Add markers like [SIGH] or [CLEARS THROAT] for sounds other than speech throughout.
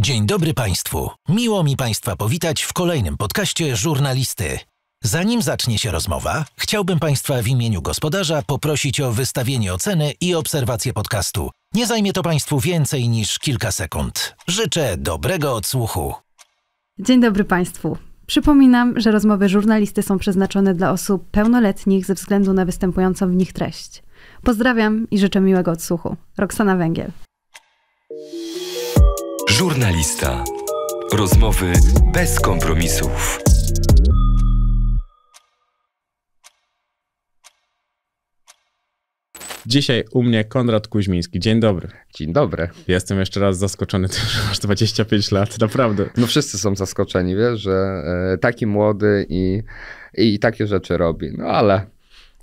Dzień dobry Państwu. Miło mi Państwa powitać w kolejnym podcaście Żurnalisty. Zanim zacznie się rozmowa, chciałbym Państwa w imieniu gospodarza poprosić o wystawienie oceny i obserwację podcastu. Nie zajmie to Państwu więcej niż kilka sekund. Życzę dobrego odsłuchu. Dzień dobry Państwu. Przypominam, że rozmowy żurnalisty są przeznaczone dla osób pełnoletnich ze względu na występującą w nich treść. Pozdrawiam i życzę miłego odsłuchu. Roxana Węgiel. Żurnalista. Rozmowy bez kompromisów. Dzisiaj u mnie Konrad Kuźmiński. Dzień dobry. Dzień dobry. Jestem jeszcze raz zaskoczony tym, że masz 25 lat, naprawdę. No wszyscy są zaskoczeni, wiesz, że e, taki młody i, i takie rzeczy robi. No ale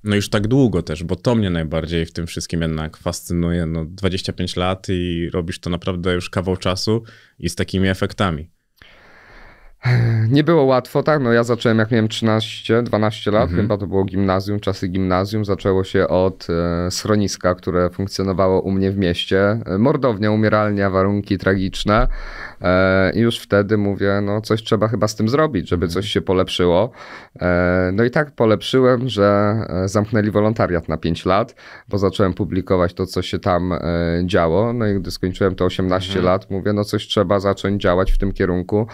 no już tak długo też, bo to mnie najbardziej w tym wszystkim jednak fascynuje. No 25 lat i robisz to naprawdę już kawał czasu i z takimi efektami. Nie było łatwo, tak? No ja zacząłem jak miałem 13-12 lat, mhm. chyba to było gimnazjum, czasy gimnazjum. Zaczęło się od e, schroniska, które funkcjonowało u mnie w mieście. E, mordownia, umieralnia, warunki tragiczne. E, I już wtedy mówię, no coś trzeba chyba z tym zrobić, żeby mhm. coś się polepszyło. No i tak polepszyłem, że zamknęli wolontariat na 5 lat, bo zacząłem publikować to, co się tam działo. No i gdy skończyłem to 18 mhm. lat, mówię, no coś trzeba zacząć działać w tym kierunku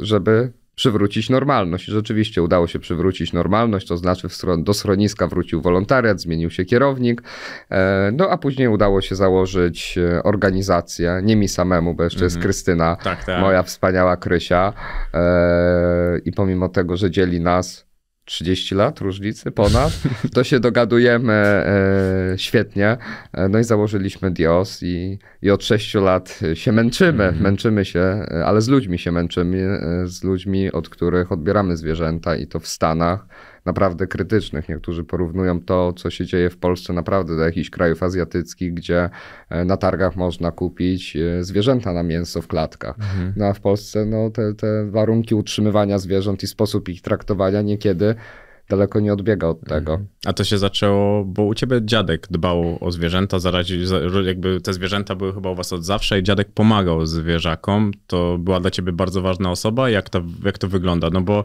żeby przywrócić normalność. I rzeczywiście udało się przywrócić normalność, to znaczy do schroniska wrócił wolontariat, zmienił się kierownik, e, no a później udało się założyć e, organizację, nie mi samemu, bo jeszcze mm jest mhm. Krystyna, tak, tak. moja wspaniała Krysia e, i pomimo tego, że dzieli nas 30 lat różnicy ponad, [LAUGHS] to się dogadujemy e, świetnie. E, no i założyliśmy Dios i, i od 6 lat się męczymy, mm -hmm. męczymy się, e, ale z ludźmi się męczymy, e, z ludźmi, od których odbieramy zwierzęta i to w Stanach naprawdę krytycznych. Niektórzy porównują to, co się dzieje w Polsce naprawdę do jakichś krajów azjatyckich, gdzie e, na targach można kupić e, zwierzęta na mięso w klatkach. Mhm. No a w Polsce no, te, te warunki utrzymywania zwierząt i sposób ich traktowania niekiedy daleko nie odbiega od tego. Mhm. A to się zaczęło, bo u ciebie dziadek dbał o zwierzęta, zaraził, jakby te zwierzęta były chyba u was od zawsze i dziadek pomagał zwierzakom. To była dla ciebie bardzo ważna osoba. Jak to, jak to wygląda? No bo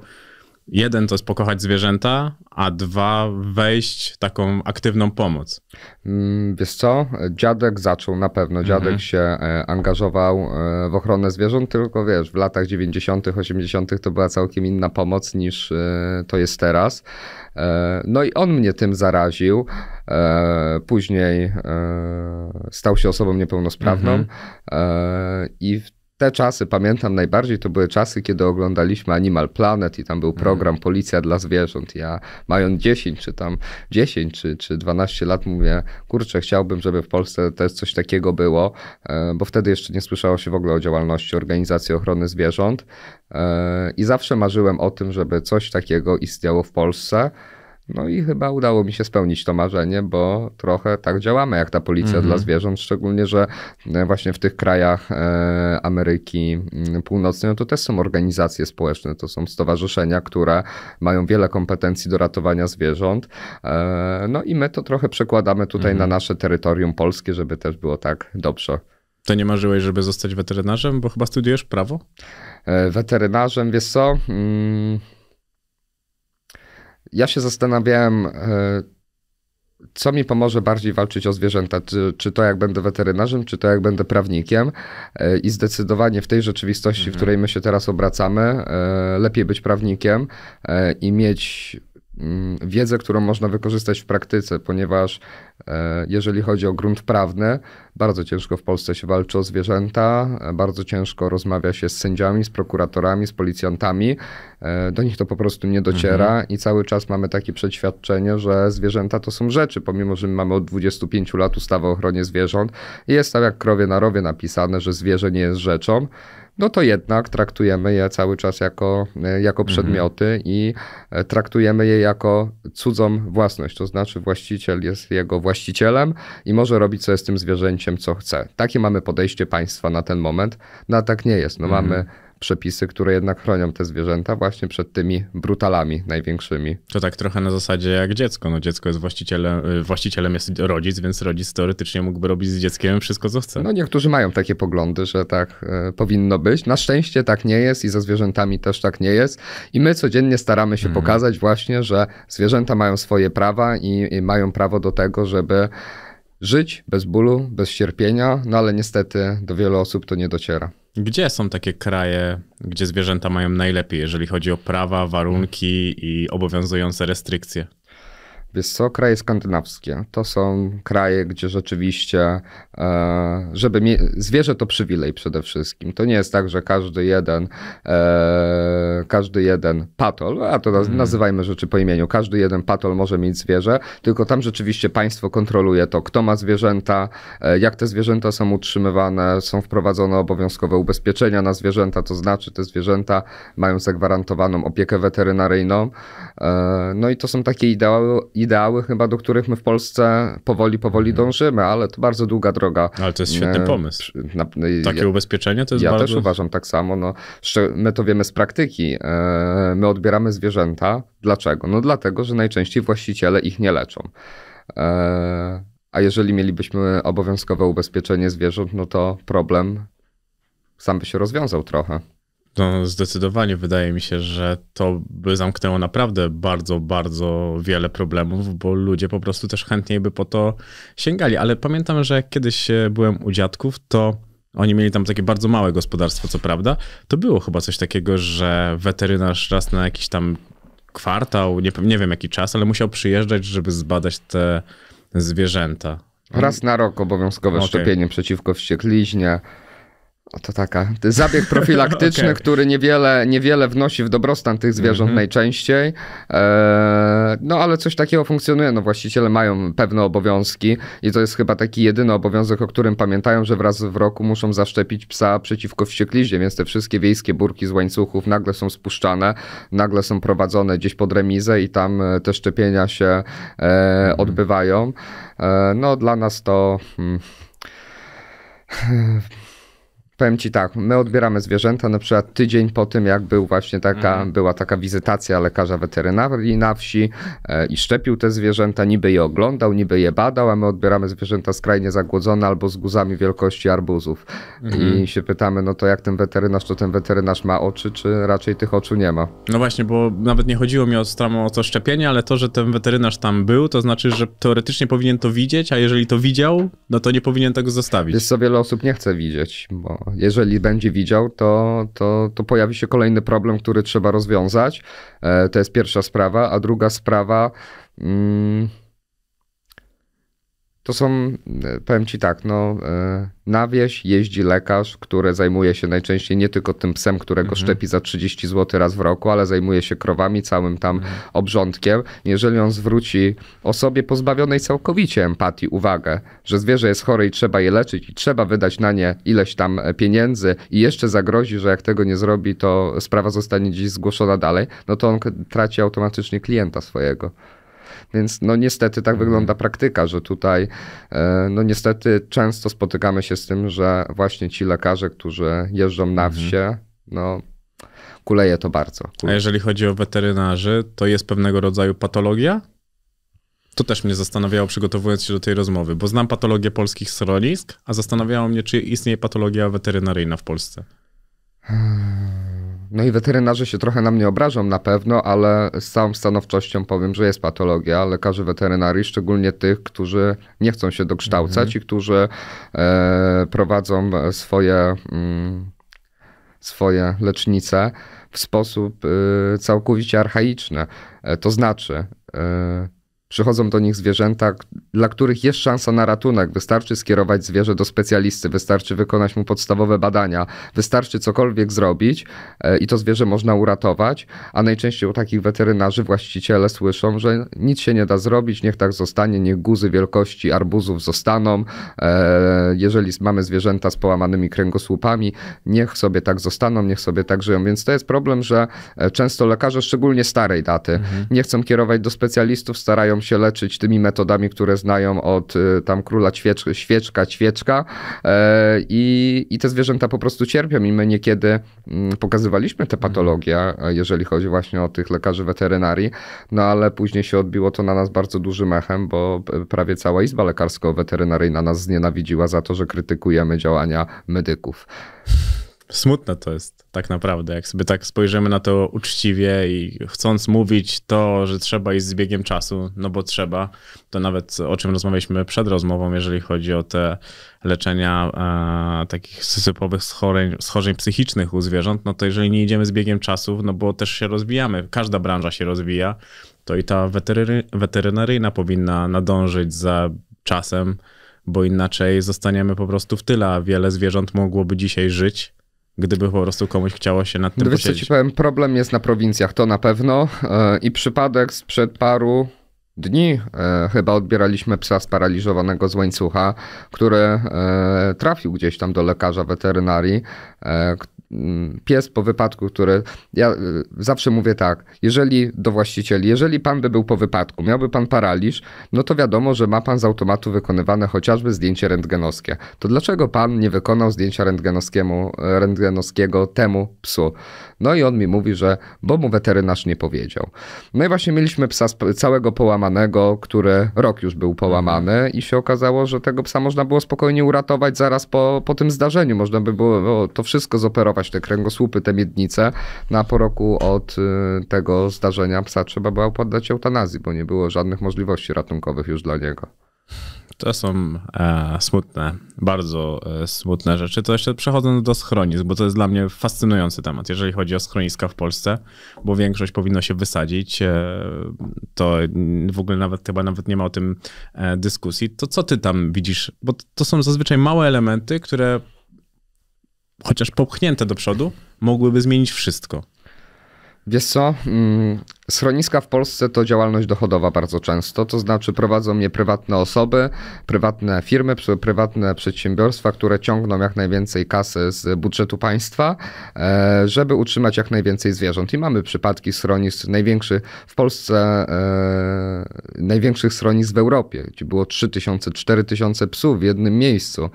jeden to jest pokochać zwierzęta, a dwa wejść w taką aktywną pomoc? Mm, wiesz co, dziadek zaczął na pewno. Dziadek mhm. się e, angażował e, w ochronę zwierząt, tylko wiesz, w latach 90., 80. to była całkiem inna pomoc niż e, to jest teraz. No i on mnie tym zaraził. Później stał się osobą niepełnosprawną mhm. i w te czasy pamiętam najbardziej, to były czasy, kiedy oglądaliśmy Animal Planet i tam był mhm. program Policja dla zwierząt. Ja mając 10 czy tam 10 czy, czy 12 lat mówię, kurczę, chciałbym, żeby w Polsce też coś takiego było, e, bo wtedy jeszcze nie słyszało się w ogóle o działalności Organizacji Ochrony Zwierząt e, i zawsze marzyłem o tym, żeby coś takiego istniało w Polsce. No i chyba udało mi się spełnić to marzenie, bo trochę tak działamy jak ta policja mm -hmm. dla mhm. zwierząt, szczególnie, że e, właśnie w tych krajach e, Ameryki mm, Północnej no to też są organizacje społeczne, to są stowarzyszenia, które mają wiele kompetencji do ratowania zwierząt. E, no i my to trochę przekładamy tutaj mm -hmm. na mhm. nasze terytorium polskie, żeby też było tak dobrze. To nie marzyłeś, żeby zostać weterynarzem, bo chyba studiujesz prawo? Weterynarzem, wiesz co? Mm ja się zastanawiałem, e, co mi pomoże bardziej walczyć o zwierzęta. Czy, to jak będę weterynarzem, czy to jak będę prawnikiem. E, I zdecydowanie w tej rzeczywistości, mhm. w której my się teraz obracamy, e, lepiej być prawnikiem i mieć Mm, wiedzę, którą można wykorzystać w praktyce, ponieważ e, jeżeli chodzi o grunt prawny, bardzo ciężko w Polsce się walczy o zwierzęta, e, bardzo ciężko rozmawia się z sędziami, z prokuratorami, z policjantami. E, do nich to po prostu nie dociera mhm. i cały czas mamy takie przeświadczenie, że zwierzęta to są rzeczy, pomimo że my mamy od 25 lat ustawę o ochronie zwierząt i jest tam jak krowie na rowie napisane, że zwierzę nie jest rzeczą no to jednak traktujemy je cały czas jako, e, jako mhm. przedmioty mhm. i e, traktujemy je jako cudzą własność. To znaczy, właściciel jest jego właścicielem i może robić co z tym zwierzęciem, co chce. Takie mamy podejście państwa na ten moment. No a tak nie jest. No mhm. mamy przepisy, które jednak chronią te zwierzęta właśnie przed tymi brutalami największymi. To tak trochę na zasadzie jak dziecko. No dziecko jest właścicielem, y, właścicielem jest rodzic, więc rodzic teoretycznie mógłby robić z dzieckiem wszystko, co chce. No niektórzy mają takie poglądy, że tak y, powinno być. Na szczęście tak nie jest i ze zwierzętami też tak nie jest. I my codziennie staramy się hmm. pokazać właśnie, że zwierzęta mają swoje prawa i, i mają prawo do tego, żeby żyć bez bólu, bez cierpienia, no ale niestety do wielu osób to nie dociera. Gdzie są takie kraje, gdzie zwierzęta mają najlepiej, jeżeli chodzi o prawa, warunki i obowiązujące restrykcje? Wiesz co, kraje skandynawskie to są kraje, gdzie rzeczywiście, e, żeby zwierzę to przywilej przede wszystkim. To nie jest tak, że każdy jeden, e, każdy jeden patol, a to mhm. nazywajmy rzeczy po imieniu, każdy jeden patol może mieć zwierzę, tylko tam rzeczywiście państwo kontroluje to, kto ma zwierzęta, e, jak te zwierzęta są utrzymywane, są wprowadzone obowiązkowe ubezpieczenia na zwierzęta, to znaczy te zwierzęta mają zagwarantowaną opiekę weterynaryjną. No i to są takie ideały ideały chyba, do których my w Polsce powoli, powoli mhm. dążymy, ale to bardzo długa droga. Ale to jest świetny e, pomysł. Na, e, Takie ja, ubezpieczenie to jest ja bardzo... Ja też uważam tak samo. No, my to wiemy z praktyki. E, my odbieramy zwierzęta. Dlaczego? No dlatego, że najczęściej właściciele ich nie leczą. A jeżeli mielibyśmy obowiązkowe ubezpieczenie zwierząt, no to problem sam by się rozwiązał trochę. No, zdecydowanie wydaje mi się, że to by zamknęło naprawdę bardzo, bardzo wiele problemów, bo ludzie po prostu też chętniej by po to sięgali. Ale pamiętam, że jak kiedyś byłem u dziadków, to oni mieli tam takie bardzo małe gospodarstwo, co prawda. To było chyba coś takiego, że weterynarz raz na jakiś tam kwartał, nie, nie wiem jaki czas, ale musiał przyjeżdżać, żeby zbadać te zwierzęta. Raz na rok obowiązkowe okay. szczepienie przeciwko wściekliźnie, to taka. Zabieg profilaktyczny, [LAUGHS] okay. który niewiele, niewiele wnosi w dobrostan tych zwierząt mm -hmm. najczęściej. E, no ale coś takiego funkcjonuje. No właściciele mają pewne obowiązki i to jest chyba taki jedyny obowiązek, o którym pamiętają, że wraz w roku muszą zaszczepić psa przeciwko wściekliźnie, więc te wszystkie wiejskie burki z łańcuchów nagle są spuszczane, nagle są prowadzone gdzieś pod remizę i tam e, te szczepienia się e, mm -hmm. odbywają. E, no dla nas to... Hmm, e, powiem ci tak, my odbieramy zwierzęta na przykład tydzień po tym, jak był właśnie taka, mhm. była taka wizytacja lekarza weterynarii na wsi e, i szczepił te zwierzęta, niby je oglądał, niby je badał, a my odbieramy zwierzęta skrajnie zagłodzone albo z guzami wielkości arbuzów. Mhm. I się pytamy, no to jak ten weterynarz, to ten weterynarz ma oczy, czy raczej tych oczu nie ma? No właśnie, bo nawet nie chodziło mi o, samo o to szczepienie, ale to, że ten weterynarz tam był, to znaczy, że teoretycznie powinien to widzieć, a jeżeli to widział, no to nie powinien tego zostawić. Jest co, wiele osób nie chce widzieć, bo jeżeli będzie widział, to, to, to pojawi się kolejny problem, który trzeba rozwiązać. E, to jest pierwsza sprawa, a druga sprawa. Mm, to są, e, powiem ci tak, no, e, na wieś jeździ lekarz, który zajmuje się najczęściej nie tylko tym psem, którego mhm. szczepi za 30 zł raz w roku, ale zajmuje się krowami, całym tam mhm. obrządkiem. Jeżeli on zwróci osobie pozbawionej całkowicie empatii uwagę, że zwierzę jest chore i trzeba je leczyć i trzeba wydać na nie ileś tam e, pieniędzy i jeszcze zagrozi, że jak tego nie zrobi, to sprawa zostanie dziś zgłoszona dalej, no to on traci automatycznie klienta swojego. Więc no niestety tak mhm. wygląda praktyka, że tutaj e, no niestety często spotykamy się z tym, że właśnie ci lekarze, którzy jeżdżą na mhm. wsie, no kuleje to bardzo. Kuleje. A jeżeli chodzi o weterynarzy, to jest pewnego rodzaju patologia? To też mnie zastanawiało, przygotowując się do tej rozmowy, bo znam patologię polskich schronisk, a zastanawiało mnie, czy istnieje patologia weterynaryjna w Polsce. Hmm. No i weterynarze się trochę na mnie obrażą na pewno, ale z całą stanowczością powiem, że jest patologia lekarzy weterynarii, szczególnie tych, którzy nie chcą się dokształcać mhm. i którzy e, prowadzą swoje, mm, swoje lecznice w sposób y, całkowicie archaiczny. E, to znaczy... Y, Przychodzą do nich zwierzęta, dla których jest szansa na ratunek. Wystarczy skierować zwierzę do specjalisty, wystarczy wykonać mu podstawowe badania, wystarczy cokolwiek zrobić e, i to zwierzę można uratować. A najczęściej u takich weterynarzy właściciele słyszą, że nic się nie da zrobić, niech tak zostanie, niech guzy wielkości arbuzów zostaną. E, jeżeli mamy zwierzęta z połamanymi kręgosłupami, niech sobie tak zostaną, niech sobie tak żyją. Więc to jest problem, że e, często lekarze, szczególnie starej daty, mhm. nie chcą kierować do specjalistów, starają się leczyć tymi metodami, które znają od y, tam króla ćwieczka, świeczka, ćwieczka e, i, i te zwierzęta po prostu cierpią i my niekiedy mm, pokazywaliśmy te patologie, mhm. e, jeżeli chodzi właśnie o tych lekarzy weterynarii, no ale później się odbiło to na nas bardzo dużym echem, bo e, prawie cała Izba Lekarsko-Weterynaryjna nas znienawidziła za to, że krytykujemy działania medyków. Smutne to jest tak naprawdę, jak sobie tak spojrzymy na to uczciwie i chcąc mówić to, że trzeba iść z biegiem czasu, no bo trzeba, to nawet o czym rozmawialiśmy przed rozmową, jeżeli chodzi o te leczenia e, takich sysypowych schorzeń, schorzeń psychicznych u zwierząt, no to jeżeli nie idziemy z biegiem czasu, no bo też się rozwijamy, każda branża się rozwija, to i ta wetery, weterynaryjna powinna nadążyć za czasem, bo inaczej zostaniemy po prostu w tyle, a wiele zwierząt mogłoby dzisiaj żyć, gdyby po prostu komuś chciało się nad tym Wiesz, posiedzieć. co ci powiem, problem jest na prowincjach, to na pewno. E, I przypadek sprzed paru dni e, chyba odbieraliśmy psa sparaliżowanego z łańcucha, który e, trafił gdzieś tam do lekarza weterynarii, Mm, pies po wypadku, który. Ja y, zawsze mówię tak, jeżeli do właścicieli, jeżeli pan by był po wypadku, miałby pan paraliż, no to wiadomo, że ma pan z automatu wykonywane chociażby zdjęcie rentgenowskie. To dlaczego pan nie wykonał zdjęcia rentgenowskiemu, e, rentgenowskiego temu psu? No i on mi mówi, że bo mu weterynarz nie powiedział. No i właśnie mieliśmy psa całego połamanego, który rok już był połamany i się okazało, że tego psa można było spokojnie uratować zaraz po, po tym zdarzeniu. Można by było to wszystko zoperować kopać te kręgosłupy, te miednice. Na no po roku od y, tego zdarzenia psa trzeba było poddać eutanazji, bo nie było żadnych możliwości ratunkowych już dla niego. To są e, smutne, bardzo e, smutne rzeczy. To jeszcze przechodząc do schronisk, bo to jest dla mnie fascynujący temat, jeżeli chodzi o schroniska w Polsce, bo większość powinno się wysadzić. E, to w ogóle nawet chyba nawet nie ma o tym e, dyskusji. To co ty tam widzisz? Bo to są zazwyczaj małe elementy, które chociaż popchnięte do przodu, mogłyby zmienić wszystko? Wiesz co, mm, schroniska w Polsce to działalność dochodowa bardzo często, to znaczy prowadzą je prywatne osoby, prywatne firmy, prywatne przedsiębiorstwa, które ciągną jak najwięcej kasy z budżetu państwa, e, żeby utrzymać jak najwięcej zwierząt. I mamy przypadki schronisk największych w Polsce, e, największych schronisk w Europie, gdzie było 3000-4000 psów w jednym miejscu.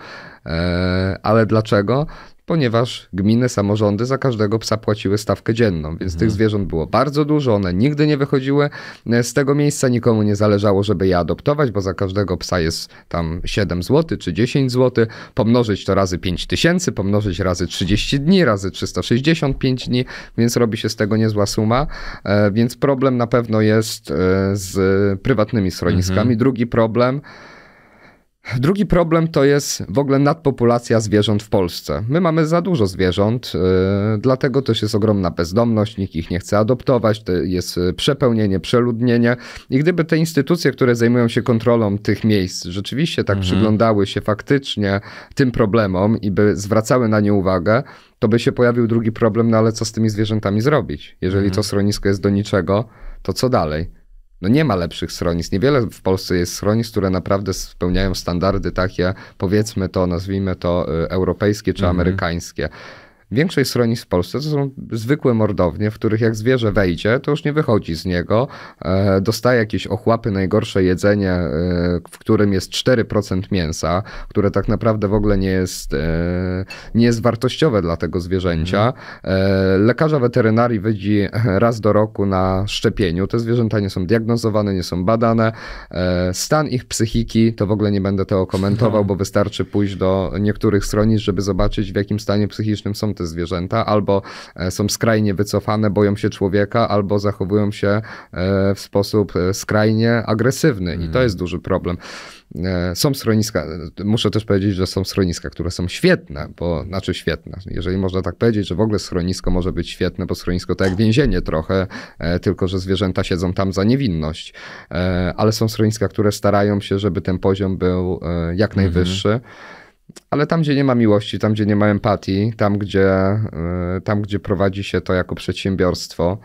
E, ale dlaczego? ponieważ gminy, samorządy za każdego psa płaciły stawkę dzienną, więc mhm. tych zwierząt było bardzo dużo, one nigdy nie wychodziły e, z tego miejsca, nikomu nie zależało, żeby je adoptować, bo za każdego psa jest tam 7 zł czy 10 zł, pomnożyć to razy 5 tysięcy, pomnożyć razy 30 dni, razy 365 dni, więc robi się z tego niezła suma, e, więc problem na pewno jest e, z prywatnymi schroniskami. Mhm. Drugi problem, Drugi problem to jest w ogóle nadpopulacja zwierząt w Polsce. My mamy za dużo zwierząt, y, dlatego też jest ogromna bezdomność, nikt ich nie chce adoptować, jest y, przepełnienie, przeludnienie. I gdyby te instytucje, które zajmują się kontrolą tych miejsc, rzeczywiście tak mhm. przyglądały się faktycznie tym problemom i by zwracały na nie uwagę, to by się pojawił drugi problem, no ale co z tymi zwierzętami zrobić? Jeżeli mhm. to schronisko jest do niczego, to co dalej? No nie ma lepszych schronisk. Niewiele w Polsce jest schronisk, które naprawdę spełniają standardy takie, powiedzmy to, nazwijmy to, y, europejskie czy mm -hmm. amerykańskie. Większość schronisk w Polsce to są zwykłe mordownie, w których jak zwierzę wejdzie, to już nie wychodzi z niego. E, dostaje jakieś ochłapy, najgorsze jedzenie, e, w którym jest 4% mięsa, które tak naprawdę w ogóle nie jest, e, nie jest wartościowe dla tego zwierzęcia. Mhm. Lekarza weterynarii wyjdzie raz do roku na szczepieniu. Te zwierzęta nie są diagnozowane, nie są badane. Stan ich psychiki, to w ogóle nie będę tego komentował, no. bo wystarczy pójść do niektórych schronisk, żeby zobaczyć w jakim stanie psychicznym są te zwierzęta, albo e, są skrajnie wycofane, boją się człowieka, albo zachowują się e, w sposób e, skrajnie agresywny i to mhm. jest duży problem. Są schroniska, muszę też powiedzieć, że są schroniska, które są świetne, bo znaczy świetne, jeżeli można tak powiedzieć, że w ogóle schronisko może być świetne, bo schronisko to jak więzienie trochę, tylko że zwierzęta siedzą tam za niewinność, ale są schroniska, które starają się, żeby ten poziom był jak mhm. najwyższy. Mhm ale tam, gdzie nie ma miłości, tam, gdzie nie ma empatii, tam, gdzie, y, tam, gdzie prowadzi się to jako przedsiębiorstwo,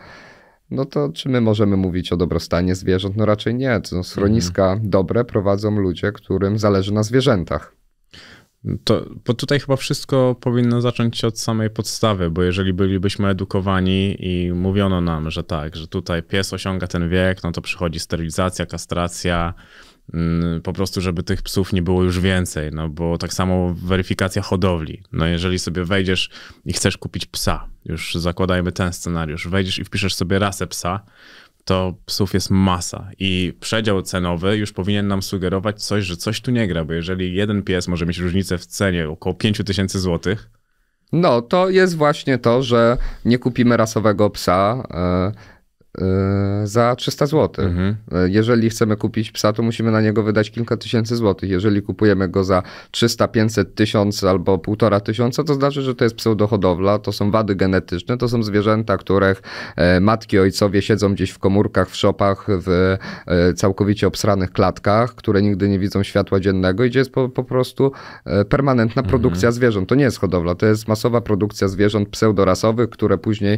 no to czy my możemy mówić o dobrostanie zwierząt? No raczej nie. To mhm. schroniska mhm. dobre prowadzą ludzie, którym zależy na zwierzętach. To, bo tutaj chyba wszystko powinno zacząć się od samej podstawy, bo jeżeli bylibyśmy edukowani i mówiono nam, że tak, że tutaj pies osiąga ten wiek, no to przychodzi sterylizacja, kastracja, Mm, po prostu, żeby tych psów nie było już więcej, no bo tak samo weryfikacja hodowli. No jeżeli sobie wejdziesz i chcesz kupić psa, już zakładajmy ten scenariusz, wejdziesz i wpiszesz sobie rasę psa, to psów jest masa i przedział cenowy już powinien nam sugerować coś, że coś tu nie gra, bo jeżeli jeden pies może mieć różnicę w cenie około 5000 złotych, no, to jest właśnie to, że nie kupimy rasowego psa, yy E, za 300 zł. Mhm. E, jeżeli chcemy kupić psa, to musimy na niego wydać kilka tysięcy złotych. Jeżeli kupujemy go za 300, 500, 1000 albo półtora tysiąca, to znaczy, że to jest pseudohodowla, to są wady genetyczne, to są zwierzęta, których e, matki, ojcowie siedzą gdzieś w komórkach, w szopach, w całkowicie obsranych klatkach, które nigdy nie widzą światła dziennego i gdzie jest po, po prostu permanentna mhm. produkcja mhm. zwierząt. To nie jest hodowla, to jest masowa produkcja zwierząt pseudorasowych, które później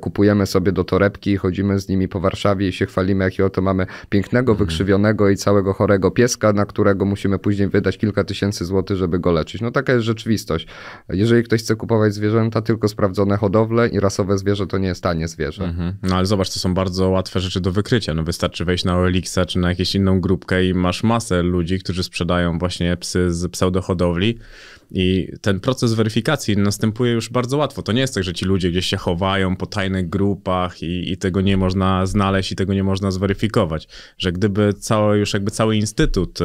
kupujemy sobie do torebki i chodzimy z nimi po Warszawie i się chwalimy, jakiego to mamy pięknego, mhm. wykrzywionego i całego chorego pieska, na którego musimy później wydać kilka tysięcy złotych, żeby go leczyć. No taka jest rzeczywistość. Jeżeli ktoś chce kupować zwierzęta, no tylko sprawdzone hodowle i rasowe zwierzę to nie jest tanie zwierzę. Mhm. No ale zobacz, to są bardzo łatwe rzeczy do wykrycia. No wystarczy wejść na Olixa czy na jakąś inną grupkę i masz masę ludzi, którzy sprzedają właśnie psy z pseudohodowli i ten proces weryfikacji następuje już bardzo łatwo. To nie jest tak, że ci ludzie gdzieś się chowają po tajnych grupach i, i tego nie można znaleźć i tego nie można zweryfikować. Że gdyby cały, już jakby cały instytut,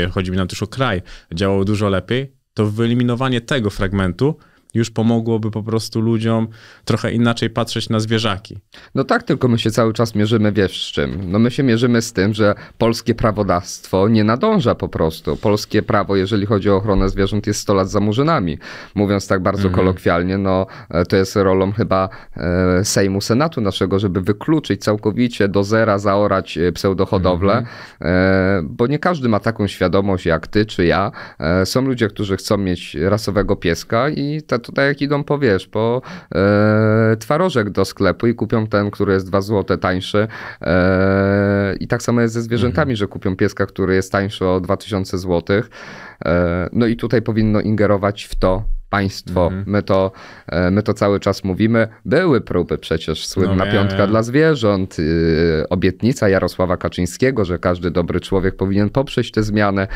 e, chodzi mi nam też o kraj, działał dużo lepiej, to wyeliminowanie tego fragmentu już pomogłoby po prostu ludziom trochę inaczej patrzeć na zwierzaki. No tak, tylko my się cały czas mierzymy, wiesz z czym? No my się mierzymy z tym, że polskie prawodawstwo nie nadąża po prostu. Polskie prawo, jeżeli chodzi o ochronę zwierząt, jest 100 lat za murzynami. Mówiąc tak bardzo mhm. kolokwialnie, no e, to jest rolą chyba e, Sejmu, Senatu naszego, żeby wykluczyć całkowicie do zera, zaorać e, pseudohodowlę, mhm. bo nie każdy ma taką świadomość jak ty czy ja. Są ludzie, którzy chcą mieć rasowego pieska i ta, tutaj jak idą po, wiesz, po e, twarożek do sklepu i kupią ten, który jest 2 zł tańszy e, i tak samo jest ze zwierzętami, mhm. że kupią pieska, który jest tańszy o 2000 zł E, no i tutaj powinno ingerować w to państwo. Mhm. My, to, e, my to cały czas mówimy. Były próby przecież, słynna no piątka dla zwierząt, y, obietnica Jarosława Kaczyńskiego, że każdy dobry człowiek powinien poprzeć te zmiany.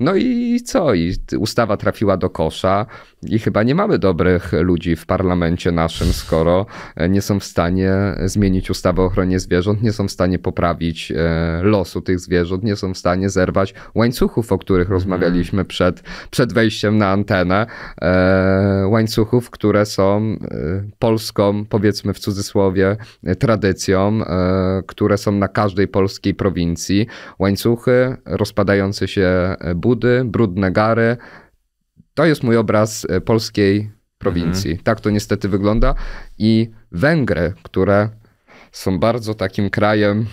No i co? I ustawa trafiła do kosza i chyba nie mamy dobrych ludzi w parlamencie naszym, skoro e, nie są w stanie zmienić ustawy o ochronie zwierząt, nie są w stanie poprawić losu tych zwierząt, nie są w stanie zerwać łańcuchów, o których mhm. rozmawialiśmy przed, przed wejściem na antenę, e, łańcuchów, które są e, polską, powiedzmy w cudzysłowie, tradycją, e, które są na każdej polskiej prowincji. Łańcuchy, rozpadające się budy, brudne gary. To jest mój obraz e, polskiej prowincji. Mhm. Tak to niestety wygląda. I Węgry, które są bardzo takim krajem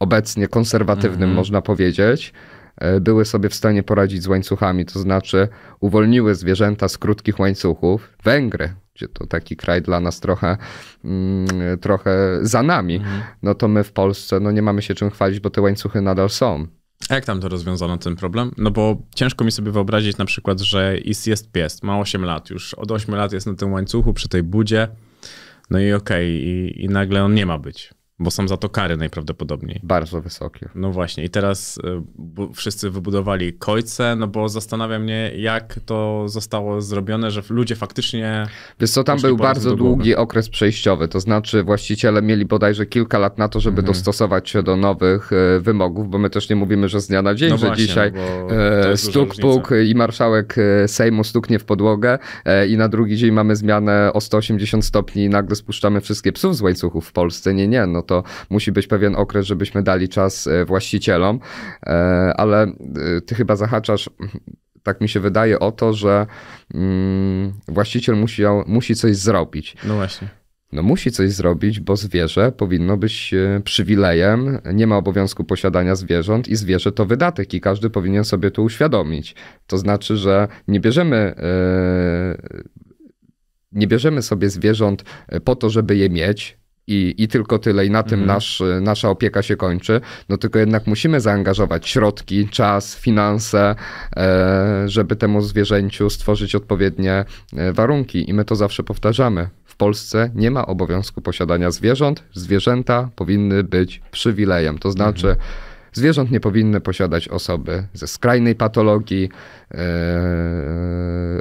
obecnie konserwatywnym, mhm. można powiedzieć, E, były sobie w stanie poradzić z łańcuchami, to znaczy uwolniły zwierzęta z krótkich łańcuchów. Węgry, gdzie to taki kraj dla nas trochę, mm, trochę za nami, mhm. no to my w Polsce no nie mamy się czym chwalić, bo te łańcuchy nadal są. A jak tam to rozwiązano ten problem? No bo ciężko mi sobie wyobrazić na przykład, że is jest pies, ma 8 lat już, od 8 lat jest na tym łańcuchu przy tej budzie, no i okej, okay, i, i nagle on nie ma być. Bo są za to kary najprawdopodobniej. Bardzo wysokie. No właśnie, i teraz e, wszyscy wybudowali kojce, no bo zastanawia mnie, jak to zostało zrobione, że ludzie faktycznie. Wiesz co, tam był bardzo długi okres przejściowy, to znaczy właściciele mieli bodajże kilka lat na to, żeby mhm. dostosować się do nowych e, wymogów, bo my też nie mówimy, że z dnia na dzień, no że właśnie, dzisiaj no e, stuk, puk i marszałek Sejmu stuknie w podłogę i na drugi dzień mamy zmianę o 180 stopni i nagle spuszczamy wszystkie psów z łańcuchów w Polsce. Nie, nie, no to musi być pewien okres, żebyśmy dali czas e, właścicielom, e, ale e, ty chyba zahaczasz tak mi się wydaje, o to, że mm, właściciel musi musi coś zrobić. No właśnie. No musi coś zrobić, bo zwierzę powinno być przywilejem, nie ma obowiązku posiadania zwierząt i zwierzę to wydatek i każdy powinien sobie to uświadomić. To znaczy, że nie bierzemy. Yy, nie bierzemy sobie zwierząt po to, żeby je mieć, i, i tylko tyle, i na tym mhm. nasz, y, nasza opieka się kończy, no tylko jednak musimy zaangażować środki, czas, finanse, e, żeby temu zwierzęciu stworzyć odpowiednie e, warunki. I my to zawsze powtarzamy. W Polsce nie ma obowiązku posiadania zwierząt. Zwierzęta powinny być przywilejem, to znaczy. Mhm. Zwierząt nie powinny posiadać osoby ze skrajnej patologii, yy,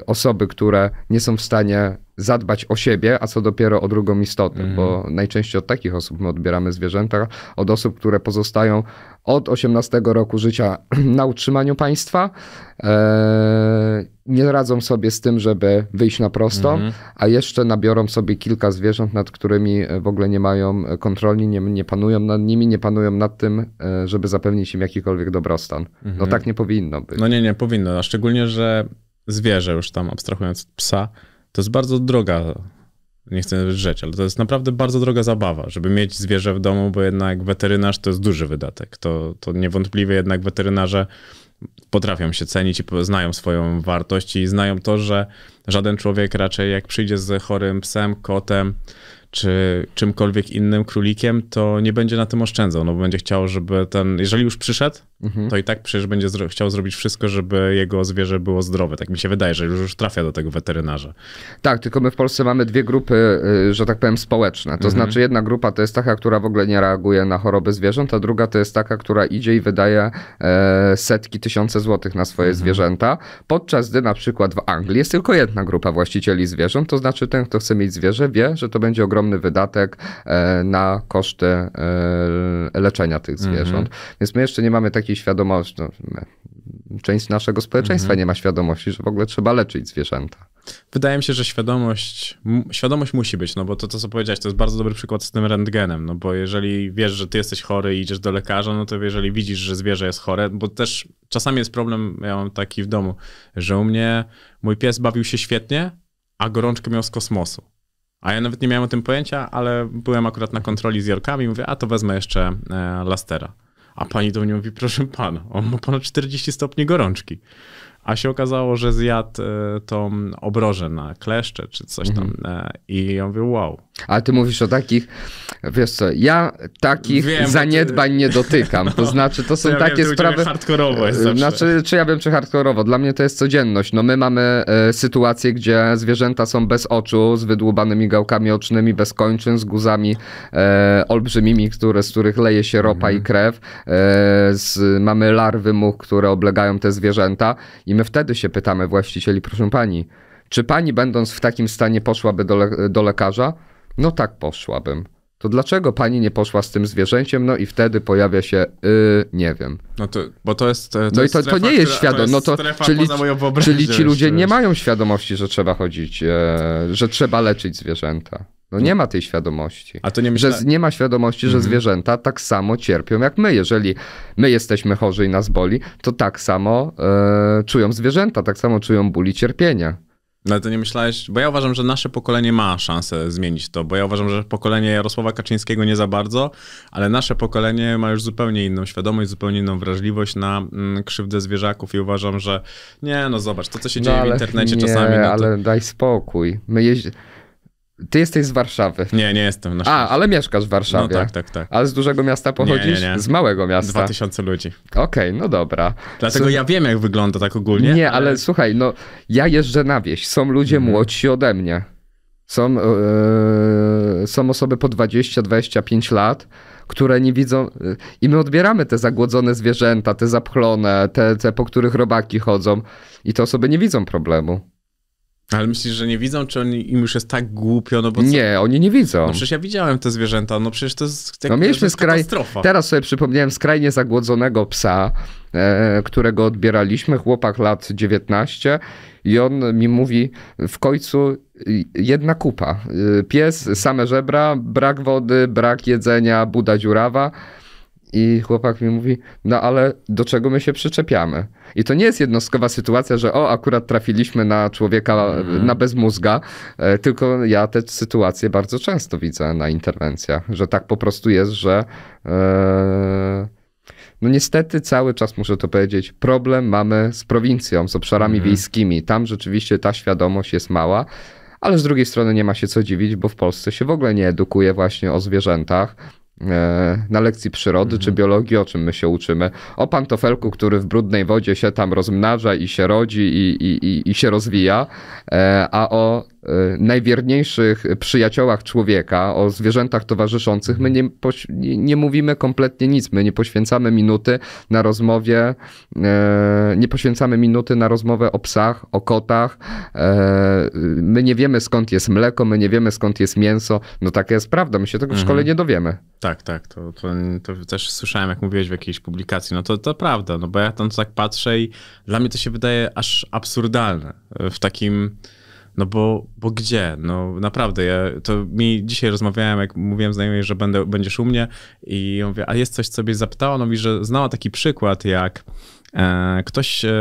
osoby, które nie są w stanie zadbać o siebie, a co dopiero o drugą istotę, mhm. bo najczęściej od takich osób my odbieramy zwierzęta, od osób, które pozostają od 18 roku życia [CLEARS THROAT] na utrzymaniu państwa, e, nie radzą sobie z tym, żeby wyjść na prosto, mhm. a jeszcze nabiorą sobie kilka zwierząt, nad którymi e, w ogóle nie mają e, kontroli, nie, nie panują nad nimi, nie panują nad tym, żeby zapewnić im jakikolwiek dobrostan. No mhm. No tak nie powinno być. No nie, nie powinno, a szczególnie, że zwierzę już tam abstrahując od psa, to jest bardzo droga, nie chcę rzeć, ale to jest naprawdę bardzo droga zabawa, żeby mieć zwierzę w domu, bo jednak weterynarz to jest duży wydatek. To, to niewątpliwie jednak weterynarze potrafią się cenić i znają swoją wartość i znają to, że żaden człowiek raczej jak przyjdzie z chorym psem, kotem czy czymkolwiek innym, królikiem, to nie będzie na tym oszczędzał, no bo będzie chciał, żeby ten, jeżeli już przyszedł, mhm. to i tak przecież będzie zro chciał zrobić wszystko, żeby jego zwierzę było zdrowe. Tak mi się wydaje, że już trafia do tego weterynarza. Tak, tylko my w Polsce mamy dwie grupy, y, że tak powiem, społeczne. To mhm. znaczy jedna grupa to jest taka, która w ogóle nie reaguje na choroby zwierząt, a druga to jest taka, która idzie i wydaje e, setki, tysiące złotych na swoje mhm. zwierzęta, podczas gdy na przykład w Anglii jest tylko jedna grupa właścicieli zwierząt, to znaczy ten, kto chce mieć zwierzę, wie, że to będzie ogromny wydatek e, na koszty e, leczenia tych mhm. zwierząt. Więc my jeszcze nie mamy takiej świadomość. No, część naszego społeczeństwa mhm. nie ma świadomości, że w ogóle trzeba leczyć zwierzęta. Wydaje mi się, że świadomość, świadomość musi być, no bo to, to, co powiedziałeś, to jest bardzo dobry przykład z tym rentgenem, no bo jeżeli wiesz, że ty jesteś chory i idziesz do lekarza, no to jeżeli widzisz, że zwierzę jest chore, bo też czasami jest problem, ja mam taki w domu, że u mnie mój pies bawił się świetnie, a gorączkę miał z kosmosu. A ja nawet nie miałem o tym pojęcia, ale byłem akurat na kontroli z Jorkami i mówię, a to wezmę jeszcze e, lastera. A pani do mnie mówi, proszę pana, on ma ponad 40 stopni gorączki a się okazało, że zjadł e, tą obrożę na kleszcze czy coś tam mhm. E, i ja mówił: wow. Ale ty mówisz o takich, wiesz co, ja takich wiem, zaniedbań ty... nie dotykam, [LAUGHS] no, to znaczy to są to ja takie wiem, sprawy... hardkorowo jest e, Znaczy, czy ja wiem, czy hardkorowo, dla mnie to jest codzienność. No my mamy e, sytuację, gdzie zwierzęta są bez oczu, z wydłubanymi gałkami ocznymi, bez kończyn, z guzami e, olbrzymimi, które, z których leje się ropa mhm. i krew. E, z, mamy larwy much, które oblegają te zwierzęta i i my wtedy się pytamy właścicieli, proszę pani, czy pani będąc w takim stanie poszłaby do, le do lekarza? No tak, poszłabym. To dlaczego pani nie poszła z tym zwierzęciem? No i wtedy pojawia się, yy, nie wiem. No to, bo to jest. To no jest i to, strefa, to nie jest świadomość. No to, czyli, czyli ci ludzie nie mają świadomości, że trzeba chodzić, e, że trzeba leczyć zwierzęta. No nie ma tej świadomości. A to nie że Nie ma świadomości, że mhm. zwierzęta tak samo cierpią jak my. Jeżeli my jesteśmy chorzy i nas boli, to tak samo e, czują zwierzęta, tak samo czują ból i cierpienia. No ale to nie myślałeś, bo ja uważam, że nasze pokolenie ma szansę zmienić to, bo ja uważam, że pokolenie Jarosława Kaczyńskiego nie za bardzo, ale nasze pokolenie ma już zupełnie inną świadomość, zupełnie inną wrażliwość na mm, krzywdę zwierzaków i uważam, że nie, no zobacz, to co się no dzieje no, w internecie nie, czasami. No to... ale daj spokój. My jeździmy ty jesteś z Warszawy. Nie, nie jestem. A, ale mieszkasz w Warszawie. No tak, tak, tak. Ale z dużego miasta pochodzisz? Nie, nie, nie. Z małego miasta. Dwa tysiące ludzi. Okej, okay, no dobra. Dlatego S ja wiem, jak wygląda tak ogólnie. Nie, ale, ale słuchaj, no ja jeżdżę na wieś. Są ludzie mhm. młodsi ode mnie. Są, yy, są osoby po 20-25 lat, które nie widzą. Yy, I my odbieramy te zagłodzone zwierzęta, te zapchlone, te, te po których robaki chodzą. I te osoby nie widzą problemu. Ale myślisz, że nie widzą, czy oni, im już jest tak głupio? No bo co? Nie, oni nie widzą. No przecież ja widziałem te zwierzęta, no przecież to jest, jak, no mieliśmy skraj... katastrofa. Teraz sobie przypomniałem skrajnie zagłodzonego psa, e, którego odbieraliśmy, chłopak lat 19 i on mi mówi w końcu jedna kupa. E, pies, same żebra, brak wody, brak jedzenia, buda dziurawa. I chłopak mi mówi, no ale do czego my się przyczepiamy? I to nie jest jednostkowa sytuacja, że o, akurat trafiliśmy na człowieka, mm. na bezmózga, e, tylko ja te sytuacje bardzo często widzę na interwencjach, że tak po prostu jest, że e, no niestety cały czas muszę to powiedzieć, problem mamy z prowincją, z obszarami mm. wiejskimi. Tam rzeczywiście ta świadomość jest mała. Ale z drugiej strony nie ma się co dziwić, bo w Polsce się w ogóle nie edukuje właśnie o zwierzętach, E, na lekcji przyrody mhm. czy biologii, o czym my się uczymy. O pantofelku, który w brudnej wodzie się tam rozmnaża i się rodzi i, i, i, i się rozwija, e, a o Y, najwierniejszych przyjaciołach człowieka, o zwierzętach towarzyszących, my nie, nie mówimy kompletnie nic. My nie poświęcamy minuty na rozmowie, y, nie poświęcamy minuty na rozmowę o psach, o kotach. Y, my nie wiemy skąd jest mleko, my nie wiemy skąd jest mięso. No taka jest prawda, my się tego w szkole mhm. nie dowiemy. Tak, tak. To, to, to, też słyszałem, jak mówiłeś w jakiejś publikacji. No to, to prawda, no bo ja tam tak patrzę i dla mnie to się wydaje aż absurdalne. W takim no bo, bo gdzie? No naprawdę, ja to mi dzisiaj rozmawiałem, jak mówiłem znajomej, że będę, będziesz u mnie i ja mówię, a jest coś, co byś zapytała? No mi, że znała taki przykład, jak E, ktoś e,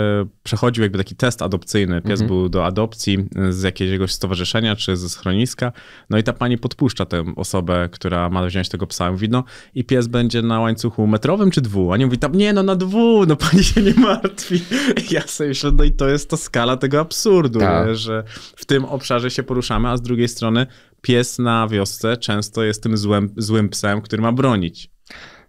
przechodził jakby taki test adopcyjny. Pies mhm. był do adopcji z jakiegoś stowarzyszenia czy ze schroniska. No i ta pani podpuszcza tę osobę, która ma wziąć tego psa. Mówi, no i pies będzie na łańcuchu metrowym czy dwu? A nie mówi, tam nie, no na dwu, no pani się nie martwi. [LAUGHS] Ja sobie myślę, no i to jest ta skala tego absurdu, tak. nie, że w tym obszarze się poruszamy, a z drugiej strony pies na wiosce często jest tym złym psem, który ma bronić.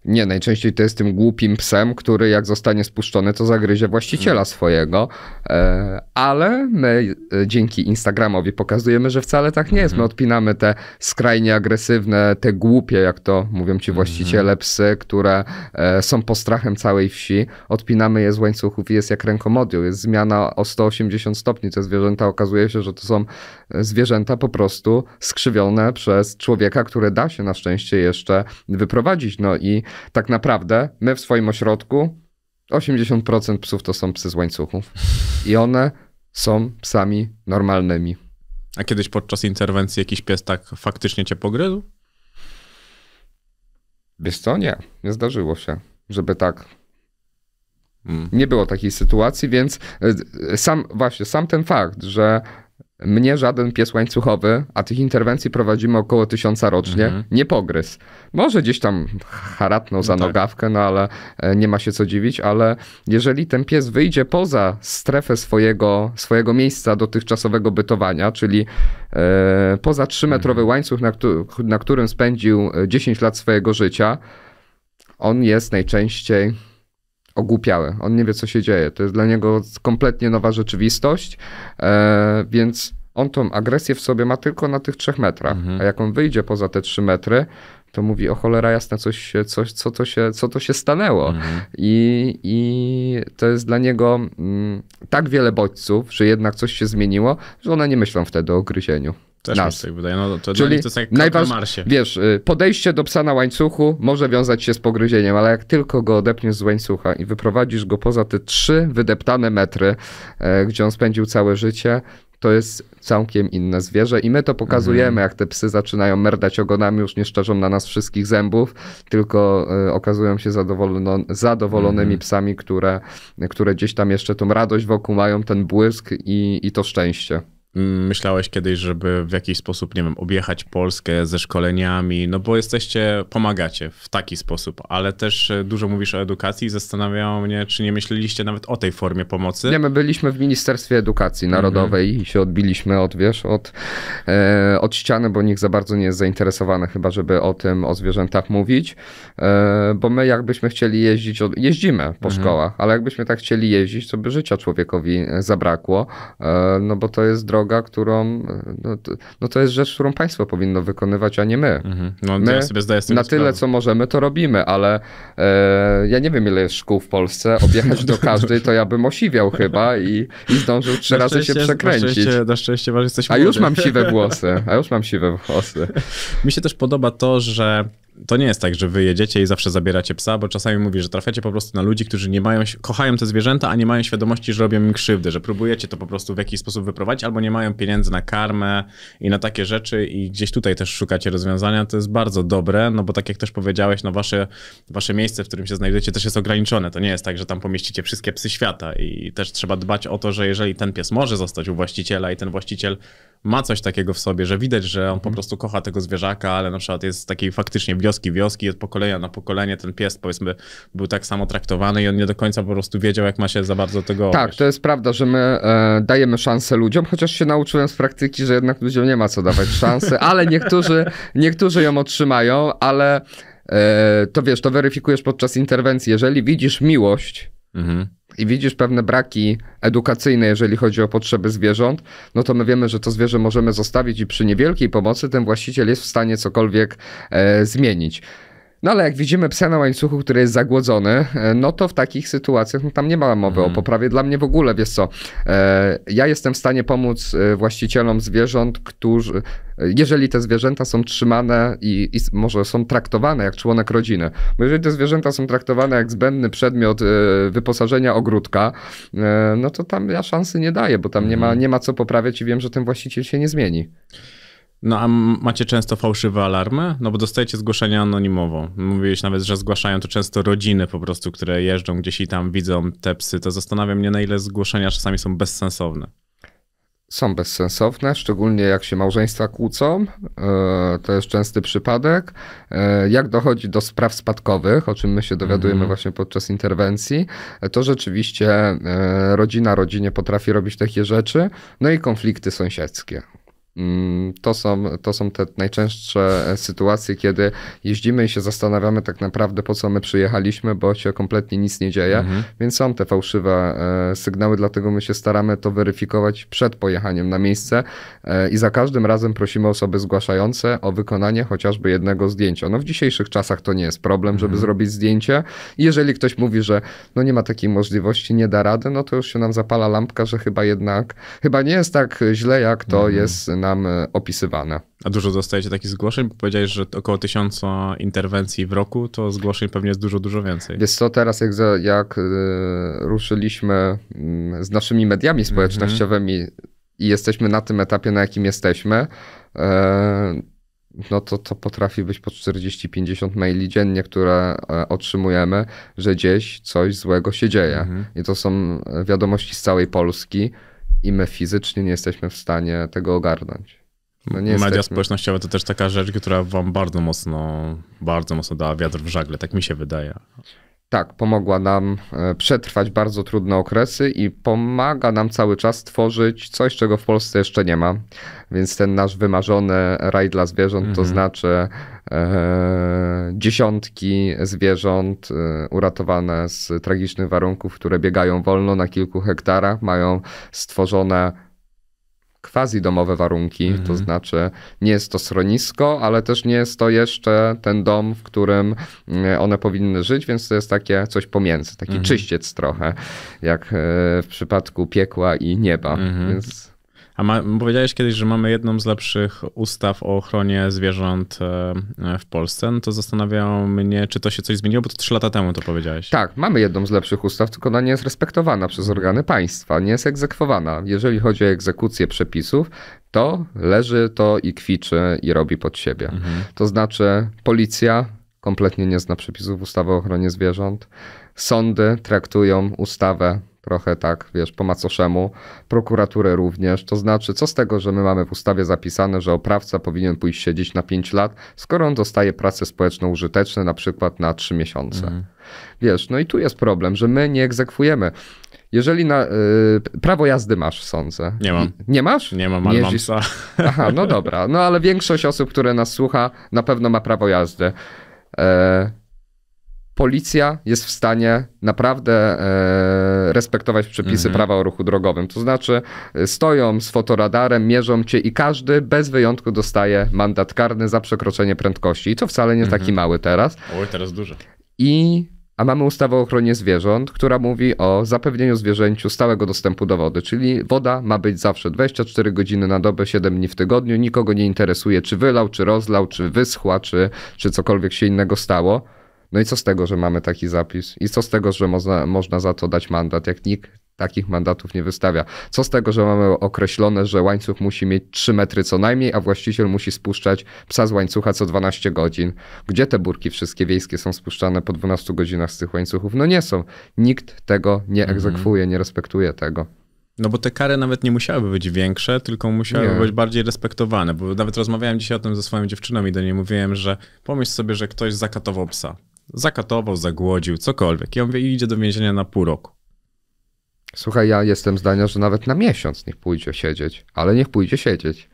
Nie, najczęściej to jest tym głupim psem, który jak zostanie spuszczony, to zagryzie właściciela mhm. swojego. E, ale my e, dzięki Instagramowi pokazujemy, że wcale tak nie jest. My mhm. odpinamy te skrajnie agresywne, te głupie, jak to mówią ci mhm. właściciele, psy, które e, są postrachem całej wsi. Odpinamy je z łańcuchów i jest jak rękomodią. Jest zmiana o 180 stopni. Te zwierzęta okazuje się, że to są zwierzęta po prostu skrzywione przez człowieka, które da się na szczęście jeszcze wyprowadzić. No i tak naprawdę my w swoim ośrodku 80% psów to są psy z łańcuchów i one są psami normalnymi. A kiedyś podczas interwencji jakiś pies tak faktycznie cię pogryzł? Wiesz co, nie. Nie zdarzyło się, żeby tak hmm. nie było takiej sytuacji, więc e, e, sam właśnie sam ten fakt, że mnie żaden pies łańcuchowy, a tych interwencji prowadzimy około tysiąca rocznie, mhm. nie pogryz. Może gdzieś tam haratną za no tak. nogawkę, no ale e, nie ma się co dziwić, ale jeżeli ten pies wyjdzie poza strefę swojego, swojego miejsca dotychczasowego bytowania, czyli e, poza trzymetrowy mhm. łańcuch, na, na którym spędził 10 e, lat swojego życia, on jest najczęściej ogłupiały. On nie wie, co się dzieje. To jest dla niego kompletnie nowa rzeczywistość, e, więc on tą agresję w sobie ma tylko na tych trzech metrach. Mhm. A jak on wyjdzie poza te trzy metry, to mówi o cholera jasna, coś, coś, co, to się, co to się stanęło. Mhm. I, I to jest dla niego mm, tak wiele bodźców, że jednak coś się zmieniło, że one nie myślą wtedy o gryzieniu. Też nas. Tak wydaje. No, to Czyli to jest jak najważ... na marsie. Wiesz, y, podejście do psa na łańcuchu może wiązać się z pogryzieniem, ale jak tylko go odepniesz z łańcucha i wyprowadzisz go poza te trzy wydeptane metry, e, gdzie on spędził całe życie, to jest całkiem inne zwierzę i my to pokazujemy, mhm. jak te psy zaczynają merdać ogonami, już nie szczerzą na nas wszystkich zębów, tylko y, okazują się zadowolono, zadowolonymi mhm. psami, które, które gdzieś tam jeszcze tą radość wokół mają, ten błysk i, i to szczęście. Myślałeś kiedyś, żeby w jakiś sposób, nie wiem, objechać Polskę ze szkoleniami, no bo jesteście, pomagacie w taki sposób, ale też e, dużo mówisz o edukacji i zastanawiało mnie, czy nie myśleliście nawet o tej formie pomocy? Nie, my byliśmy w Ministerstwie Edukacji mhm. Narodowej mm -hmm. i się odbiliśmy od, wiesz, od, e, od ściany, bo nikt za bardzo nie jest zainteresowany chyba, żeby o tym, o zwierzętach mówić, e, bo my jakbyśmy chcieli jeździć, od, jeździmy po mm -hmm. szkołach, ale jakbyśmy tak chcieli jeździć, to by życia człowiekowi e, zabrakło, e, no bo to jest droga droga, którą. No to, no to, jest rzecz, którą państwo powinno wykonywać, a nie my. Mhm. No, my ja sobie zdaję na tyle, sprawę. co możemy, to robimy, ale e, ja nie wiem, ile jest szkół w Polsce. Objechać [LAUGHS] do każdej, to ja bym osiwiał chyba i, i zdążył trzy razy się przekręcić. Na szczęście, na szczęście masz A już mam siwe włosy. A już mam siwe [LAUGHS] włosy. Mi się też podoba to, że to nie jest tak, że wyjedziecie i zawsze zabieracie psa, bo czasami mówię, że trafiacie po prostu na ludzi, którzy nie mają, kochają te zwierzęta, a nie mają świadomości, że robią im krzywdę, że próbujecie to po prostu w jakiś sposób wyprowadzić, albo nie mają pieniędzy na karmę i na takie rzeczy i gdzieś tutaj też szukacie rozwiązania, to jest bardzo dobre, no bo tak jak też powiedziałeś, no wasze, wasze miejsce, w którym się znajdujecie też jest ograniczone, to nie jest tak, że tam pomieścicie wszystkie psy świata i też trzeba dbać o to, że jeżeli ten pies może zostać u właściciela i ten właściciel ma coś takiego w sobie, że widać, że on po mhm. prostu kocha tego zwierzaka, ale na przykład jest taki faktycznie w wioski, wioski, od pokolenia na pokolenie ten pies powiedzmy był tak samo traktowany i on nie do końca po prostu wiedział, jak ma się za bardzo tego Tak, to jest prawda, że my e, dajemy szansę ludziom, chociaż się nauczyłem z praktyki, że jednak ludziom nie ma co dawać szansy, ale niektórzy, niektórzy ją otrzymają, ale e, to wiesz, to weryfikujesz podczas interwencji. Jeżeli widzisz miłość, mhm i widzisz pewne braki edukacyjne, jeżeli chodzi o potrzeby zwierząt, no to my wiemy, że to zwierzę możemy zostawić i przy niewielkiej pomocy ten właściciel jest w stanie cokolwiek e, zmienić. No ale jak widzimy psa na łańcuchu, który jest zagłodzony, e, no to w takich sytuacjach no, tam nie ma mowy mhm. o poprawie. Dla mnie w ogóle, wiesz co, e, ja jestem w stanie pomóc e, właścicielom zwierząt, którzy, e, jeżeli te zwierzęta są trzymane i, i, może są traktowane jak członek rodziny, bo jeżeli te zwierzęta są traktowane jak zbędny przedmiot e, wyposażenia ogródka, e, no to tam ja szansy nie daję, bo tam mhm. nie, ma, mhm. nie ma co poprawiać i wiem, że ten właściciel się nie zmieni. No a macie często fałszywe alarmy? No bo dostajecie zgłoszenia anonimowo. Mówiłeś nawet, że zgłaszają to często rodziny po prostu, które jeżdżą gdzieś i tam widzą te psy. To zastanawia mnie, na ile zgłoszenia czasami są bezsensowne. Są bezsensowne, szczególnie jak się małżeństwa kłócą. E, to jest częsty przypadek. E, jak dochodzi do spraw spadkowych, o czym my się dowiadujemy mhm. właśnie podczas interwencji, e, to rzeczywiście rodzina rodzinie potrafi robić takie rzeczy, no i konflikty sąsiedzkie. Mm, to są, to są te najczęstsze sytuacje, kiedy jeździmy i się zastanawiamy tak naprawdę, po co my przyjechaliśmy, bo się kompletnie nic nie dzieje, mhm. więc są te fałszywe e, sygnały, dlatego my się staramy to weryfikować przed pojechaniem na miejsce e, i za każdym razem prosimy osoby zgłaszające o wykonanie chociażby jednego zdjęcia. No w dzisiejszych czasach to nie jest problem, żeby mhm. zrobić zdjęcie. Jeżeli ktoś mówi, że no nie ma takiej możliwości, nie da rady, no to już się nam zapala lampka, że chyba jednak, chyba nie jest tak źle, jak to mhm. jest na nam e, opisywane. A dużo dostajecie takich zgłoszeń? bo Powiedziałeś, że około tysiąca interwencji w roku, to zgłoszeń pewnie jest dużo, dużo więcej. Jest to teraz jak, jak e, ruszyliśmy mm, z naszymi mediami mhm. społecznościowymi i jesteśmy na tym etapie, na jakim jesteśmy, e, no to to potrafi być po 40-50 maili dziennie, które otrzymujemy, że gdzieś coś złego się dzieje. Mhm. I to są wiadomości z całej Polski i my fizycznie nie jesteśmy w stanie tego ogarnąć. No Media jesteśmy... społecznościowe to też taka rzecz, która wam bardzo mocno, bardzo mocno dała wiatr w żagle, tak mi się wydaje tak, pomogła nam e, przetrwać bardzo trudne okresy i pomaga nam cały czas tworzyć coś, czego w Polsce jeszcze nie ma. Więc ten nasz wymarzony raj dla zwierząt, to mhm. znaczy e, dziesiątki zwierząt e, uratowane z tragicznych warunków, które biegają wolno na kilku hektarach, mają stworzone quasi domowe warunki, to mhm. znaczy nie jest to schronisko, ale też nie jest to jeszcze ten dom, w którym mm, one powinny żyć, więc to jest takie coś pomiędzy, taki mhm. czyściec trochę, jak e, w przypadku piekła i nieba. Mhm. Więc... A ma, powiedziałeś kiedyś, że mamy jedną z lepszych ustaw o ochronie zwierząt e, w Polsce. No to zastanawiało mnie, czy to się coś zmieniło, bo to trzy lata temu to powiedziałeś. Tak, mamy jedną z lepszych ustaw, tylko ona nie jest respektowana przez organy państwa, nie jest egzekwowana. Jeżeli chodzi o egzekucję przepisów, to leży to i kwiczy i robi pod siebie. Mhm. To znaczy policja kompletnie nie zna przepisów ustawy o ochronie zwierząt. Sądy traktują ustawę trochę tak, wiesz, po macoszemu, prokuraturę również. To znaczy, co z tego, że my mamy w ustawie zapisane, że oprawca powinien pójść siedzieć na 5 lat, skoro on dostaje prace społeczną użyteczne na przykład na 3 miesiące. Mhm. Wiesz, no i tu jest problem, że my nie egzekwujemy. Jeżeli na, y, prawo jazdy masz, sądzę. Nie mam. Nie masz? Nie mam, ale mam [LAUGHS] Aha, no dobra. No ale większość osób, które nas słucha, na pewno ma prawo jazdy. E, policja jest w stanie naprawdę e, respektować przepisy mhm. prawa o ruchu drogowym. To znaczy, e, stoją z fotoradarem, mierzą cię i każdy bez wyjątku dostaje mandat karny za przekroczenie prędkości. I to wcale nie mhm. taki mały teraz. Oj, teraz duży. I a mamy ustawę o ochronie zwierząt, która mówi o zapewnieniu zwierzęciu stałego dostępu do wody, czyli woda ma być zawsze 24 godziny na dobę, 7 dni w tygodniu. Nikogo nie interesuje, czy wylał, czy rozlał, czy wyschła, czy, czy cokolwiek się innego stało. No i co z tego, że mamy taki zapis? I co z tego, że można, można za to dać mandat, jak nikt takich mandatów nie wystawia? Co z tego, że mamy określone, że łańcuch musi mieć 3 metry co najmniej, a właściciel musi spuszczać psa z łańcucha co 12 godzin? Gdzie te burki wszystkie wiejskie są spuszczane po 12 godzinach z tych łańcuchów? No nie są. Nikt tego nie mhm. egzekwuje, nie respektuje tego. No bo te kary nawet nie musiałyby być większe, tylko musiały nie. być bardziej respektowane. Bo nawet rozmawiałem dzisiaj o tym ze swoją dziewczyną i do niej mówiłem, że pomyśl sobie, że ktoś zakatował psa zakatował, zagłodził, cokolwiek. I on idzie do więzienia na pół roku. Słuchaj, ja jestem zdania, że nawet na miesiąc niech pójdzie siedzieć, ale niech pójdzie siedzieć.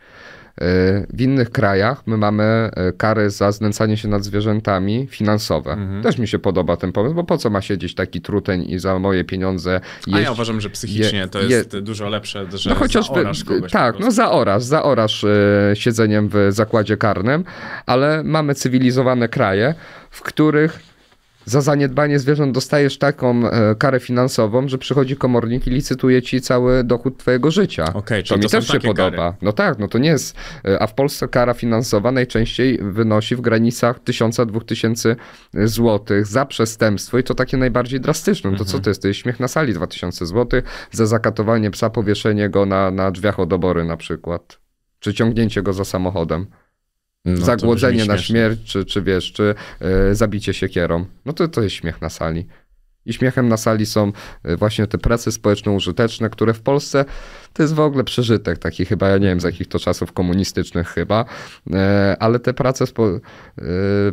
E, w innych krajach my mamy e, kary za znęcanie się nad zwierzętami finansowe. Mhm. Też mi się podoba ten pomysł, bo po co ma siedzieć taki truteń i za moje pieniądze jeść, A ja uważam, że psychicznie je, to jest je, dużo lepsze, że no chociażby, zaorasz kogoś. Tak, no zaorasz, zaorasz yy, siedzeniem w zakładzie karnym, ale mamy cywilizowane kraje, w których za zaniedbanie zwierząt dostajesz taką e, karę finansową, że przychodzi komornik i licytuje ci cały dochód twojego życia. okay, to mi to też się podoba. Kary. No tak, no to nie jest. E, a w Polsce kara finansowa najczęściej wynosi w granicach 1000-2000 złotych za przestępstwo i to takie najbardziej drastyczne. No to co mhm. to jest? To jest śmiech na sali 2000 zł za zakatowanie psa, powieszenie go na, na drzwiach od obory na przykład, czy ciągnięcie go za samochodem. No, zagłodzenie na śmierć, czy, czy wiesz, czy yy, zabicie siekierą. No to, to jest śmiech na sali. I śmiechem na sali są e, właśnie te prace społeczno-użyteczne, które w Polsce to jest w ogóle przeżytek taki chyba, ja nie wiem z jakich to czasów komunistycznych chyba, e, ale te prace, spo, e,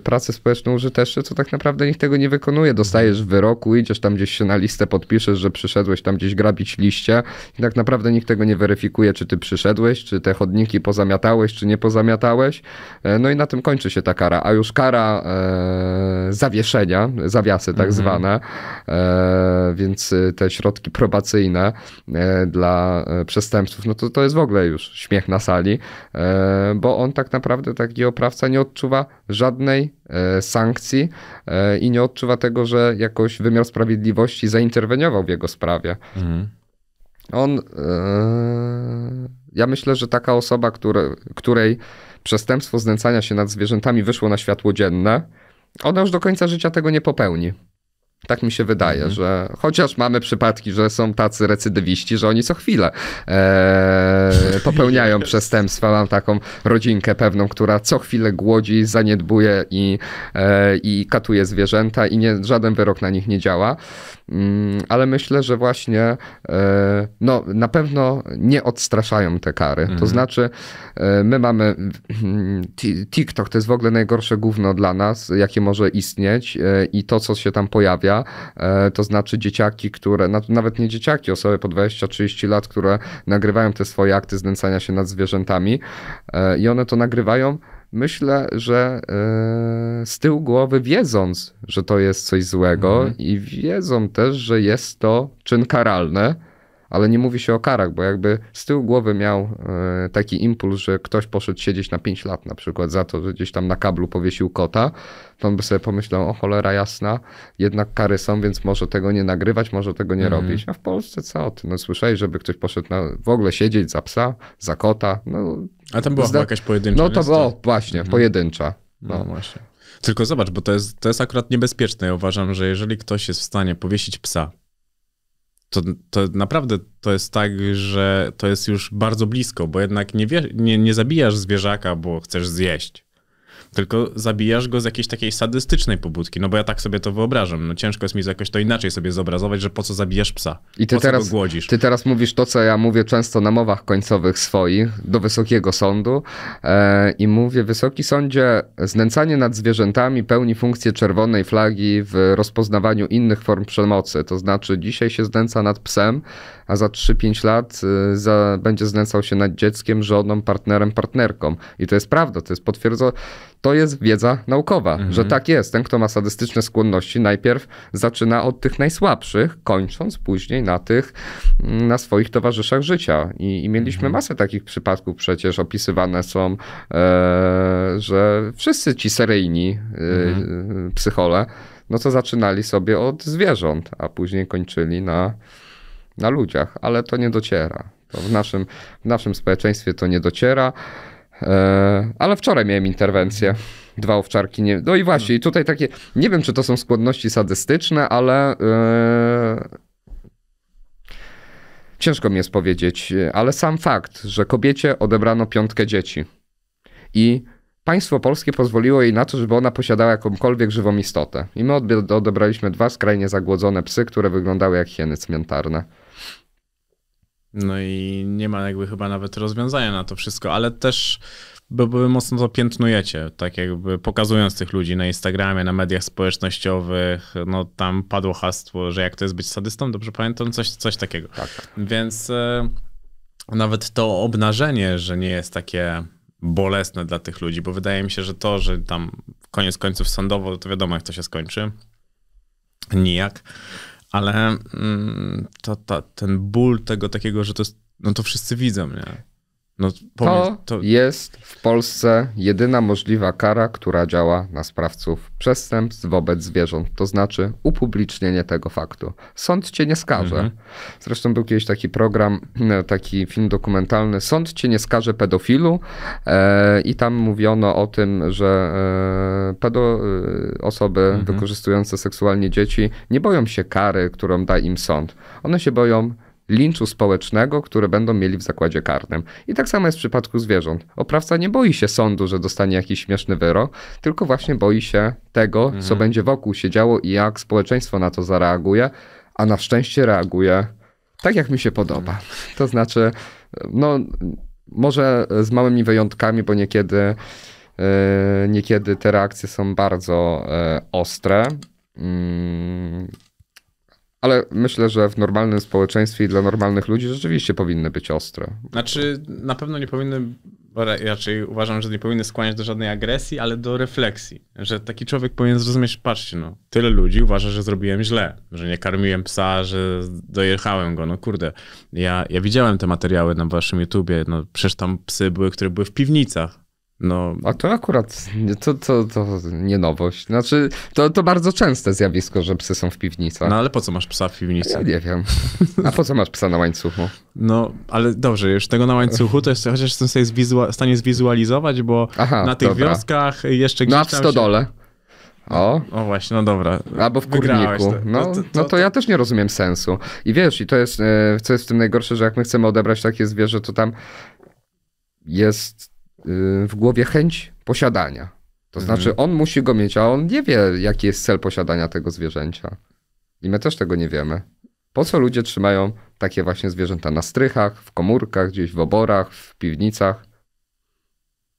prace społeczne użyteczne, co tak naprawdę nikt tego nie wykonuje. Dostajesz wyroku, idziesz tam gdzieś się na listę podpiszesz, że przyszedłeś tam gdzieś grabić liście i tak naprawdę nikt tego nie weryfikuje, czy ty przyszedłeś, czy te chodniki pozamiatałeś, czy nie pozamiatałeś. E, no i na tym kończy się ta kara. A już kara e, zawieszenia, zawiasy tak mhm. zwane, e, więc te środki probacyjne e, dla przestępców, no to to jest w ogóle już śmiech na sali, e, bo on tak naprawdę, taki oprawca, nie odczuwa żadnej e, sankcji e, i nie odczuwa tego, że jakoś wymiar sprawiedliwości zainterweniował w jego sprawie. Mhm. On, ja myślę, że taka osoba, które, której przestępstwo znęcania się nad zwierzętami wyszło na światło dzienne, ona już do końca życia tego nie popełni. Tak mi się wydaje, mhm. że chociaż mamy przypadki, że są tacy recydywiści, że oni co chwilę e, popełniają [LAUGHS] przestępstwa. Mam taką rodzinkę pewną, która co chwilę głodzi, zaniedbuje i, e, i katuje zwierzęta i nie, żaden wyrok na nich nie działa. Mm, ale myślę, że właśnie e, no, na pewno nie odstraszają te kary. Mhm. To znaczy, e, my mamy TikTok, to jest w ogóle najgorsze gówno dla nas, jakie może istnieć e, i to, co się tam pojawia E, to znaczy dzieciaki, które, nawet nie dzieciaki, osoby po 20-30 lat, które nagrywają te swoje akty znęcania się nad zwierzętami e, i one to nagrywają myślę, że e, z tyłu głowy wiedząc, że to jest coś złego mhm. i wiedzą też, że jest to czyn karalny, ale nie mówi się o karach, bo jakby z tyłu głowy miał e, taki impuls, że ktoś poszedł siedzieć na 5 lat na przykład za to, że gdzieś tam na kablu powiesił kota, to on by sobie pomyślał, o cholera jasna, jednak kary są, więc może tego nie nagrywać, może tego nie mhm. robić. A w Polsce co ty? No słyszałeś, żeby ktoś poszedł na, w ogóle siedzieć za psa, za kota? No, A tam była zda... jakaś pojedyncza. No to było, właśnie, mhm. pojedyncza. No. no właśnie. Tylko zobacz, bo to jest, to jest akurat niebezpieczne. Ja uważam, że jeżeli ktoś jest w stanie powiesić psa, to, to naprawdę to jest tak, że to jest już bardzo blisko, bo jednak nie, wie, nie, nie zabijasz zwierzaka, bo chcesz zjeść tylko zabijasz go z jakiejś takiej sadystycznej pobudki, no bo ja tak sobie to wyobrażam. No ciężko jest mi jakoś to inaczej sobie zobrazować, że po co zabijasz psa, I ty po teraz, co go głodzisz. Ty teraz mówisz to, co ja mówię często na mowach końcowych swoich, do Wysokiego Sądu e, i mówię, Wysoki Sądzie, znęcanie nad zwierzętami pełni funkcję czerwonej flagi w rozpoznawaniu innych form przemocy, to znaczy dzisiaj się znęca nad psem, a za 3-5 lat y, za, będzie znęcał się nad dzieckiem, żoną, partnerem, partnerką. I to jest prawda, to jest potwierdzone, to jest wiedza naukowa, mhm. że tak jest. Ten, kto ma sadystyczne skłonności, najpierw zaczyna od tych najsłabszych, kończąc później na tych, mm, na swoich towarzyszach życia. I, i mieliśmy mhm. masę takich przypadków przecież, opisywane są, e, że wszyscy ci seryjni e, mhm. psychole, no to zaczynali sobie od zwierząt, a później kończyli na na ludziach, ale to nie dociera. To w, naszym, w naszym społeczeństwie to nie dociera. E, ale wczoraj miałem interwencję. Dwa owczarki. Nie... No i właśnie, i tutaj takie. Nie wiem, czy to są skłonności sadystyczne, ale. E, ciężko mi jest powiedzieć, ale sam fakt, że kobiecie odebrano piątkę dzieci i państwo polskie pozwoliło jej na to, żeby ona posiadała jakąkolwiek żywą istotę. I my odebraliśmy dwa skrajnie zagłodzone psy, które wyglądały jak hieny cmentarne. No i nie ma jakby chyba nawet rozwiązania na to wszystko, ale też bo wy mocno to piętnujecie, tak jakby pokazując tych ludzi na Instagramie, na mediach społecznościowych, no tam padło hasło, że jak to jest być sadystą, dobrze pamiętam, coś, coś takiego. Tak. Więc e, nawet to obnażenie, że nie jest takie bolesne dla tych ludzi, bo wydaje mi się, że to, że tam koniec końców sądowo, to wiadomo jak to się skończy, nijak ale mm, to, to, ten ból tego takiego, że to jest, no to wszyscy widzą, nie? No, to, to jest w Polsce jedyna możliwa kara, która działa na sprawców przestępstw wobec zwierząt, to znaczy upublicznienie tego faktu. Sąd cię nie skaże. Mhm. Zresztą był kiedyś taki program, [CLEARS THROAT] taki film dokumentalny, Sąd cię nie skaże pedofilu e, i tam mówiono o tym, że e, pedo, e, osoby mhm. wykorzystujące seksualnie dzieci nie boją się kary, którą da im sąd. One się boją linczu społecznego, które będą mieli w zakładzie karnym. I tak samo jest w przypadku zwierząt. Oprawca nie boi się sądu, że dostanie jakiś śmieszny wyrok, tylko właśnie boi się tego, mhm. co będzie wokół się działo i jak społeczeństwo na to zareaguje, a na szczęście reaguje tak, jak mi się podoba. To znaczy, no, może z małymi wyjątkami, bo niekiedy, e, niekiedy te reakcje są bardzo e, ostre. Mm, ale myślę, że w normalnym społeczeństwie i dla normalnych ludzi rzeczywiście powinny być ostre. Znaczy, na pewno nie powinny, raczej uważam, że nie powinny skłaniać do żadnej agresji, ale do refleksji. Że taki człowiek powinien zrozumieć, patrzcie, no, tyle ludzi uważa, że zrobiłem źle, że nie karmiłem psa, że dojechałem go. No kurde, ja, ja widziałem te materiały na waszym YouTubie, no przecież tam psy były, które były w piwnicach no. A to akurat to, to, to nie nowość. Znaczy, to, to bardzo częste zjawisko, że psy są w piwnicach. No ale po co masz psa w piwnicy? Ja nie wiem. A po co masz psa na łańcuchu? No, ale dobrze, już tego na łańcuchu to jeszcze chociaż jestem sobie zwizu- w stanie zwizualizować, bo Aha, na tych dobra. wioskach jeszcze gdzieś. No a w stodole. O. o właśnie, no dobra. Albo w kurniku. No, to, to, no to ja też nie rozumiem sensu. I wiesz, i to jest, e, co jest w tym najgorsze, że jak my chcemy odebrać takie zwierzę, to tam jest Y, w głowie chęć posiadania. To mhm. znaczy, on musi go mieć, a on nie wie, jaki jest cel posiadania tego zwierzęcia. I my też tego nie wiemy. Po co ludzie trzymają takie właśnie zwierzęta na strychach, w komórkach, gdzieś w oborach, w piwnicach?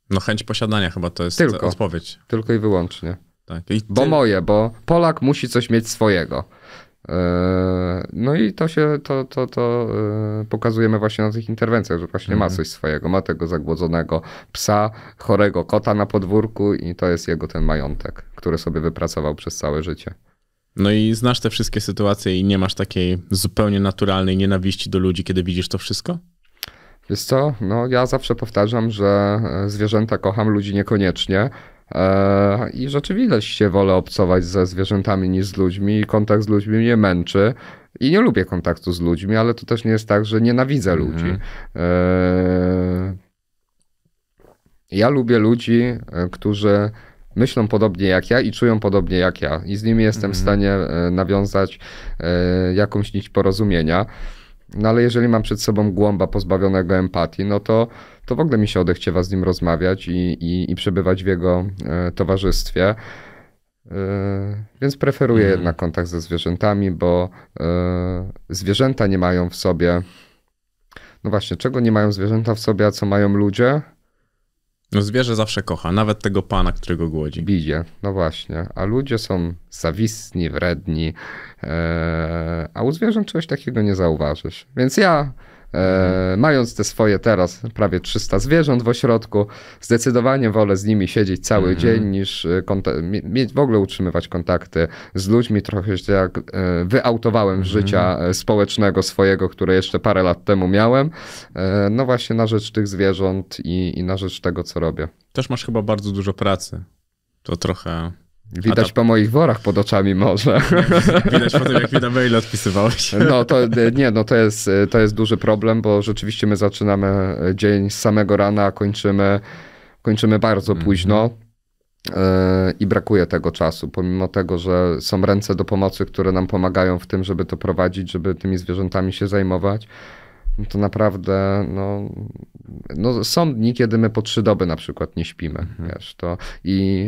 No chęć posiadania chyba to jest tylko, odpowiedź. Tylko i wyłącznie. Tak. I ty... Bo moje, bo Polak musi coś mieć swojego. E, no i to się, to, to, to e, pokazujemy właśnie na tych interwencjach, że właśnie mhm. ma coś swojego, ma tego zagłodzonego psa, chorego kota na podwórku i to jest jego ten majątek, który sobie wypracował przez całe życie. No i znasz te wszystkie sytuacje i nie masz takiej zupełnie naturalnej nienawiści do ludzi, kiedy widzisz to wszystko? Wiesz co, no ja zawsze powtarzam, że e, zwierzęta kocham, ludzi niekoniecznie. Eee, I rzeczywiście wolę obcować ze zwierzętami niż z ludźmi. Kontakt z ludźmi mnie męczy. I nie lubię kontaktu z ludźmi, ale to też nie jest tak, że nienawidzę mhm. ludzi. Eee, ja lubię ludzi, e, którzy myślą podobnie jak ja i czują podobnie jak ja. I z nimi jestem w mhm. stanie e, nawiązać e, jakąś nić porozumienia. No ale jeżeli mam przed sobą głąba pozbawionego empatii, no to, to w ogóle mi się odechciewa z nim rozmawiać i, i, i przebywać w jego e, towarzystwie. E, więc preferuję mm. jednak kontakt ze zwierzętami, bo e, zwierzęta nie mają w sobie, no właśnie, czego nie mają zwierzęta w sobie, a co mają ludzie? No zwierzę zawsze kocha, nawet tego pana, którego głodzi. Bije, no właśnie. A ludzie są zawisni, wredni, e, a u zwierząt czegoś takiego nie zauważysz. Więc ja E, mając te swoje teraz prawie 300 zwierząt w ośrodku, zdecydowanie wolę z nimi siedzieć cały mm -hmm. dzień niż e, mieć, w ogóle utrzymywać kontakty z ludźmi. Trochę się jak e, wyautowałem mm -hmm. życia e, społecznego swojego, które jeszcze parę lat temu miałem. E, no właśnie na rzecz tych zwierząt i, i na rzecz tego, co robię. Też masz chyba bardzo dużo pracy. To trochę Widać ta... po moich worach pod oczami może. [LAUGHS] Widać po tym, jak mi na maile odpisywałeś. No to nie, no to jest, to jest duży problem, bo rzeczywiście my zaczynamy e, dzień z samego rana, a kończymy, kończymy bardzo mm późno e, i brakuje tego czasu, pomimo tego, że są ręce do pomocy, które nam pomagają w tym, żeby to prowadzić, żeby tymi zwierzętami się zajmować. No to naprawdę, no, no, są dni, kiedy my po trzy doby na przykład nie śpimy, mhm. wiesz, to i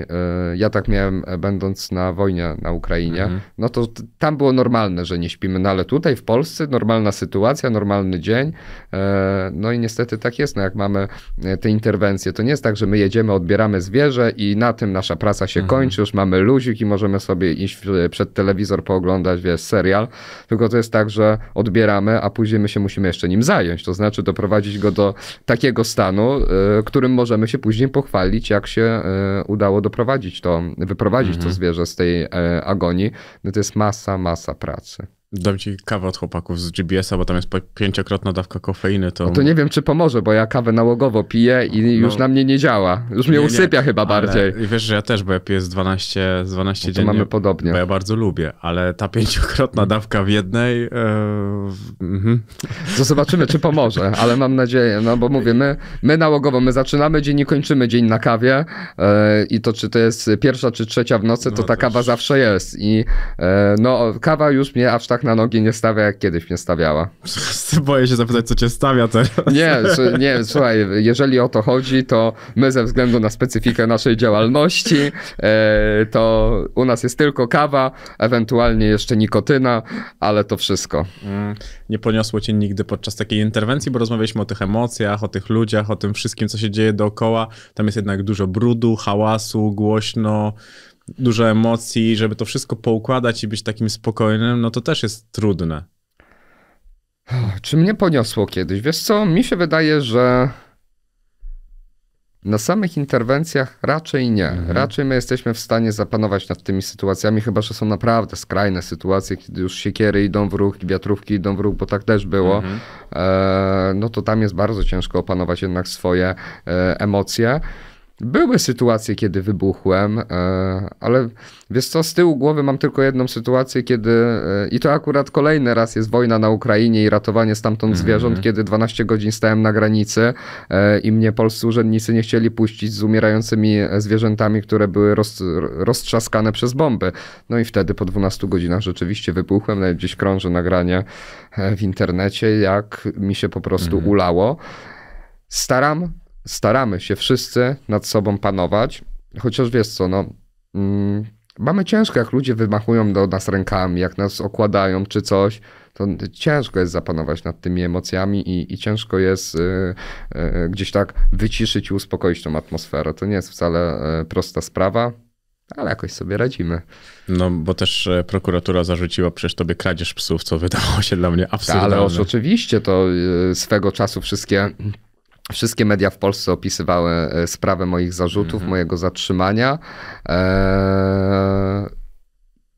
y, ja tak miałem, e, będąc na wojnie na Ukrainie, mhm. no to tam było normalne, że nie śpimy, no ale tutaj w Polsce normalna sytuacja, normalny dzień, y, no i niestety tak jest, no jak mamy te interwencje, to nie jest tak, że my jedziemy, odbieramy zwierzę i na tym nasza praca się mhm. kończy, już mamy luzik i możemy sobie iść przed telewizor pooglądać, wiesz, serial, tylko to jest tak, że odbieramy, a później my się musimy jeszcze nim zająć, to znaczy doprowadzić go do takiego stanu, e, którym możemy się później pochwalić, jak się e, udało doprowadzić to, wyprowadzić to mhm. zwierzę z tej e, agonii. No to jest masa, masa pracy. Dam ci kawę od chłopaków z GBS-a, bo tam jest pięciokrotna dawka kofeiny. To... No to nie wiem, czy pomoże, bo ja kawę nałogowo piję i no, już na mnie nie działa. Już mnie usypia nie, chyba bardziej. I wiesz, że ja też, bo ja piję z 12, z 12 no to mamy podobnie. Bo ja bardzo lubię, ale ta pięciokrotna mm. dawka w jednej... Yy, to zobaczymy, czy pomoże, ale mam nadzieję, no bo mówię, my, my nałogowo, my zaczynamy dzień i kończymy dzień na kawie yy, i to, czy to jest pierwsza, czy trzecia w nocy, to no, ta też... kawa zawsze jest i yy, no kawa już mnie aż tak tak na nogi nie stawia, jak kiedyś mnie stawiała. [LAUGHS] Boję się zapytać, co cię stawia teraz. [LAUGHS] Nie, nie, słuchaj, jeżeli o to chodzi, to my ze względu na specyfikę naszej działalności, e, to u nas jest tylko kawa, ewentualnie jeszcze nikotyna, ale to wszystko. Mm, nie poniosło cię nigdy podczas takiej interwencji, bo rozmawialiśmy o tych emocjach, o tych ludziach, o tym wszystkim, co się dzieje dookoła. Tam jest jednak dużo brudu, hałasu, głośno dużo emocji, żeby to wszystko poukładać i być takim spokojnym, no to też jest trudne. Czy mnie poniosło kiedyś? Wiesz co, mi się wydaje, że na samych interwencjach raczej nie. Mhm. Raczej my jesteśmy w stanie zapanować nad tymi sytuacjami, chyba że są naprawdę skrajne sytuacje, kiedy już siekiery idą w ruch, wiatrówki idą w ruch, bo tak też było. Mhm. E, no to tam jest bardzo ciężko opanować jednak swoje e, emocje. Były sytuacje, kiedy wybuchłem, e, ale wiesz co, z tyłu głowy mam tylko jedną sytuację, kiedy e, i to akurat kolejny raz jest wojna na Ukrainie i ratowanie stamtąd mm -hmm. zwierząt, kiedy 12 godzin stałem na granicy e, i mnie polscy urzędnicy nie chcieli puścić z umierającymi zwierzętami, które były roz, roztrzaskane przez bomby. No i wtedy po 12 godzinach rzeczywiście wybuchłem, nawet gdzieś krąży nagranie w internecie, jak mi się po prostu mm -hmm. ulało. Staram staramy się wszyscy nad sobą panować, chociaż wiesz co, no. Mm, mamy ciężko, jak ludzie wymachują do nas rękami, jak nas okładają czy coś, to ciężko jest zapanować nad tymi emocjami i, i ciężko jest y, y, gdzieś tak wyciszyć i uspokoić tą atmosferę. To nie jest wcale y, prosta sprawa. Ale jakoś sobie radzimy. No, bo też e, prokuratura zarzuciła przecież tobie kradzież psów, co wydawało się dla mnie absurdalne. Ale oczywiście, to y, swego czasu wszystkie Wszystkie media w Polsce opisywały e, sprawę moich zarzutów, mhm. mojego zatrzymania. Eee,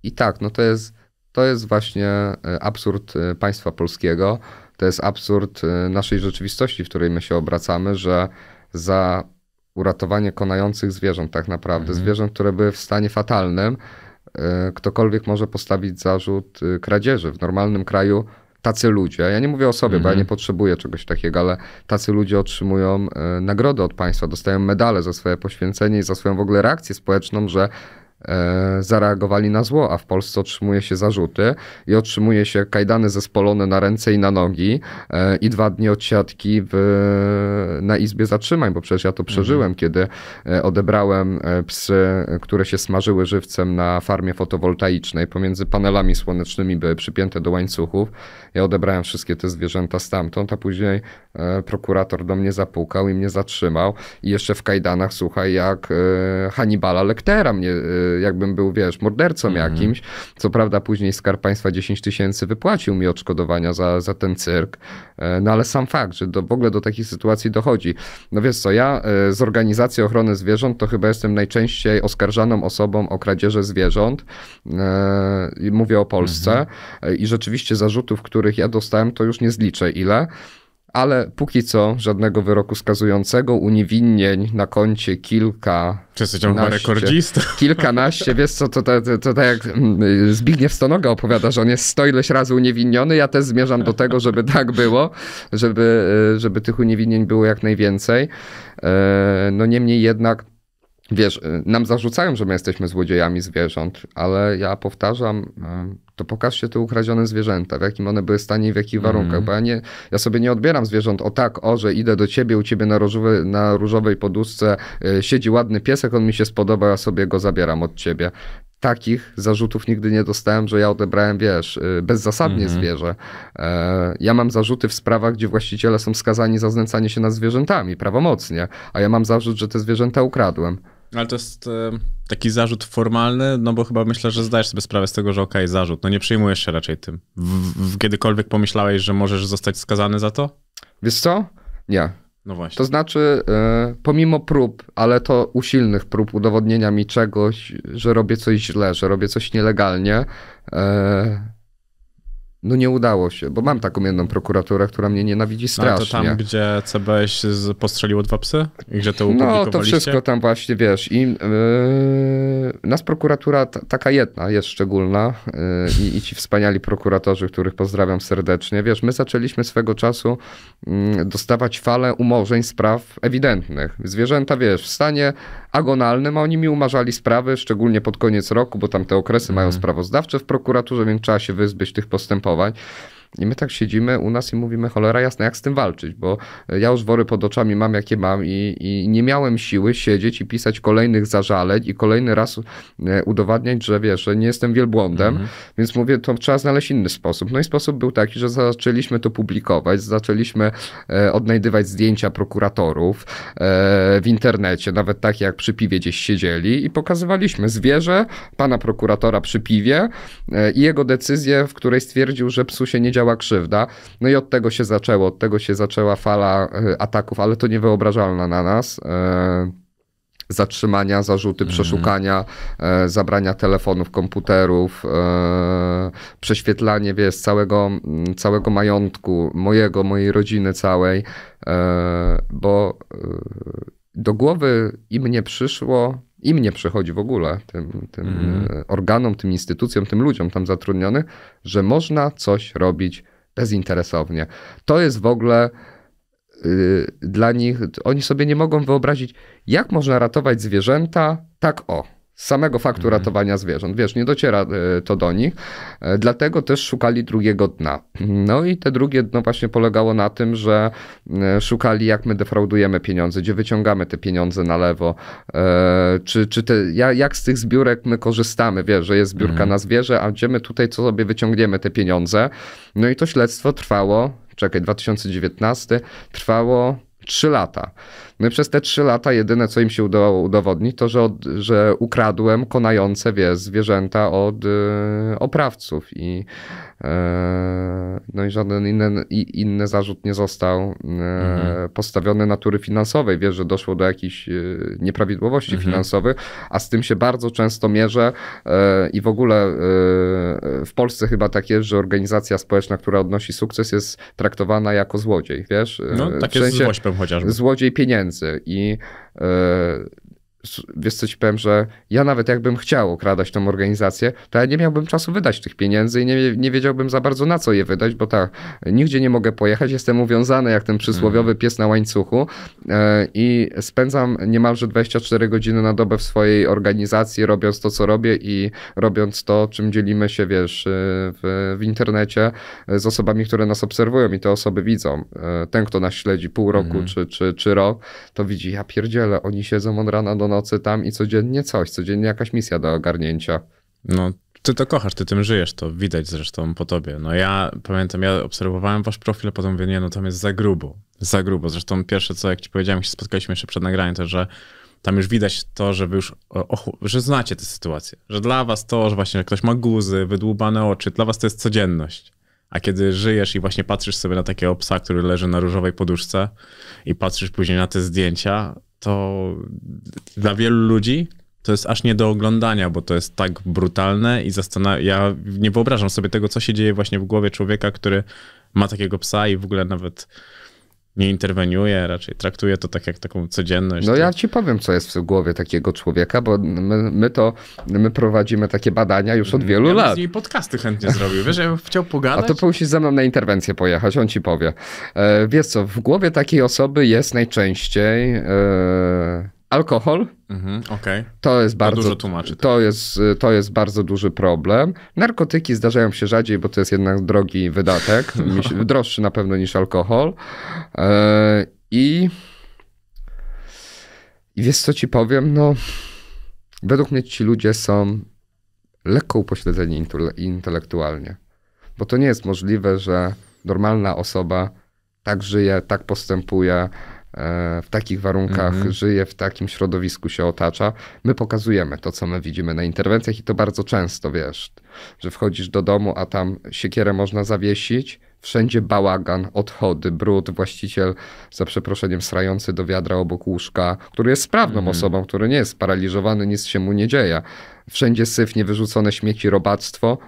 I tak, no to jest, to jest właśnie e, absurd e, państwa polskiego. To jest absurd naszej rzeczywistości, w której my się obracamy, że za uratowanie konających zwierząt, tak naprawdę, mhm. zwierząt, które były w stanie fatalnym, ktokolwiek może postawić zarzut kradzieży. W normalnym kraju tacy ludzie, ja nie mówię o sobie, bo ja nie mhm. potrzebuję czegoś takiego, ale tacy ludzie otrzymują e, nagrody od państwa, dostają medale za swoje poświęcenie i za swoją w ogóle reakcję społeczną, że E, zareagowali na zło, a w Polsce otrzymuje się zarzuty i otrzymuje się kajdany zespolone na ręce i na nogi e, i dwa dni odsiadki w, na izbie zatrzymań, bo przecież ja to przeżyłem, mhm. kiedy e, odebrałem psy, które się smażyły żywcem na farmie fotowoltaicznej, pomiędzy panelami słonecznymi były przypięte do łańcuchów. Ja odebrałem wszystkie te zwierzęta stamtąd, a później prokurator do mnie zapukał i mnie zatrzymał i jeszcze w kajdanach, słuchaj, jak Hannibala Lectera mnie jakbym był, wiesz, mordercą mm jakimś. Co prawda później Skarb Państwa 10 tysięcy wypłacił mi odszkodowania za, za ten cyrk, e, no ale sam fakt, że do, w ogóle do takich sytuacji dochodzi. No wiesz co, ja e, z Organizacji Ochrony Zwierząt to chyba jestem najczęściej oskarżaną osobą o kradzieże zwierząt. E, mówię o Polsce mm -hmm. i rzeczywiście zarzutów, których ja dostałem, to już nie zliczę ile ale póki co żadnego wyroku skazującego, uniewinnień na koncie kilka. Czy jesteś chyba rekordzistą? [LAUGHS] Kilkanaście, wiesz co, to, to, to, to tak jak mm, Zbigniew Stonoga opowiada, że on jest sto ileś razy uniewinniony, ja też zmierzam do tego, żeby tak było, żeby, e, żeby tych uniewinnień było jak najwięcej. E, no niemniej jednak wiesz, e, nam zarzucają, że my jesteśmy złodziejami zwierząt, ale ja powtarzam, to się te ukradzione zwierzęta, w jakim one były stanie i w jakich warunkach, mm. bo ja, nie, ja sobie nie odbieram zwierząt, o tak, o, że idę do ciebie, u ciebie na, różowe, na różowej poduszce e, siedzi ładny piesek, on mi się spodoba, ja sobie go zabieram od ciebie takich zarzutów nigdy nie dostałem, że ja odebrałem, wiesz, e, bezzasadnie mm -hmm. zwierzę. E, ja mam zarzuty w sprawach, gdzie właściciele są skazani za znęcanie się nad zwierzętami prawomocnie, a ja mam zarzut, że te zwierzęta ukradłem. Ale to jest e, taki zarzut formalny, no bo chyba myślę, że zdajesz sobie sprawę z tego, że okej, okay, zarzut, no nie przejmujesz się raczej tym. W, w, kiedykolwiek pomyślałeś, że możesz zostać skazany za to? Wiesz co? Nie. No właśnie. To znaczy, e, pomimo prób, ale to usilnych prób udowodnienia mi czegoś, że robię coś źle, że robię coś nielegalnie, y, no nie udało się, bo mam taką jedną prokuraturę, która mnie nienawidzi no, strasznie. A to tam, gdzie CBS postrzeliło dwa psy? I gdzie to No to wszystko tam właśnie, wiesz. I yy, nas prokuratura taka jedna jest szczególna yy, i, i ci wspaniali prokuratorzy, których pozdrawiam serdecznie. Wiesz, my zaczęliśmy swego czasu yy, dostawać falę umorzeń spraw ewidentnych. Zwierzęta, wiesz, w stanie agonalnym, a oni mi umarzali sprawy, szczególnie pod koniec roku, bo tam te okresy mm. mają mhm. sprawozdawcze w prokuraturze, więc trzeba się wyzbyć tych postępowań. I my tak siedzimy u nas i mówimy, cholera jasne, jak z tym walczyć, bo e, ja już wory pod oczami mam, jakie mam i, i nie miałem siły siedzieć i pisać kolejnych zażaleń i kolejny raz e, udowadniać, że wiesz, że nie jestem wielbłądem, mhm. więc mówię, to trzeba znaleźć inny sposób. No i sposób był taki, że zaczęliśmy to publikować, zaczęliśmy e, odnajdywać zdjęcia prokuratorów w internecie, nawet takie jak przy piwie gdzieś siedzieli i pokazywaliśmy zwierzę pana prokuratora przy piwie i jego decyzję, w której stwierdził, że psu się nie działa działa krzywda. No i od tego się zaczęło, od tego się zaczęła fala e, ataków, ale to niewyobrażalna na nas e, zatrzymania, zarzuty, mhm. przeszukania, mm. e, zabrania telefonów, komputerów, e, prześwietlanie, wiesz, całego, całego majątku mojego, mojej rodziny całej, e, bo e, do głowy im nie przyszło, im nie przychodzi w ogóle, tym, tym mm. organom, tym instytucjom, tym ludziom tam zatrudnionych, że można coś robić bezinteresownie. To jest w ogóle yy, dla nich, oni sobie nie mogą wyobrazić, jak można ratować zwierzęta tak o samego faktu mhm. ratowania zwierząt. Wiesz, nie dociera e, to do nich, e, dlatego też szukali drugiego dna. No i te drugie dno właśnie polegało na tym, że e, szukali, jak my defraudujemy pieniądze, gdzie wyciągamy te pieniądze na lewo, czy, czy te, jak z tych zbiórek my korzystamy. Wiesz, że jest zbiórka mhm. na zwierzę, a gdzie my tutaj co sobie wyciągniemy te pieniądze. No i to śledztwo trwało, czekaj, 2019, trwało 3 lata. No i przez te trzy lata jedyne, co im się udało udowodnić, to, że, od, że ukradłem konające wie, zwierzęta od y, oprawców. I, e, no i żaden inny, inny zarzut nie został e, mhm. postawiony natury finansowej. Wiesz, że doszło do jakichś y, nieprawidłowości mhm. finansowych, a z tym się bardzo często mierzę e, i w ogóle w Polsce chyba tak jest, że organizacja społeczna, która odnosi sukces, jest traktowana jako złodziej. Wiesz? No, tak w sensie, jest z chociażby. Złodziej pieniędzy разница. И э, wiesz co ci powiem, że ja nawet jakbym chciał okradać tą organizację, to ja nie miałbym czasu wydać tych pieniędzy i nie, nie wiedziałbym za bardzo na co je wydać, bo tak, nigdzie nie mogę pojechać, jestem uwiązany jak ten przysłowiowy mhm. pies na łańcuchu e, i spędzam niemalże 24 godziny na dobę w swojej organizacji, robiąc to, co robię i robiąc to, czym dzielimy się, wiesz, e, w, w internecie e, z osobami, które nas obserwują i te osoby widzą. Ten, kto nas śledzi pół roku mhm. czy, czy, czy rok, to widzi, ja pierdzielę, oni siedzą od rana do nocy tam i codziennie coś, codziennie jakaś misja do ogarnięcia. No, ty to kochasz, ty tym żyjesz, to widać zresztą po tobie. No ja pamiętam, ja obserwowałem wasz profil, a potem mówię, nie, no tam jest za grubo, za grubo. Zresztą pierwsze, co jak ci powiedziałem, się spotkaliśmy jeszcze przed nagraniem, to że tam już widać to, że wy już, że znacie tę sytuację, że dla was to, że właśnie ktoś ma guzy, wydłubane oczy, dla was to jest codzienność. A kiedy żyjesz i właśnie patrzysz sobie na takiego psa, który leży na różowej poduszce i patrzysz później na te zdjęcia, to dla wielu ludzi to jest aż nie do oglądania, bo to jest tak brutalne i zastanawiam, ja nie wyobrażam sobie tego, co się dzieje właśnie w głowie człowieka, który ma takiego psa i w ogóle nawet nie interweniuje, raczej traktuje to tak jak taką codzienność. No tak? ja ci powiem, co jest w głowie takiego człowieka, bo my, my to, my prowadzimy takie badania już od mm, wielu ja lat. Ja z niej podcasty chętnie zrobił, wiesz, ja bym chciał pogadać. A to musisz ze mną na interwencję pojechać, on ci powie. E, wiesz co, w głowie takiej osoby jest najczęściej... E, alkohol. Mhm, okay. To jest bardzo to, tłumaczy, to, jest, y, to jest bardzo duży problem. Narkotyki zdarzają się rzadziej, bo to jest jednak drogi wydatek, [LAUGHS] no. droższy na pewno niż alkohol. E, I i wiesz, co ci powiem? No, według mnie ci ludzie są lekko upośledzeni intelektualnie, bo to nie jest możliwe, że normalna osoba tak żyje, tak postępuje, E, w takich warunkach mm -hmm. żyje, w takim środowisku się otacza. My pokazujemy to, co my widzimy na interwencjach i to bardzo często, wiesz, że wchodzisz do domu, a tam siekierę można zawiesić, wszędzie bałagan, odchody, brud, właściciel za przeproszeniem srający do wiadra obok łóżka, który jest sprawną mm -hmm. osobą, który nie jest sparaliżowany, nic się mu nie dzieje. Wszędzie syf, niewyrzucone śmieci, robactwo –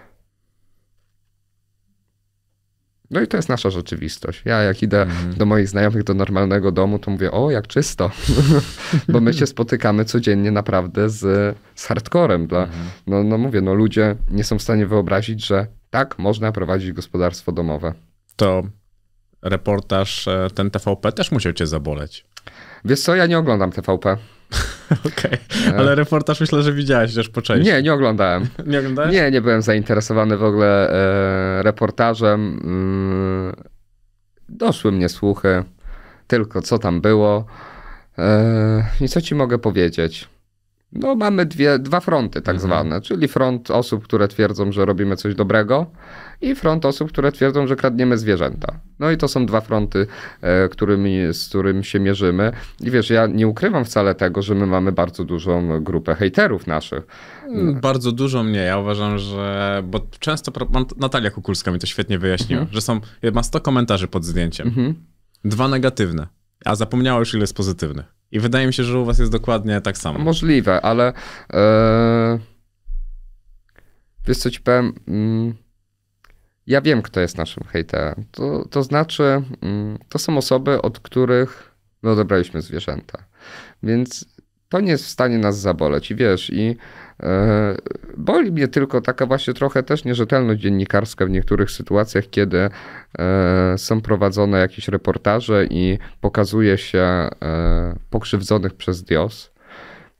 no i to jest nasza rzeczywistość. Ja jak idę mm. do moich znajomych do normalnego domu, to mówię, o, jak czysto. [LAUGHS] Bo my się spotykamy codziennie naprawdę z, z hardcorem. Dla, mm. no, no mówię, no ludzie nie są w stanie wyobrazić, że tak można prowadzić gospodarstwo domowe. To reportaż e, ten TVP też musiał cię zaboleć. Wiesz co, ja nie oglądam TVP. [LAUGHS] Okej, okay. ale reportaż myślę, że widziałeś też po części. Nie, nie oglądałem. [LAUGHS] nie oglądałeś? Nie, nie byłem zainteresowany w ogóle e, reportażem. Mm, doszły mnie słuchy, tylko co tam było. E, I co ci mogę powiedzieć? No, mamy dwie, dwa fronty, tak mhm. zwane, czyli front osób, które twierdzą, że robimy coś dobrego, i front osób, które twierdzą, że kradniemy zwierzęta. No i to są dwa fronty, e, którymi, z którym się mierzymy. I wiesz, ja nie ukrywam wcale tego, że my mamy bardzo dużą grupę hejterów naszych. Mm, bardzo dużo mnie. Ja uważam, że. Bo często. Natalia Kukulska mi to świetnie wyjaśniła, mhm. że są. Ma 100 komentarzy pod zdjęciem. Mhm. Dwa negatywne, a zapomniała już ile jest pozytywnych. I wydaje mi się, że u was jest dokładnie tak samo. Możliwe, ale e... wiesz co ci powiem, mm, ja wiem, kto jest naszym hejterem. To, to znaczy, mm, to są osoby, od których my no, odebraliśmy zwierzęta. Więc to nie jest w stanie nas zaboleć. I wiesz, i e, boli mnie tylko taka właśnie trochę też nierzetelność dziennikarska w niektórych sytuacjach, kiedy E, są prowadzone jakieś reportaże i pokazuje się e, pokrzywdzonych przez Dios,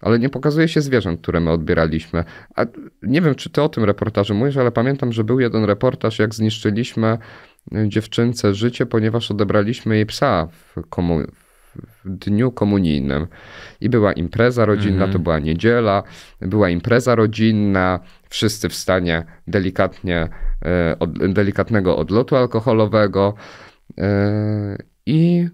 ale nie pokazuje się zwierząt, które my odbieraliśmy. A nie wiem, czy ty o tym reportażu mówisz, ale pamiętam, że był jeden reportaż, jak zniszczyliśmy e, dziewczynce życie, ponieważ odebraliśmy jej psa w, komu w dniu komunijnym. I była impreza rodzinna, to mhm. była niedziela, była impreza rodzinna, wszyscy w stanie delikatnie E, od, delikatnego odlotu alkoholowego e, i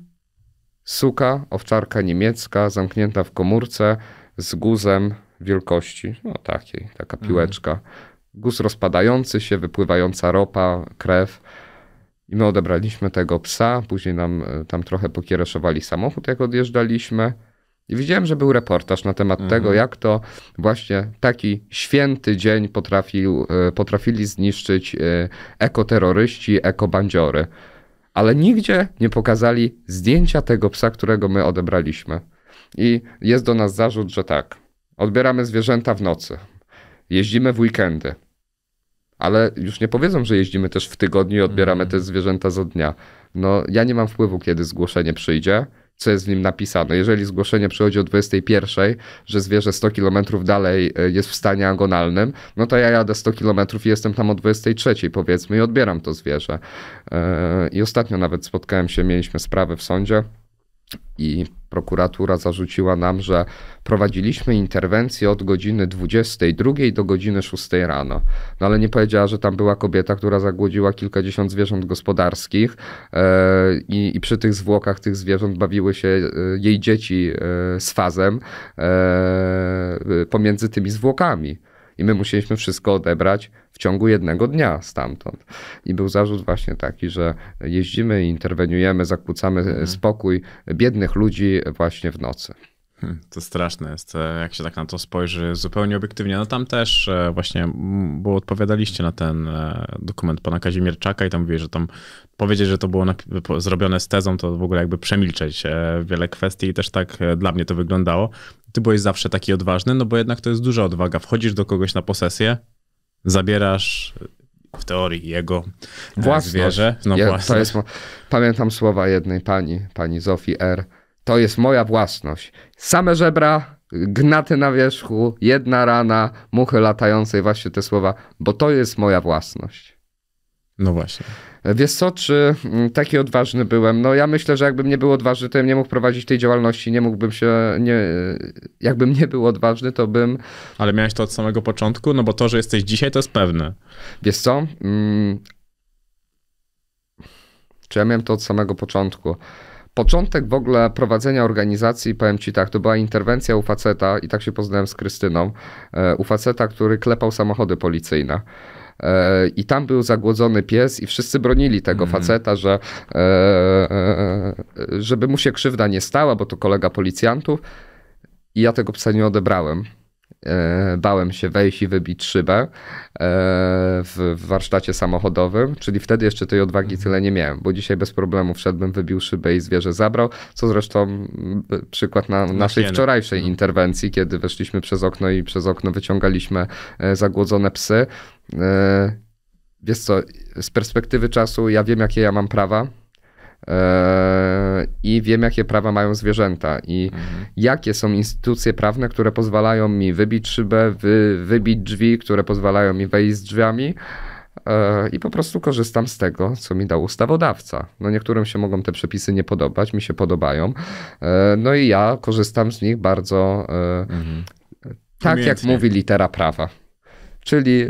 suka, owczarka niemiecka, zamknięta w komórce z guzem wielkości, no takiej, taka mhm. piłeczka. Guz rozpadający się, wypływająca ropa, krew. I my odebraliśmy tego psa, później nam e, tam trochę pokiereszowali samochód, jak odjeżdżaliśmy. I widziałem, że był reportaż na temat mhm. tego, jak to właśnie taki święty dzień potrafił, e, potrafili zniszczyć e, ekoterroryści, ekobandziory. Ale nigdzie nie pokazali zdjęcia tego psa, którego my odebraliśmy. I jest do nas zarzut, że tak, odbieramy zwierzęta w nocy, jeździmy w weekendy, ale już nie powiedzą, że jeździmy też w tygodniu i odbieramy mhm. te zwierzęta za dnia. No, ja nie mam wpływu, kiedy zgłoszenie przyjdzie co jest w nim napisane. Jeżeli zgłoszenie przychodzi o 21, że zwierzę 100 km dalej e, jest w stanie agonalnym, no to ja jadę 100 km i jestem tam o 23 powiedzmy i odbieram to zwierzę. E, I ostatnio nawet spotkałem się, mieliśmy sprawę w sądzie i prokuratura zarzuciła nam, że prowadziliśmy interwencję od godziny 22 do godziny 6 rano. No ale nie powiedziała, że tam była kobieta, która zagłodziła kilkadziesiąt zwierząt gospodarskich e, i, i przy tych zwłokach tych zwierząt bawiły się e, jej dzieci e, z fazem pomiędzy tymi zwłokami i my musieliśmy wszystko odebrać w ciągu jednego dnia stamtąd. I był zarzut właśnie taki, że jeździmy, interweniujemy, zakłócamy mhm. spokój biednych ludzi właśnie w nocy. Hmm, to straszne jest, e, jak się tak na to spojrzy zupełnie obiektywnie. No tam też e, właśnie, bo odpowiadaliście na ten e, dokument pana Kazimierczaka i tam mówię, że tam powiedzieć, że to było zrobione z tezą, to w ogóle jakby przemilczeć wiele kwestii i też tak dla mnie to wyglądało ty byłeś zawsze taki odważny, no bo jednak to jest duża odwaga. Wchodzisz do kogoś na posesję, zabierasz w teorii jego e, własność. zwierzę. No ja, To jest, pamiętam słowa jednej pani, pani Zofii R. To jest moja własność. Same żebra, gnaty na wierzchu, jedna rana, muchy latającej, właśnie te słowa, bo to jest moja własność. No właśnie. Wiesz co, czy mm, taki odważny byłem? No ja myślę, że jakbym nie był odważny, to bym nie mógł prowadzić tej działalności, nie mógłbym się, nie, jakbym nie był odważny, to bym... Ale miałeś to od samego początku? No bo to, że jesteś dzisiaj, to jest pewne. Wiesz co, mm, czy ja miałem to od samego początku? Początek w ogóle prowadzenia organizacji, powiem ci tak, to była interwencja u faceta, i tak się poznałem z Krystyną, e, u faceta, który klepał samochody policyjne. E, I tam był zagłodzony pies i wszyscy bronili tego mm. faceta, że e, e, żeby mu się krzywda nie stała, bo to kolega policjantów. I ja tego psa nie odebrałem. Bałem się wejść i wybić szybę w warsztacie samochodowym, czyli wtedy jeszcze tej odwagi mhm. tyle nie miałem, bo dzisiaj bez problemu wszedłbym, wybił szybę i zwierzę zabrał, co zresztą przykład na naszej wczorajszej mhm. interwencji, kiedy weszliśmy przez okno i przez okno wyciągaliśmy zagłodzone psy. E, wiesz co, z perspektywy czasu ja wiem, jakie ja mam prawa e, i wiem, jakie prawa mają zwierzęta i mhm. jakie są instytucje prawne, które pozwalają mi wybić szybę, wy, wybić drzwi, które pozwalają mi wejść z drzwiami. E, I po prostu korzystam z tego, co mi dał ustawodawca. No niektórym się mogą te przepisy nie podobać, mi się podobają. No i ja korzystam z nich bardzo mhm. tak, Umiejętnie. jak mówi litera prawa czyli e,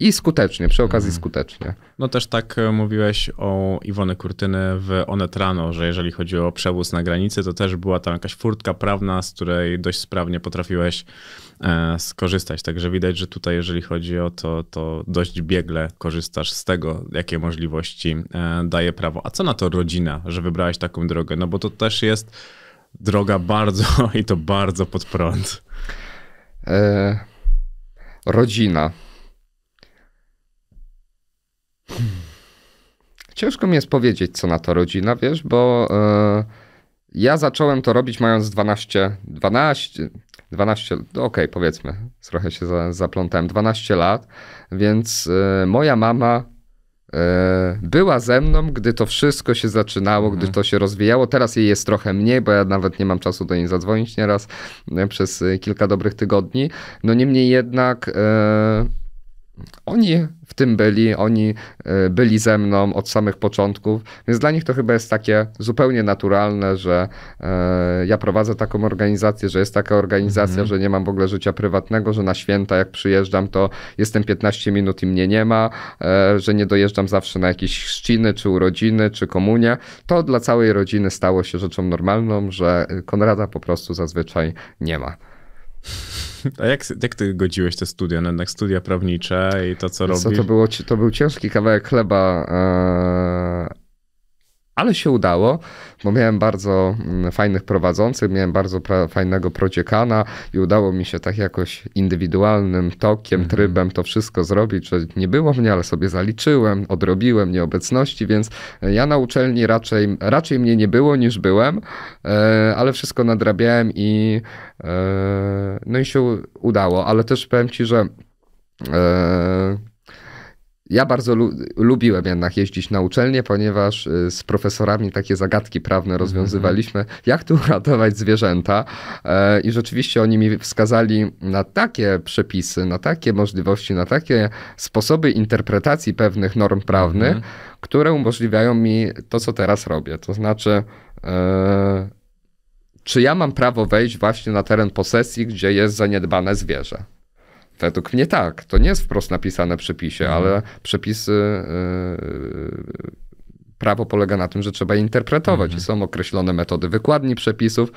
i skutecznie, przy okazji mhm. skutecznie. No też tak e, mówiłeś o Iwony Kurtyny w Onet Rano, że jeżeli chodzi o przewóz na granicy, to też była tam jakaś furtka prawna, z której dość sprawnie potrafiłeś e, skorzystać. Także widać, że tutaj jeżeli chodzi o to, to dość biegle korzystasz z tego, jakie możliwości daje prawo. A co na to rodzina, że wybrałeś taką drogę? No bo to też jest droga bardzo [LAUGHS] i to bardzo pod prąd. Rodzina. Ciężko mi jest powiedzieć, co na to rodzina, wiesz, bo yy, ja zacząłem to robić mając 12, 12, 12, okej, okay, powiedzmy, trochę się zaplątałem, 12 lat, więc yy, moja mama E, była ze mną, gdy to wszystko się zaczynało, gdy mhm. to się rozwijało. Teraz jej jest trochę mniej, bo ja nawet nie mam czasu do niej zadzwonić nieraz e, przez e, kilka dobrych tygodni. No niemniej jednak oni w tym byli, oni e, byli ze mną od samych początków, więc dla nich to chyba jest takie zupełnie naturalne, że e, ja prowadzę taką organizację, że jest taka organizacja, mhm. że nie mam w ogóle życia prywatnego, że na święta jak przyjeżdżam, to jestem 15 minut i mnie nie ma, e, że nie dojeżdżam zawsze na jakieś chrzciny, czy urodziny, czy komunie. To dla całej rodziny stało się rzeczą normalną, że Konrada po prostu zazwyczaj nie ma. A jak, jak ty godziłeś te studia, no jednak studia prawnicze i to, co robisz? Co, to, było, to był ciężki kawałek chleba, e, ale się udało, bo miałem bardzo mm, fajnych prowadzących, miałem bardzo fajnego prociekana i udało mi się tak jakoś indywidualnym tokiem, mhm. trybem to wszystko zrobić, że nie było mnie, ale sobie zaliczyłem, odrobiłem nieobecności, więc e, ja na uczelni raczej, raczej mnie nie było niż byłem, e, ale wszystko nadrabiałem i e, no i się udało, ale też powiem ci, że ja bardzo lu lubiłem jednak jeździć na uczelnię, ponieważ y, z profesorami takie zagadki prawne mhm. rozwiązywaliśmy, jak tu uratować [LAUGHS] zwierzęta. E, I rzeczywiście oni mi wskazali na takie przepisy, na takie możliwości, na takie sposoby interpretacji pewnych norm prawnych, mhm. które umożliwiają mi to, co teraz robię. To znaczy. E, czy ja mam prawo wejść właśnie na teren posesji, gdzie jest zaniedbane zwierzę? Według mnie tak. To nie jest wprost napisane w przepisie, mhm. ale przepisy. Y, y, prawo polega na tym, że trzeba je interpretować mhm. i są określone metody wykładni przepisów.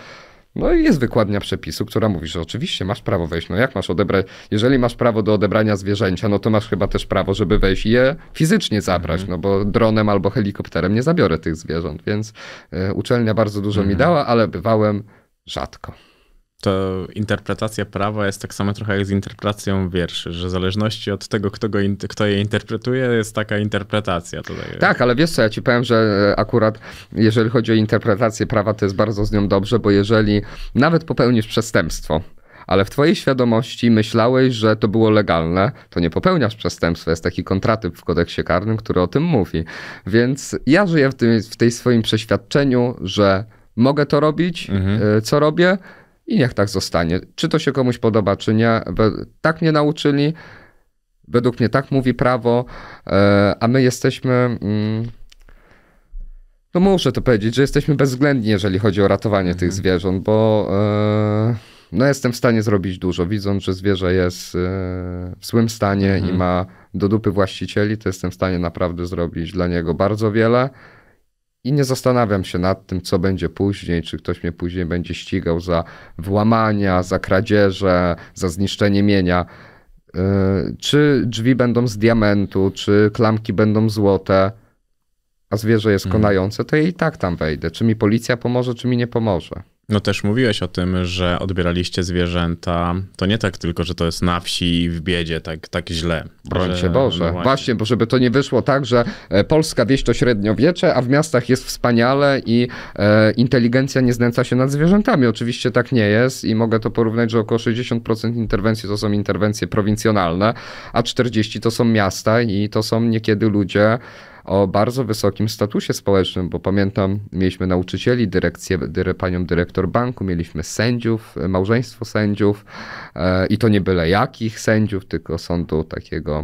No i jest wykładnia przepisu, która mówi, że oczywiście masz prawo wejść. No jak masz odebrać? Jeżeli masz prawo do odebrania zwierzęcia, no to masz chyba też prawo, żeby wejść i je fizycznie zabrać, mhm. no bo dronem albo helikopterem nie zabiorę tych zwierząt, więc y, uczelnia bardzo dużo mhm. mi dała, ale bywałem rzadko to interpretacja prawa jest tak samo trochę jak z interpretacją wierszy, że w zależności od tego, kto, go in, kto je interpretuje, jest taka interpretacja. Tutaj. Tak, ale wiesz co, ja ci powiem, że e, akurat jeżeli chodzi o interpretację prawa, to jest bardzo z nią dobrze, bo jeżeli nawet popełnisz przestępstwo, ale w twojej świadomości myślałeś, że to było legalne, to nie popełniasz przestępstwa. Jest taki kontratyp w kodeksie karnym, który o tym mówi. Więc ja żyję w, tym, w tej swoim przeświadczeniu, że mogę to robić, mhm. E, co robię, i niech tak zostanie. Czy to się komuś podoba, czy nie. Tak mnie nauczyli, według mnie tak mówi prawo, e, a my jesteśmy. Mm, no muszę to powiedzieć, że jesteśmy bezwzględni, jeżeli chodzi o ratowanie mhm. tych zwierząt, bo e, no jestem w stanie zrobić dużo. Widząc, że zwierzę jest e, w złym stanie mhm. i ma do dupy właścicieli, to jestem w stanie naprawdę zrobić dla niego bardzo wiele i nie zastanawiam się nad tym, co będzie później, czy ktoś mnie później będzie ścigał za włamania, za kradzieże, za zniszczenie mienia. Y, czy drzwi będą z diamentu, czy klamki będą złote, a zwierzę jest mhm. konające, to ja i tak tam wejdę. Czy mi policja pomoże, czy mi nie pomoże. No też mówiłeś o tym, że odbieraliście zwierzęta. To nie tak tylko, że to jest na wsi i w biedzie, tak, tak źle. Broń się Boże. No właśnie. bo żeby to nie wyszło tak, że e, polska wieś to średniowiecze, a w miastach jest wspaniale i e, inteligencja nie znęca się nad zwierzętami. Oczywiście tak nie jest i mogę to porównać, że około 60% interwencji to są interwencje prowincjonalne, a 40% to są miasta i to są niekiedy ludzie, o bardzo wysokim statusie społecznym, bo pamiętam, mieliśmy nauczycieli, dyrekcję, dyre, panią dyrektor banku, mieliśmy sędziów, e, małżeństwo sędziów e, i to nie byle jakich sędziów, tylko sądu takiego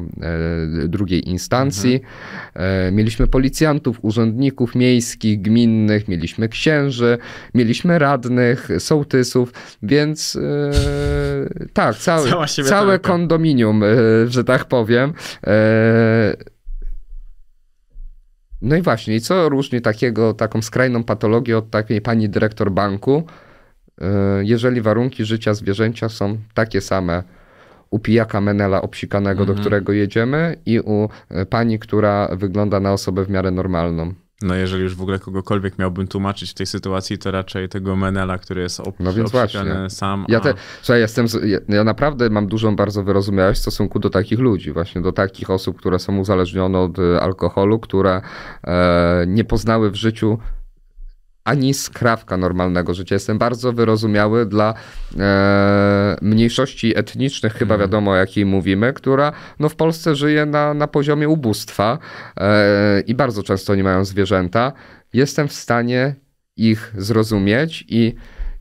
e, drugiej instancji. Mhm. E, mieliśmy policjantów, urzędników miejskich, gminnych, mieliśmy księży, mieliśmy radnych, sołtysów, więc e, tak, cały, całe kondominium, e, że tak powiem, no i właśnie, i co różni takiego, taką skrajną patologię od takiej pani dyrektor banku, e, jeżeli warunki życia zwierzęcia są takie same u pijaka Menela obsikanego, mhm. do którego jedziemy i u e, pani, która wygląda na osobę w miarę normalną? No jeżeli już w ogóle kogokolwiek miałbym tłumaczyć w tej sytuacji, to raczej tego Menela, który jest op- no więc właśnie. sam. Ja, te, a... ja, jestem, ja naprawdę mam dużą bardzo wyrozumiałość w stosunku do takich ludzi, właśnie do takich osób, które są uzależnione od e, alkoholu, które e, nie poznały w życiu ani skrawka normalnego życia. Jestem bardzo wyrozumiały dla e, mniejszości etnicznych, chyba hmm. wiadomo o jakiej mówimy, która no, w Polsce żyje na, na poziomie ubóstwa e, i bardzo często nie mają zwierzęta. Jestem w stanie ich zrozumieć i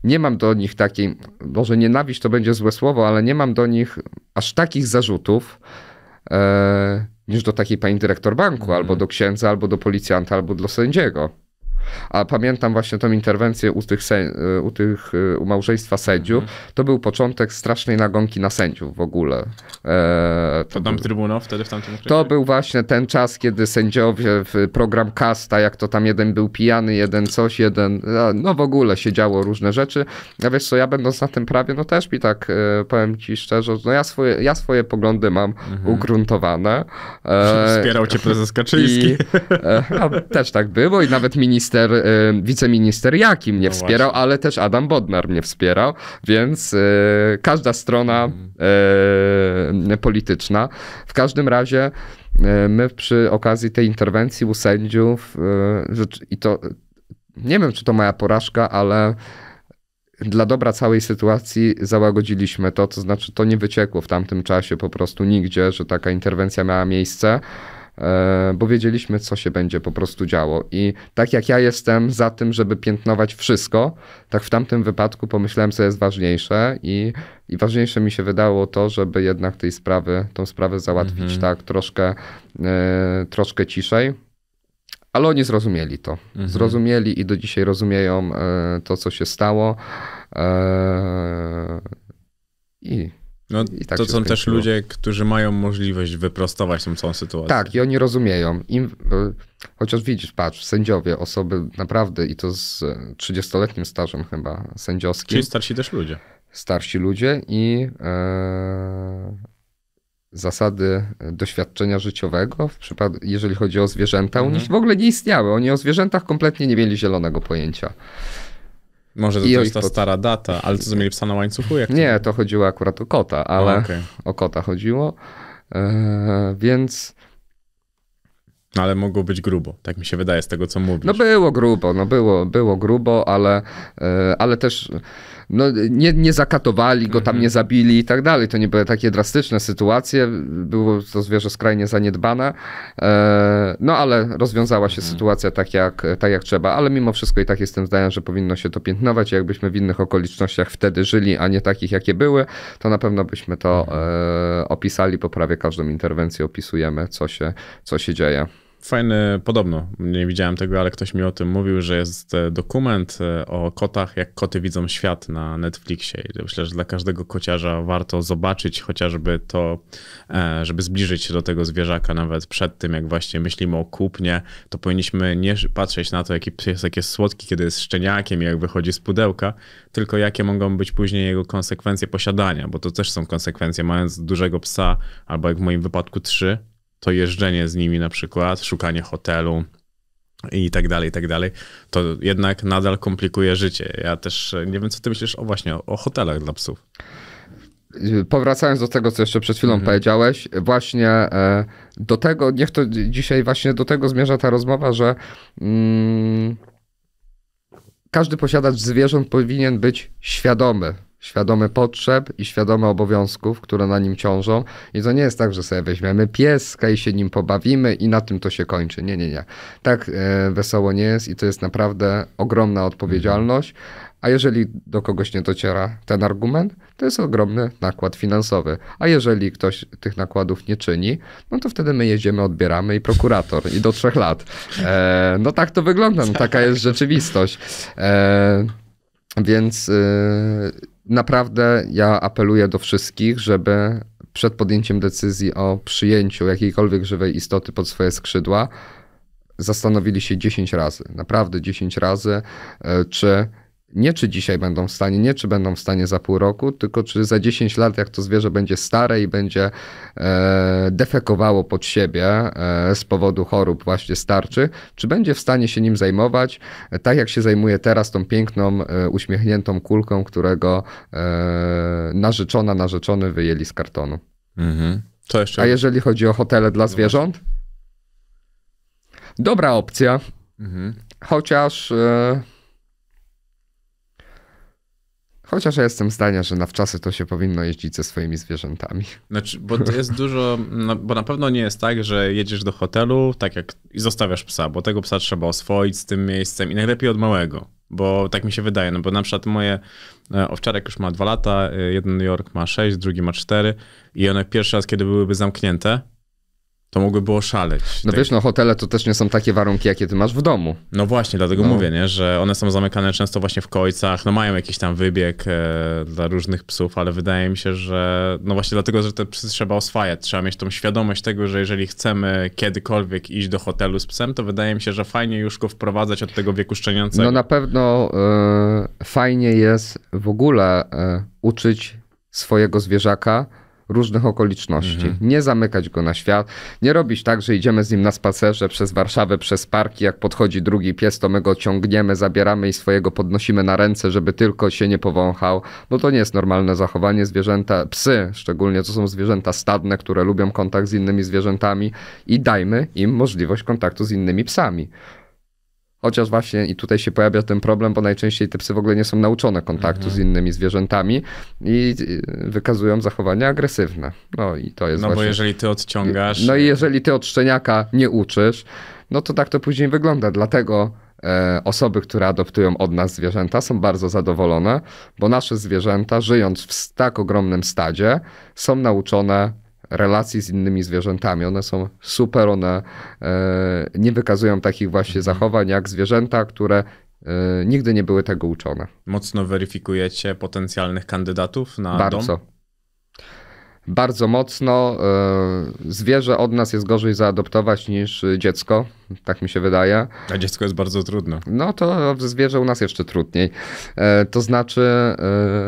nie mam do nich takiej, może nienawiść to będzie złe słowo, ale nie mam do nich aż takich zarzutów. E, niż do takiej pani dyrektor banku, hmm. albo mhm. do księdza, albo do policjanta, albo do sędziego. A pamiętam właśnie tą interwencję u tych, y, u tych y, u małżeństwa sędziów. Mhm. To był początek strasznej nagonki na sędziów w ogóle. E, to, to tam był, trybunał wtedy w tamtym okresie? To był właśnie ten czas, kiedy sędziowie w program Kasta, jak to tam jeden był pijany, jeden coś, jeden, no w ogóle się działo różne rzeczy. A wiesz co, ja będąc na tym prawie, no też mi tak e, powiem ci szczerze, no ja swoje, ja swoje poglądy mam mhm. ugruntowane. E, Wspierał cię prezes Kaczyński. I, e, no, też tak było i nawet minister minister, e, wiceminister Jakim mnie no wspierał, właśnie. ale też Adam Bodnar mnie wspierał, więc e, każda strona mm. polityczna. W każdym razie my przy okazji tej interwencji u sędziów i to nie wiem, czy to moja porażka, ale dla dobra całej sytuacji załagodziliśmy to, to znaczy to nie wyciekło w tamtym czasie po prostu nigdzie, że taka interwencja miała miejsce. E, bo wiedzieliśmy, co się będzie po prostu działo. I tak jak ja jestem za tym, żeby piętnować wszystko, tak w tamtym wypadku pomyślałem, co jest ważniejsze i, i ważniejsze mi się wydało to, żeby jednak tej sprawy, tą sprawę załatwić mhm. tak troszkę, e, troszkę ciszej. Ale oni zrozumieli to. Mhm. Zrozumieli i do dzisiaj rozumieją e, to, co się stało. I no, tak to są też ludzie, którzy mają możliwość wyprostować tą całą sytuację. Tak, i oni rozumieją. Im, chociaż widzisz, patrz, sędziowie, osoby naprawdę i to z 30-letnim stażem chyba sędziowskim. Czyli starsi też ludzie. Starsi ludzie i e, zasady doświadczenia życiowego, w przypadku, jeżeli chodzi o zwierzęta, mhm. u nich mhm. w ogóle nie istniały. Oni o zwierzętach kompletnie nie mieli zielonego pojęcia. Może to jest ta stara data, ale co mieli psa na łańcuchu? Jak nie, to... to chodziło akurat o kota, ale o, okay. o kota chodziło, e, więc... Ale mogło być grubo, tak mi się wydaje z tego, co mówisz. No było grubo, no było, było grubo, ale, e, ale też no, nie, nie zakatowali go, tam nie mhm. zabili i tak dalej. To nie były takie drastyczne sytuacje, było to zwierzę skrajnie zaniedbane, e, no ale rozwiązała się mhm. sytuacja tak jak, tak jak trzeba, ale mimo wszystko i tak jestem zdania, że powinno się to piętnować, jakbyśmy w innych okolicznościach wtedy żyli, a nie takich jakie były, to na pewno byśmy to mhm. e, opisali, Po prawie każdą interwencję opisujemy, co się, co się dzieje. Fajny, podobno, nie widziałem tego, ale ktoś mi o tym mówił, że jest e, dokument e, o kotach, jak koty widzą świat na Netflixie. I myślę, że dla każdego kociarza warto zobaczyć chociażby to, e, żeby zbliżyć się do tego zwierzaka nawet przed tym, jak właśnie myślimy o kupnie, to powinniśmy nie patrzeć na to, jaki jak jest słodki, kiedy jest szczeniakiem, i jak wychodzi z pudełka, tylko jakie mogą być później jego konsekwencje posiadania, bo to też są konsekwencje. Mając dużego psa, albo jak w moim wypadku trzy, to jeżdżenie z nimi na przykład, szukanie hotelu i tak dalej, i tak dalej, to jednak nadal komplikuje życie. Ja też nie wiem, co ty myślisz o właśnie o, o hotelach dla psów. Powracając do tego, co jeszcze przed chwilą mhm. powiedziałeś, właśnie e, do tego, niech to dzisiaj właśnie do tego zmierza ta rozmowa, że mm, każdy posiadacz zwierząt powinien być świadomy świadome potrzeb i świadome obowiązków, które na nim ciążą. I to nie jest tak, że sobie weźmiemy pieska i się nim pobawimy i na tym to się kończy. Nie, nie, nie. Tak e, wesoło nie jest i to jest naprawdę ogromna odpowiedzialność. A jeżeli do kogoś nie dociera ten argument, to jest ogromny nakład finansowy. A jeżeli ktoś tych nakładów nie czyni, no to wtedy my jedziemy, odbieramy i prokurator i do trzech lat. E, no tak to wygląda, no, taka jest rzeczywistość. E, więc y, naprawdę ja apeluję do wszystkich, żeby przed podjęciem decyzji o przyjęciu jakiejkolwiek żywej istoty pod swoje skrzydła zastanowili się 10 razy, naprawdę 10 razy, y, czy nie czy dzisiaj będą w stanie, nie czy będą w stanie za pół roku, tylko czy za 10 lat, jak to zwierzę będzie stare i będzie e, defekowało pod siebie e, z powodu chorób właśnie starczy, czy będzie w stanie się nim zajmować, e, tak jak się zajmuje teraz tą piękną, e, uśmiechniętą kulką, którego e, narzeczona, narzeczony wyjęli z kartonu. Mhm. jeszcze? A jeżeli chodzi o hotele dla no zwierząt? Dobra opcja. Mhm. Chociaż... E, Chociaż ja jestem zdania, że na wczasy to się powinno jeździć ze swoimi zwierzętami. Znaczy, bo to jest dużo, no, bo na pewno nie jest tak, że jedziesz do hotelu tak jak i zostawiasz psa, bo tego psa trzeba oswoić z tym miejscem i najlepiej od małego, bo tak mi się wydaje, no bo na przykład moje e, owczarek już ma dwa lata, e, jeden New York ma sześć, drugi ma cztery i one pierwszy raz, kiedy byłyby zamknięte, to mogłyby oszaleć. No tak. wiesz, no hotele to też nie są takie warunki, jakie ty masz w domu. No właśnie, dlatego no. mówię, nie, że one są zamykane często właśnie w kojcach, no mają jakiś tam wybieg e, dla różnych psów, ale wydaje mi się, że no właśnie dlatego, że te psy trzeba oswajać, trzeba mieć tą świadomość tego, że jeżeli chcemy kiedykolwiek iść do hotelu z psem, to wydaje mi się, że fajnie już go wprowadzać od tego wieku szczeniącego. No na pewno e, fajnie jest w ogóle e, uczyć swojego zwierzaka, różnych okoliczności. Mhm. Nie zamykać go na świat, nie robić tak, że idziemy z nim na spacerze przez Warszawę, przez parki, jak podchodzi drugi pies, to my go ciągniemy, zabieramy i swojego podnosimy na ręce, żeby tylko się nie powąchał, bo to nie jest normalne zachowanie. Zwierzęta, psy szczególnie, to są zwierzęta stadne, które lubią kontakt z innymi zwierzętami i dajmy im możliwość kontaktu z innymi psami. Chociaż właśnie i tutaj się pojawia ten problem, bo najczęściej te psy w ogóle nie są nauczone kontaktu mhm. z innymi zwierzętami i y, wykazują zachowania agresywne. No i to jest No właśnie... bo jeżeli ty odciągasz... No i y- jeżeli ty od szczeniaka nie uczysz, no to tak to później wygląda. Dlatego e, osoby, które adoptują od nas zwierzęta, są bardzo zadowolone, bo nasze zwierzęta, żyjąc w tak ogromnym stadzie, są nauczone relacji z innymi zwierzętami. One są super, one e, nie wykazują takich właśnie mhm. zachowań jak zwierzęta, które e, nigdy nie były tego uczone. Mocno weryfikujecie potencjalnych kandydatów na Bardzo. dom? Bardzo mocno. E, zwierzę od nas jest gorzej zaadoptować niż dziecko tak mi się wydaje. A dziecko jest bardzo trudne. No to zwierzę u nas jeszcze trudniej. E, to znaczy e,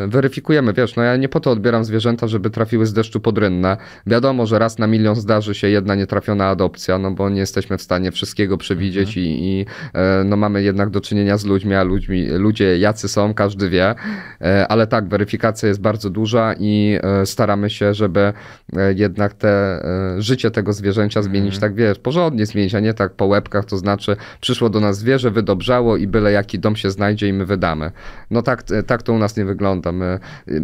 weryfikujemy, wiesz, no ja nie po to odbieram zwierzęta, żeby trafiły z deszczu pod rynne. Wiadomo, że raz na milion zdarzy się jedna nietrafiona adopcja, no bo nie jesteśmy w stanie wszystkiego przewidzieć mhm. i, i, e, no mamy jednak do czynienia z ludźmi, a ludźmi, ludzie jacy są, każdy wie, ale tak, weryfikacja jest bardzo duża i staramy się, żeby jednak te życie tego zwierzęcia zmienić, mhm. tak wiesz, porządnie zmienić, a nie tak po łebkach, to znaczy przyszło do nas zwierzę, wydobrzało i byle jaki dom się znajdzie i my wydamy. No tak, e, tak to u nas nie wygląda. My, e,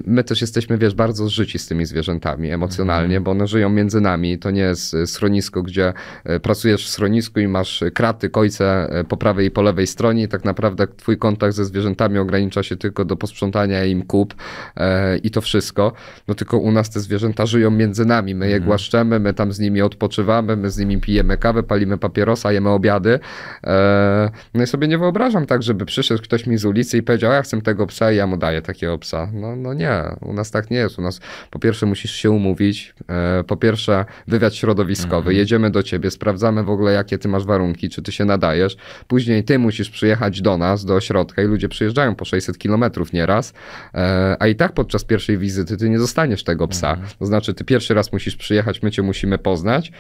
my też jesteśmy, wiesz, bardzo zżyci z tymi zwierzętami emocjonalnie, mhm. bo one żyją między nami. To nie jest e, schronisko, gdzie pracujesz w schronisku i masz kraty, kojce po prawej i po lewej stronie i tak naprawdę twój kontakt ze zwierzętami ogranicza się tylko do posprzątania im kup e, i to wszystko. No tylko u nas te zwierzęta żyją między nami. My je mm głaszczemy, my tam z nimi odpoczywamy, my z nimi pijemy kawę, palimy papierosa, mamy obiady. E, no i sobie nie wyobrażam tak, żeby przyszedł ktoś mi z ulicy i powiedział, ja chcę tego psa i ja mu daję takiego psa. No, no nie, u nas tak nie jest. U nas po pierwsze musisz się umówić, e, po pierwsze wywiad środowiskowy, mhm. jedziemy do ciebie, sprawdzamy w ogóle jakie ty masz warunki, czy ty się nadajesz. Później ty musisz przyjechać do nas, do ośrodka i ludzie przyjeżdżają po 600 kilometrów nieraz, e, a i tak podczas pierwszej wizyty ty nie zostaniesz tego psa. Mhm. To znaczy ty pierwszy raz musisz przyjechać, my cię musimy poznać,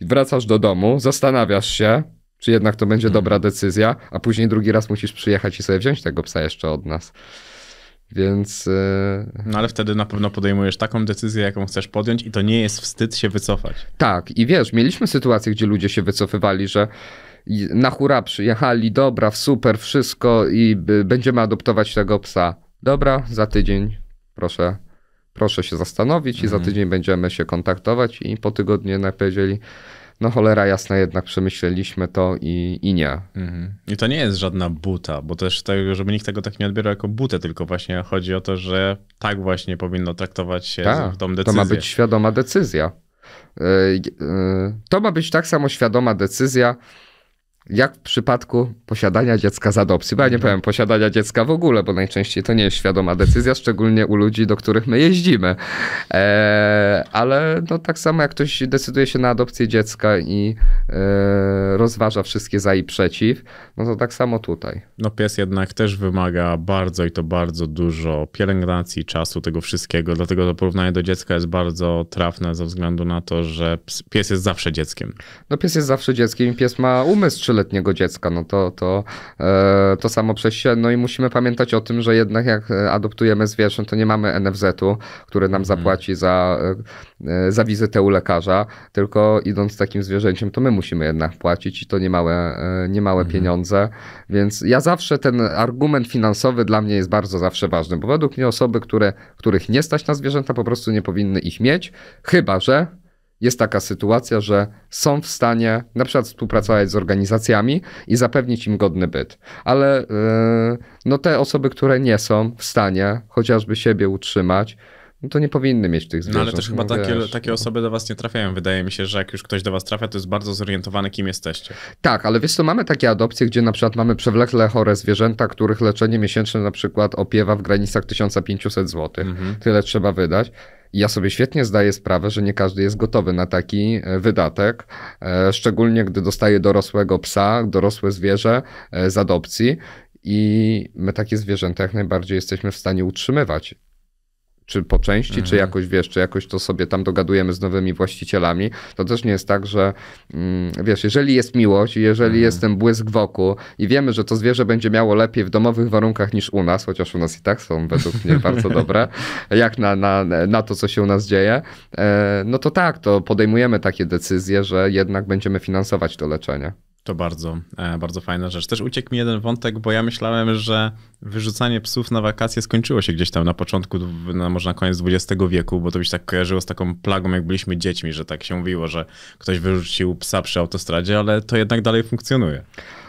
wracasz do domu, zastanawiasz się, czy jednak to będzie mhm. dobra decyzja, a później drugi raz musisz przyjechać i sobie wziąć tego psa jeszcze od nas. Więc. E, no ale wtedy na pewno podejmujesz taką decyzję, jaką chcesz podjąć, i to nie jest wstyd się wycofać. Tak, i wiesz, mieliśmy sytuację, gdzie ludzie się wycofywali, że na hura przyjechali, dobra, super, wszystko i y, będziemy adoptować tego psa. Dobra, za tydzień, proszę, proszę się zastanowić i za mhm. tydzień będziemy się kontaktować i po tygodniu jednak powiedzieli, no cholera jasna, jednak przemyśleliśmy to i, i nie. Mhm. I to nie jest żadna buta, bo też tego, żeby nikt tego tak nie odbierał jako butę, tylko właśnie chodzi o to, że tak właśnie powinno traktować się Ta, tą decyzję. To ma być świadoma decyzja. Y, y, to ma być tak samo świadoma decyzja, jak w przypadku posiadania dziecka z adopcji, bo ja nie powiem posiadania dziecka w ogóle, bo najczęściej to nie jest świadoma decyzja, szczególnie u ludzi, do których my jeździmy. E, ale no, tak samo jak ktoś decyduje się na adopcję dziecka i e, rozważa wszystkie za i przeciw, no to tak samo tutaj. No pies jednak też wymaga bardzo i to bardzo dużo pielęgnacji, czasu, tego wszystkiego, dlatego to porównanie do dziecka jest bardzo trafne ze względu na to, że pies jest zawsze dzieckiem. No pies jest zawsze dzieckiem i pies ma umysł, czy trzyletniego dziecka. No to, to, e, to samo przejście. No i musimy pamiętać o tym, że jednak jak e, adoptujemy zwierzę, to nie mamy NFZ-u, który nam mhm. zapłaci za, e, za wizytę u lekarza, tylko idąc z takim zwierzęciem, to my musimy jednak płacić i to niemałe, niemałe mhm. pieniądze. Więc ja zawsze ten argument finansowy dla mnie jest bardzo zawsze ważny, bo według mnie osoby, które, których nie stać na zwierzęta, po prostu nie powinny ich mieć, chyba że jest taka sytuacja, że są w stanie na przykład współpracować z organizacjami i zapewnić im godny byt. Ale e, no, te osoby, które nie są w stanie chociażby siebie utrzymać, no to nie powinny mieć tych zwierząt. No ale też no chyba no, takie, wiesz, takie osoby do was nie trafiają. Wydaje mi się, że jak już ktoś do was trafia, to jest bardzo zorientowany, kim jesteście. Tak, ale wiesz co, mamy takie adopcje, gdzie na przykład mamy przewlekle chore zwierzęta, których leczenie miesięczne na przykład opiewa w granicach 1500 zł. Mhm. Tyle trzeba wydać. Ja sobie świetnie zdaję sprawę, że nie każdy jest gotowy na taki e, wydatek, e, szczególnie gdy dostaje dorosłego psa, dorosłe zwierzę e, z adopcji i my takie zwierzęta jak najbardziej jesteśmy w stanie utrzymywać czy po części, mhm. czy jakoś wiesz, czy jakoś to sobie tam dogadujemy z nowymi właścicielami. To też nie jest tak, że mm, wiesz, jeżeli jest miłość, jeżeli mhm. jest ten błysk wokół i wiemy, że to zwierzę będzie miało lepiej w domowych warunkach niż u nas, chociaż u nas i tak są według mnie bardzo [LAUGHS] dobre, jak na, na, na to, co się u nas dzieje, e, no to tak, to podejmujemy takie decyzje, że jednak będziemy finansować to leczenie. To bardzo, e, bardzo fajna rzecz. Też uciekł mi jeden wątek, bo ja myślałem, że wyrzucanie psów na wakacje skończyło się gdzieś tam na początku, na, może na koniec XX wieku, bo to by się tak kojarzyło z taką plagą, jak byliśmy dziećmi, że tak się mówiło, że ktoś wyrzucił psa przy autostradzie, ale to jednak dalej funkcjonuje.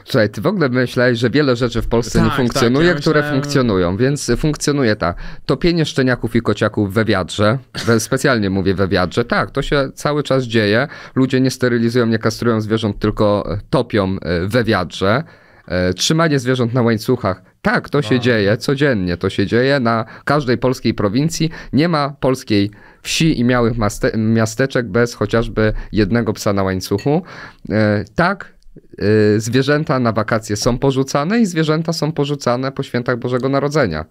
Słuchaj, ty w ogóle myślałeś, że wiele rzeczy w Polsce tak, nie funkcjonuje, tak, ja które myślałem... funkcjonują, więc funkcjonuje tak. Topienie szczeniaków i kociaków we wiadrze, we, specjalnie mówię we wiadrze, tak, to się cały czas dzieje. Ludzie nie sterylizują, nie kastrują zwierząt, tylko e, topią e, we wiadrze. E, trzymanie zwierząt na łańcuchach tak, to się A. Tak. dzieje codziennie, to się dzieje na każdej polskiej prowincji. Nie ma polskiej wsi i małych miasteczek bez chociażby jednego psa na łańcuchu. tak, Y, zwierzęta na wakacje są porzucane i zwierzęta są porzucane po świętach Bożego Narodzenia.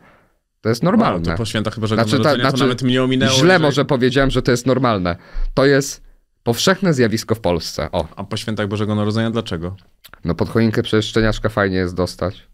To jest normalne. Wow, to po świętach Bożego znaczy, Narodzenia ta, to znaczy, nawet mnie ominęło. Źle jeżeli... może powiedziałem, że to jest normalne. To jest powszechne zjawisko w Polsce. O. A po świętach Bożego Narodzenia dlaczego? No pod choinkę przecież szczeniaczka fajnie jest dostać.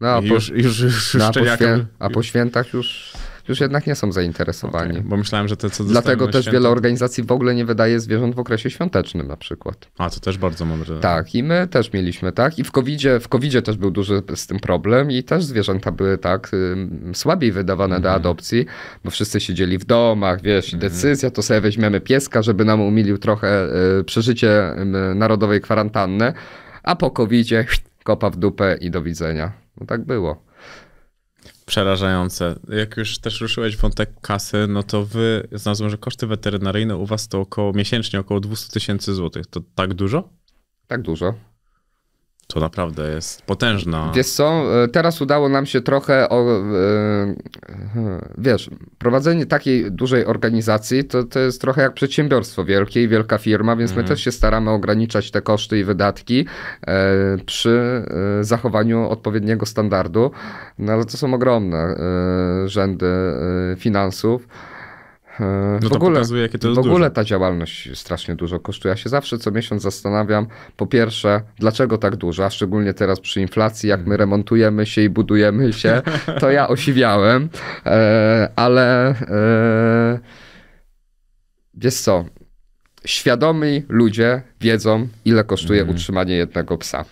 No, a po, już, już, już, no, a, po a po świętach już już jednak nie są zainteresowani. Okay, bo myślałem, że te co Dlatego też wiele organizacji w ogóle nie wydaje zwierząt w okresie świątecznym na przykład. A, to też bardzo mądre. Tak, i my też mieliśmy tak. I w COVID-zie, w COVID też był duży z tym problem i też zwierzęta były tak ym, słabiej wydawane mm -hmm. do mhm. adopcji, bo wszyscy siedzieli w domach, wiesz, mm -hmm. decyzja, to sobie weźmiemy pieska, żeby nam umilił trochę y, przeżycie y, narodowej kwarantanny, a po covid kopa w dupę i do widzenia. No tak było przerażające. Jak już też ruszyłeś wątek kasy, no to wy, znalazłem, że koszty weterynaryjne u was to około miesięcznie około 200 tysięcy złotych. To tak dużo? Tak dużo. To naprawdę jest potężna. Wiesz co, e, teraz udało nam się trochę, o, e, e, wiesz, prowadzenie takiej dużej organizacji to, to jest trochę jak przedsiębiorstwo wielkie i wielka firma, więc mm. my mhm. też się staramy ograniczać te koszty i wydatki przy zachowaniu odpowiedniego standardu, no ale to są ogromne rzędy finansów. E, no w ogóle, pokazuje, w ogóle dużo. ta działalność strasznie dużo kosztuje. Ja się zawsze co miesiąc zastanawiam, po pierwsze, dlaczego tak dużo, a szczególnie teraz przy inflacji, jak my mhm. remontujemy się i budujemy się, to ja [LAUGHS] osiwiałem, e, ale e, wiesz co, świadomi ludzie wiedzą, ile kosztuje mhm. utrzymanie jednego psa.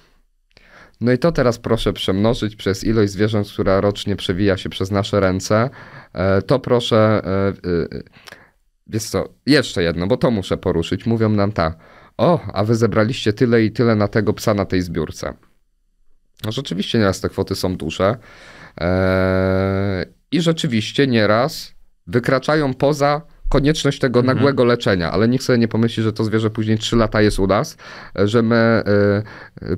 No i to teraz proszę przemnożyć przez ilość zwierząt, która rocznie przewija się przez nasze ręce. E, to proszę, e, e, wiesz co, jeszcze jedno, bo to muszę poruszyć. Mówią nam ta, o, a wy zebraliście tyle i tyle na tego psa na tej zbiórce. No rzeczywiście nieraz te kwoty są duże i rzeczywiście nieraz wykraczają poza konieczność tego mhm. nagłego leczenia, ale nikt sobie nie pomyśli, że to zwierzę później 3 lata jest u nas, że my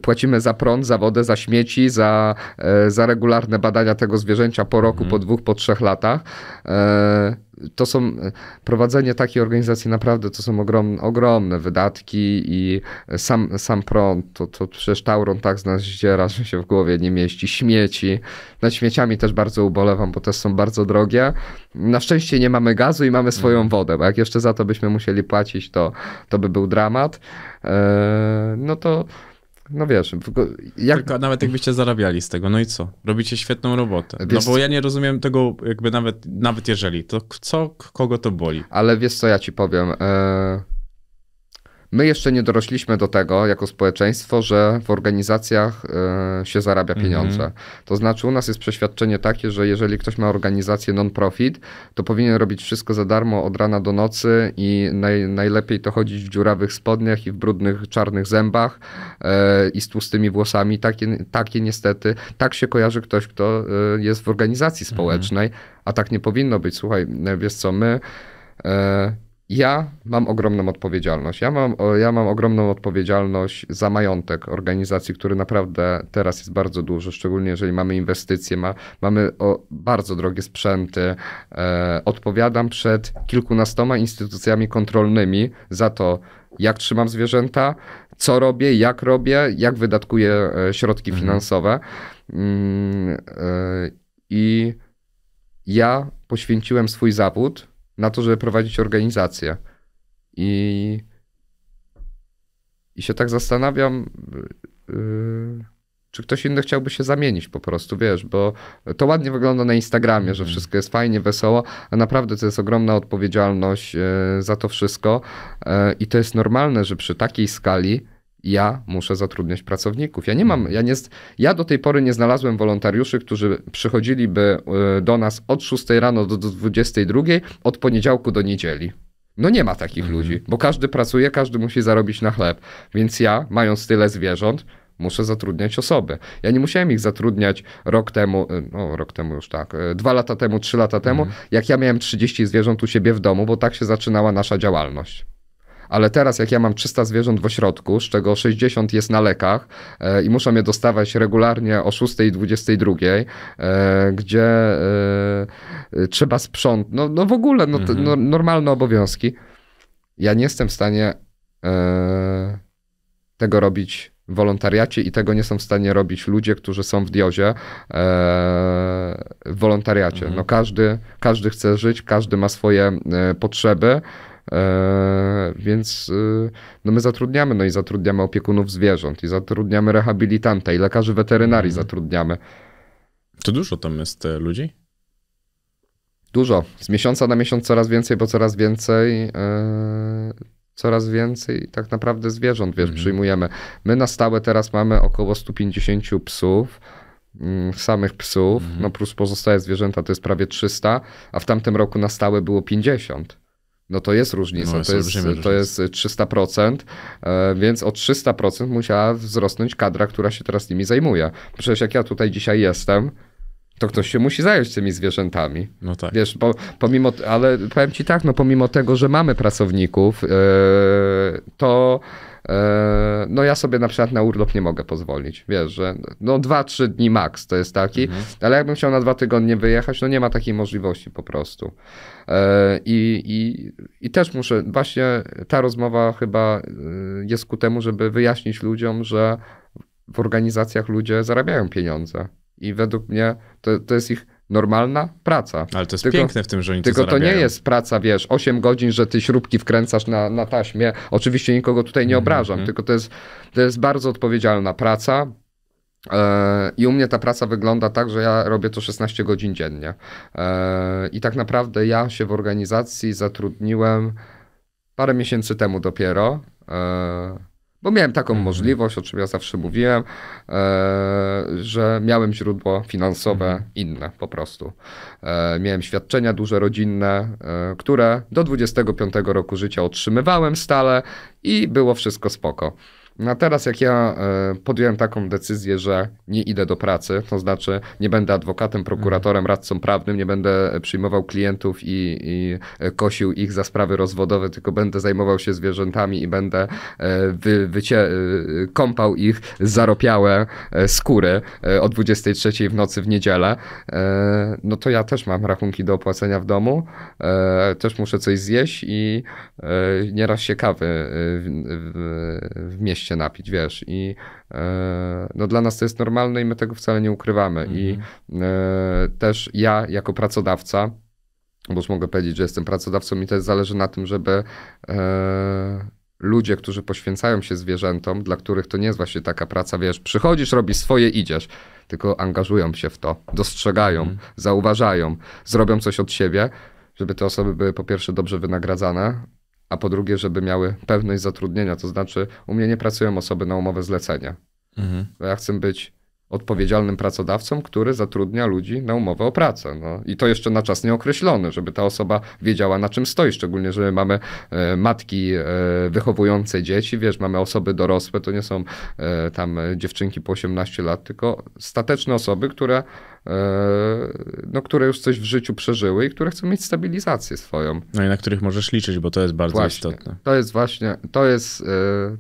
Płacimy za prąd, za wodę, za śmieci, za, e, za regularne badania tego zwierzęcia po roku, mm. po mhm. dwóch, po trzech latach. E, to są e, prowadzenie takiej organizacji naprawdę to są ogromne, ogromne wydatki i sam, sam prąd, to, to przecież Tauron tak z nas zdziera, że się w głowie nie mieści. Śmieci. Nad śmieciami też bardzo ubolewam, bo też są bardzo drogie. Na szczęście nie mamy gazu i mamy swoją mhm. wodę, bo jak jeszcze za to byśmy musieli płacić, to, to by był dramat. No to no wiesz... Jak... Tylko nawet jakbyście zarabiali z tego, no i co? Robicie świetną robotę. No wiesz, no bo ja nie rozumiem tego, jakby nawet, nawet jeżeli, to co, kogo to boli? Ale wiesz co ja ci powiem... Yy My jeszcze nie dorośliśmy do tego jako społeczeństwo, że w organizacjach y, się zarabia mhm. pieniądze. Mm -hmm. To znaczy, u nas jest przeświadczenie takie, że jeżeli ktoś ma organizację non-profit, to powinien robić wszystko za darmo od rana do nocy i naj, najlepiej to chodzić w dziurawych spodniach i w brudnych, czarnych zębach y, i z tłustymi włosami. Takie, takie niestety, tak się kojarzy ktoś, kto y, jest w organizacji mhm. społecznej, mm -hmm. a tak nie powinno być. Słuchaj, wiesz co, my ja mam ogromną odpowiedzialność. Ja mam, ja mam ogromną odpowiedzialność za majątek organizacji, który naprawdę teraz jest bardzo duży, szczególnie jeżeli mamy inwestycje, ma, mamy o, bardzo drogie sprzęty. E, odpowiadam przed kilkunastoma instytucjami kontrolnymi za to, jak trzymam zwierzęta, co robię, jak robię, jak wydatkuję e, środki mhm. finansowe. Mm, e, I ja poświęciłem swój zawód na to, żeby prowadzić organizację. I, i się tak zastanawiam, yy, czy ktoś inny chciałby się zamienić po prostu, wiesz, bo to ładnie wygląda na Instagramie, że mhm. wszystko jest fajnie, wesoło, a naprawdę to jest ogromna odpowiedzialność y, za to wszystko y, i to jest normalne, że przy takiej skali ja muszę zatrudniać pracowników. Ja nie mam, ja, nie, ja do tej pory nie znalazłem wolontariuszy, którzy przychodziliby e, do nas od 6 rano do 22, od poniedziałku do niedzieli. No nie ma takich mhm. ludzi, bo każdy pracuje, każdy musi zarobić na chleb. Więc ja, mając tyle zwierząt, muszę zatrudniać osoby. Ja nie musiałem ich zatrudniać rok temu, e, no rok temu już tak, e, dwa lata temu, trzy lata temu, mhm. jak ja miałem 30 zwierząt u siebie w domu, bo tak się zaczynała nasza działalność ale teraz jak ja mam 300 zwierząt w ośrodku, z czego 60 jest na lekach e, i muszę je dostawać regularnie o 6.22, i 22, e, gdzie e, trzeba sprząt, no, no w ogóle no, mhm. no, normalne obowiązki. Ja nie jestem w stanie tego robić w wolontariacie i tego nie są w stanie robić ludzie, którzy są w diozie e, w wolontariacie. Mhm. No każdy, każdy chce żyć, każdy ma swoje e, potrzeby E, więc y, no my zatrudniamy, no i zatrudniamy opiekunów zwierząt, i zatrudniamy rehabilitanta, i lekarzy weterynarii mhm. zatrudniamy. Czy dużo tam jest e, ludzi? Dużo. Z miesiąca na miesiąc coraz więcej, bo coraz więcej. Yy, coraz więcej tak naprawdę zwierząt, wiesz, mhm. przyjmujemy. My na stałe teraz mamy około 150 psów, mm, samych psów, mhm. no plus pozostałe zwierzęta to jest prawie 300, a w tamtym roku na stałe było 50. No to jest różnica, no jest to, jest, to jest 300%, e, e, więc o 300% musiała wzrosnąć kadra, która się teraz nimi zajmuje. Przecież jak ja tutaj dzisiaj jestem, to ktoś się musi zająć tymi zwierzętami. No tak. Wiesz, bo, pomimo, ale powiem ci tak, no pomimo tego, że mamy pracowników, yy, to E, no ja sobie na przykład na urlop nie mogę pozwolić, wiesz, że no 2-3 dni max to jest taki, mhm. ale jakbym chciał na dwa tygodnie wyjechać, no nie ma takiej możliwości po prostu. E, I, i, I też muszę, właśnie ta rozmowa chyba e, jest ku temu, żeby wyjaśnić ludziom, że w organizacjach ludzie zarabiają pieniądze i według mnie to, to jest ich normalna praca. Ale to jest tylko, piękne w tym, że oni Tylko to, to, nie jest praca, wiesz, 8 godzin, że ty śrubki wkręcasz na, na taśmie. Oczywiście nikogo tutaj nie mhm, obrażam, mm -hmm. tylko to jest, to jest bardzo odpowiedzialna praca. E, I u mnie ta praca wygląda tak, że ja robię to 16 godzin dziennie. E, I tak naprawdę ja się w organizacji zatrudniłem parę miesięcy temu dopiero. E, bo miałem taką mhm. możliwość, o czym ja zawsze mówiłem, e, że miałem źródło finansowe mhm. inne po prostu. E, miałem świadczenia duże rodzinne, e, które do 25 roku życia otrzymywałem stale i było wszystko spoko. No a teraz jak ja e, podjąłem taką decyzję, że nie idę do pracy, to znaczy nie będę adwokatem, prokuratorem, radcą prawnym, nie będę przyjmował klientów i, i e, kosił ich za sprawy rozwodowe, tylko będę zajmował się zwierzętami i będę e, wy, wycie, kąpał ich zaropiałe skóry o 23 w nocy w niedzielę, no to ja też mam rachunki do opłacenia w domu, też muszę coś zjeść i nieraz się kawy w, w, w mieście się napić, wiesz. I e, no, dla nas to jest normalne i my tego wcale nie ukrywamy. Mhm. I e, też ja jako pracodawca, bo już mogę powiedzieć, że jestem pracodawcą, mi też zależy na tym, żeby e, ludzie, którzy poświęcają się zwierzętom, dla których to nie jest właśnie taka praca, wiesz, przychodzisz, robisz swoje, idziesz, tylko angażują się w to, dostrzegają, mm. zauważają, zrobią coś od siebie, żeby te osoby były po pierwsze dobrze wynagradzane, a po drugie, żeby miały pewność zatrudnienia. To znaczy, u mnie nie pracują osoby na umowę zlecenia. Mhm. Ja chcę być odpowiedzialnym pracodawcą, który zatrudnia ludzi na umowę o pracę. No. I to jeszcze na czas nieokreślony, żeby ta osoba wiedziała, na czym stoi. Szczególnie, że mamy e, matki e, wychowujące dzieci, wiesz, mamy osoby dorosłe, to nie są e, tam dziewczynki po 18 lat, tylko stateczne osoby, które E, no, które już coś w życiu przeżyły i które chcą mieć stabilizację swoją. No i na których możesz liczyć, bo to jest bardzo właśnie, istotne. To jest właśnie, to jest, e,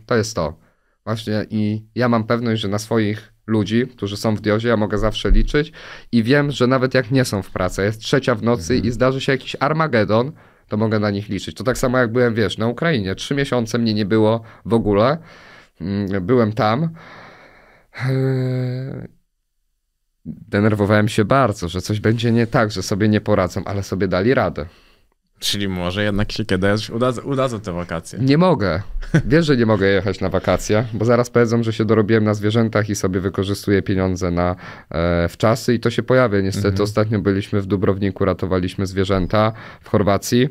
to jest to. Właśnie i ja mam pewność, że na swoich ludzi, którzy są w diozie, ja mogę zawsze liczyć i wiem, że nawet jak nie są w pracy, jest trzecia w nocy mhm. i zdarzy się jakiś Armagedon, to mogę na nich liczyć. To tak samo jak byłem, wiesz, na Ukrainie. Trzy miesiące mnie nie było w ogóle. Mm, byłem tam e, denerwowałem się bardzo, że coś będzie nie tak, że sobie nie poradzą, ale sobie dali radę. Czyli może jednak się kiedyś udadzą, udadzą te wakacje. Nie mogę. Wiesz, że nie mogę jechać na wakacje, bo zaraz powiedzą, że się dorobiłem na zwierzętach i sobie wykorzystuję pieniądze na e, wczasy i to się pojawia. Niestety mhm. ostatnio byliśmy w Dubrowniku, ratowaliśmy zwierzęta w Chorwacji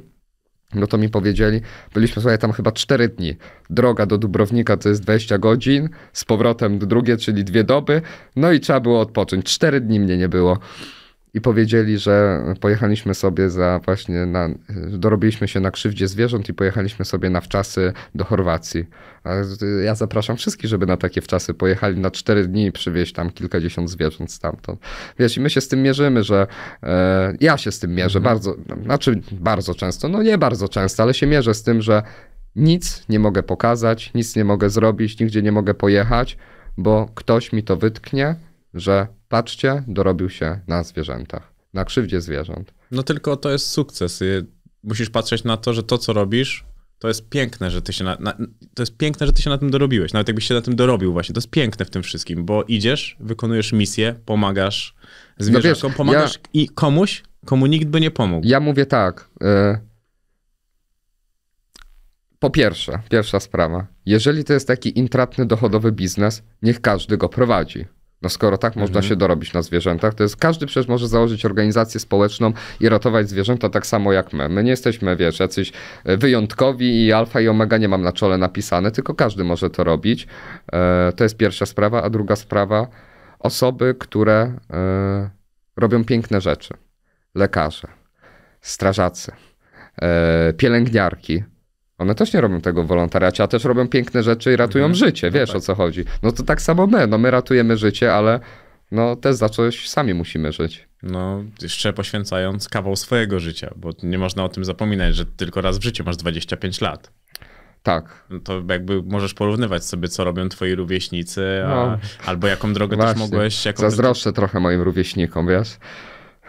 no to mi powiedzieli, byliśmy sobie tam chyba 4 dni. Droga do Dubrownika to jest 20 godzin, z powrotem drugie, czyli dwie doby, no i trzeba było odpocząć. 4 dni mnie nie było i powiedzieli, że pojechaliśmy sobie za właśnie, na, dorobiliśmy się na krzywdzie zwierząt i pojechaliśmy sobie na wczasy do Chorwacji. Ja zapraszam wszystkich, żeby na takie wczasy pojechali na cztery dni i przywieźć tam kilkadziesiąt zwierząt stamtąd. Wiesz, i my się z tym mierzymy, że e, ja się z tym mierzę mhm. bardzo, znaczy bardzo często, no nie bardzo często, ale się mierzę z tym, że nic nie mogę pokazać, nic nie mogę zrobić, nigdzie nie mogę pojechać, bo ktoś mi to wytknie, że patrzcie, dorobił się na zwierzętach, na krzywdzie zwierząt. No tylko to jest sukces. Musisz patrzeć na to, że to, co robisz, to jest piękne, że ty się na, na, to jest piękne, że ty się na tym dorobiłeś. Nawet jakbyś się na tym dorobił właśnie, to jest piękne w tym wszystkim, bo idziesz, wykonujesz misję, pomagasz zwierzętom, no pomagasz ja, i komuś, komu nikt by nie pomógł. Ja mówię tak. Y, po pierwsze, pierwsza sprawa. Jeżeli to jest taki intratny dochodowy biznes, niech każdy go prowadzi. No skoro tak mhm. można się dorobić na zwierzętach, to jest każdy przecież może założyć organizację społeczną i ratować zwierzęta tak samo jak my. My nie jesteśmy, wiesz, jacyś e, wyjątkowi i alfa i omega nie mam na czole napisane, tylko każdy może to robić. E, to jest pierwsza sprawa, a druga sprawa osoby, które e, robią piękne rzeczy. Lekarze, strażacy, pielęgniarki, one też nie robią tego w wolontariacie, a też robią piękne rzeczy i ratują mhm. życie, no wiesz no tak. o co chodzi. No to tak samo my, no my ratujemy życie, ale no też za coś sami musimy żyć. No, jeszcze poświęcając kawał swojego życia, bo nie można o tym zapominać, że tylko raz w życiu masz 25 lat. Tak. No to jakby możesz porównywać sobie, co robią twoi rówieśnicy, a, no. albo jaką drogę Właśnie. też mogłeś... Jaką Zazdroszczę trochę moim rówieśnikom, wiesz,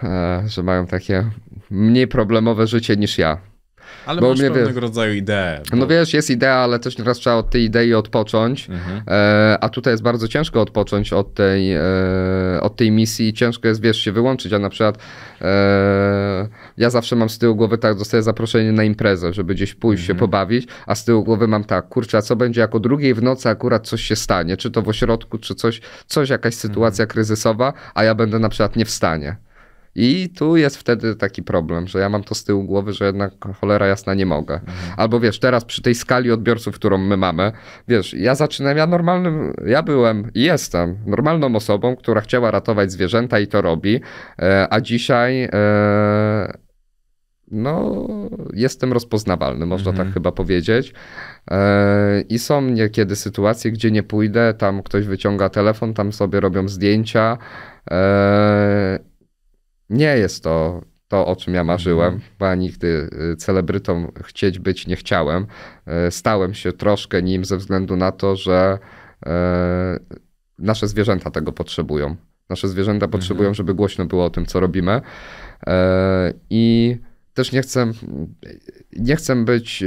e, że mają takie mniej problemowe życie niż ja. Ale Bo masz pewnego wiesz, rodzaju ideę. Bo... No wiesz, jest idea, ale też raz trzeba od tej idei odpocząć, mhm. e, a tutaj jest bardzo ciężko odpocząć od tej, e, od tej misji ciężko jest, wiesz, się wyłączyć, a na przykład e, ja zawsze mam z tyłu głowy tak, dostaję zaproszenie na imprezę, żeby gdzieś pójść, mhm. się pobawić, a z tyłu głowy mam tak, kurczę, a co będzie, jak o drugiej w nocy akurat coś się stanie, czy to w ośrodku, czy coś, coś jakaś sytuacja mhm. kryzysowa, a ja będę na przykład nie w stanie. I tu jest wtedy taki problem, że ja mam to z tyłu głowy, że jednak cholera jasna nie mogę. Mhm. Albo wiesz, teraz przy tej skali odbiorców, którą my mamy, wiesz, ja zaczynam, ja normalnym, ja byłem i jestem normalną osobą, która chciała ratować zwierzęta i to robi, e, a dzisiaj e, no, jestem rozpoznawalny, można tak mhm. tak chyba powiedzieć. E, I są niekiedy sytuacje, gdzie nie pójdę, tam ktoś wyciąga telefon, tam sobie robią zdjęcia nie jest to to, o czym ja marzyłem, mhm. bo ja nigdy y, celebrytą chcieć być nie chciałem. E, stałem się troszkę nim ze względu na to, że e, nasze zwierzęta tego potrzebują. Nasze zwierzęta mhm. potrzebują, żeby głośno było o tym, co robimy. E, I też nie chcę, nie chcę być y,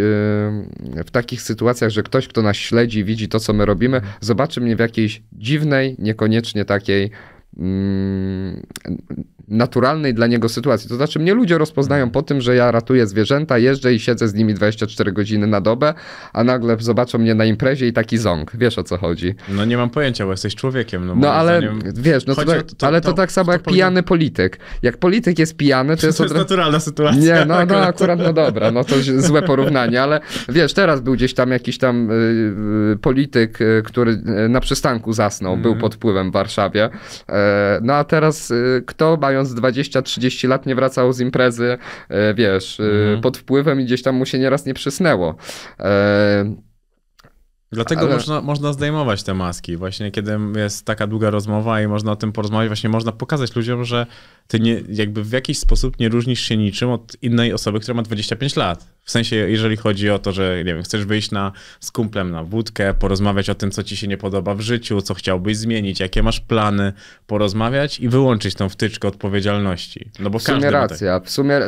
w takich sytuacjach, że ktoś, kto nas śledzi, widzi to, co my robimy, mhm. zobaczy mnie w jakiejś dziwnej, niekoniecznie takiej Mm, naturalnej dla niego sytuacji. To znaczy, mnie ludzie rozpoznają po tym, że ja ratuję zwierzęta, jeżdżę i siedzę z nimi 24 godziny na dobę, a nagle zobaczą mnie na imprezie i taki ząg. Wiesz o co chodzi. No nie mam pojęcia, bo jesteś człowiekiem. No, no ale zdaniem... wiesz, no to, to, tak- to, ale to, tak samo jak pijany polityk. Jak polityk jest pijany, to jest... [LAUGHS] To jest od... naturalna sytuacja. Nie, no, no akurat, no dobra, no to złe porównanie, ale wiesz, teraz był gdzieś tam jakiś tam y, y, polityk, y, który na przystanku zasnął, mm. był mhm. pod wpływem w Warszawie no a teraz y, kto mając 20-30 lat nie wracał z imprezy, y, wiesz, y, mhm. pod wpływem i gdzieś tam mu się nieraz nie przysnęło. E, Dlatego Ale... można, można zdejmować te maski. Właśnie kiedy jest taka długa rozmowa i można o tym porozmawiać, właśnie można pokazać ludziom, że ty nie, jakby w jakiś sposób nie różnisz się niczym od innej osoby, która ma 25 lat. W sensie, jeżeli chodzi o to, że nie wiem, chcesz wyjść na, z kumplem na wódkę, porozmawiać o tym, co ci się nie podoba w życiu, co chciałbyś zmienić, jakie masz plany, porozmawiać i wyłączyć tą wtyczkę odpowiedzialności. No bo w sumie tak. racja. Tak. W, sumie,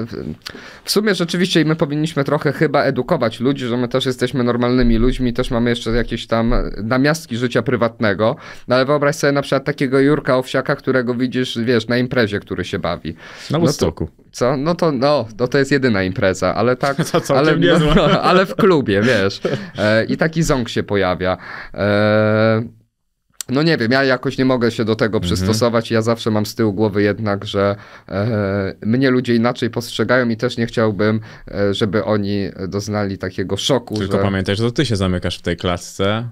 w sumie rzeczywiście i my powinniśmy trochę chyba edukować ludzi, że my też jesteśmy normalnymi ludźmi, też mamy jeszcze jakieś tam namiastki życia prywatnego, no ale wyobraź sobie na przykład takiego Jurka Owsiaka, którego widzisz, wiesz, na imprezie, który się bawi. Na no, to, co? No to, no, no to jest jedyna impreza, ale tak. [LAUGHS] To ale, no, no, ale w klubie, wiesz. [LAUGHS] E, I taki ząg się pojawia. E, no nie wiem, ja jakoś nie mogę się do tego mhm. przystosować. Ja zawsze mam z tyłu głowy jednak, że e, mnie ludzie inaczej postrzegają i też nie chciałbym, e, żeby oni doznali takiego szoku. Tylko że... pamiętaj, że to ty się zamykasz w tej klasce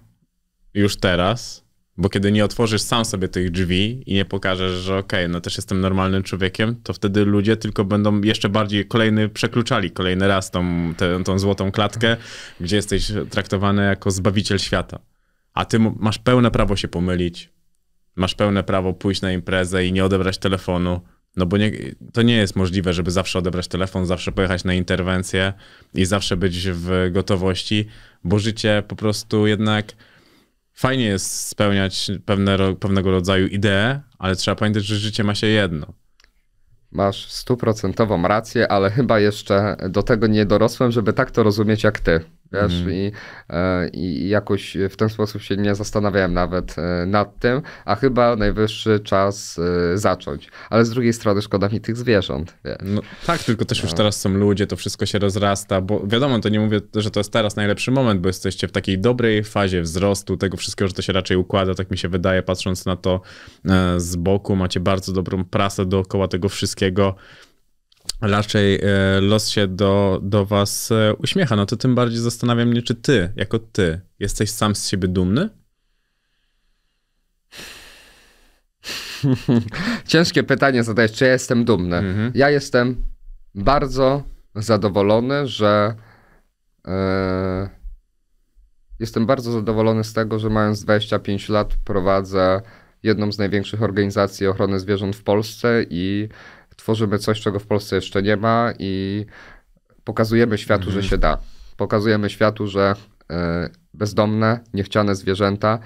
już teraz bo kiedy nie otworzysz sam sobie tych drzwi i nie pokażesz, że okej, okay, no też jestem normalnym człowiekiem, to wtedy ludzie tylko będą jeszcze bardziej kolejny przekluczali kolejny raz tą, tę, tą złotą klatkę, gdzie jesteś traktowany jako zbawiciel świata. A ty masz pełne prawo się pomylić, masz pełne prawo pójść na imprezę i nie odebrać telefonu, no bo nie, to nie jest możliwe, żeby zawsze odebrać telefon, zawsze pojechać na interwencję i zawsze być w gotowości, bo życie po prostu jednak fajnie jest spełniać pewne, pewnego rodzaju idee, ale trzeba pamiętać, że życie ma się jedno. Masz stuprocentową rację, ale chyba jeszcze do tego nie dorosłem, żeby tak to rozumieć jak ty wiesz, mm. i, e, i jakoś w ten sposób się nie zastanawiałem nawet e, nad tym, a chyba najwyższy czas e, zacząć. Ale z drugiej strony szkoda mi tych zwierząt, wiesz. No, tak, tylko też już teraz są ludzie, to wszystko się rozrasta, bo wiadomo, to nie mówię, że to jest teraz najlepszy moment, bo jesteście w takiej dobrej fazie wzrostu tego wszystkiego, że to się raczej układa, tak mi się wydaje, patrząc na to z boku, macie bardzo dobrą prasę dookoła tego wszystkiego, raczej e, los się do, do was e, uśmiecha, no to tym bardziej zastanawiam mnie, czy ty, jako ty, jesteś sam z siebie dumny? [LAUGHS] Ciężkie pytanie zadajesz, czy ja jestem dumny. Mhm. Ja jestem bardzo zadowolony, że yy, jestem bardzo zadowolony z tego, że mając 25 lat prowadzę jedną z największych organizacji ochrony zwierząt w Polsce i tworzymy coś, czego w Polsce jeszcze nie ma i pokazujemy światu, że mhm. się da. Pokazujemy światu, że e, bezdomne, niechciane zwierzęta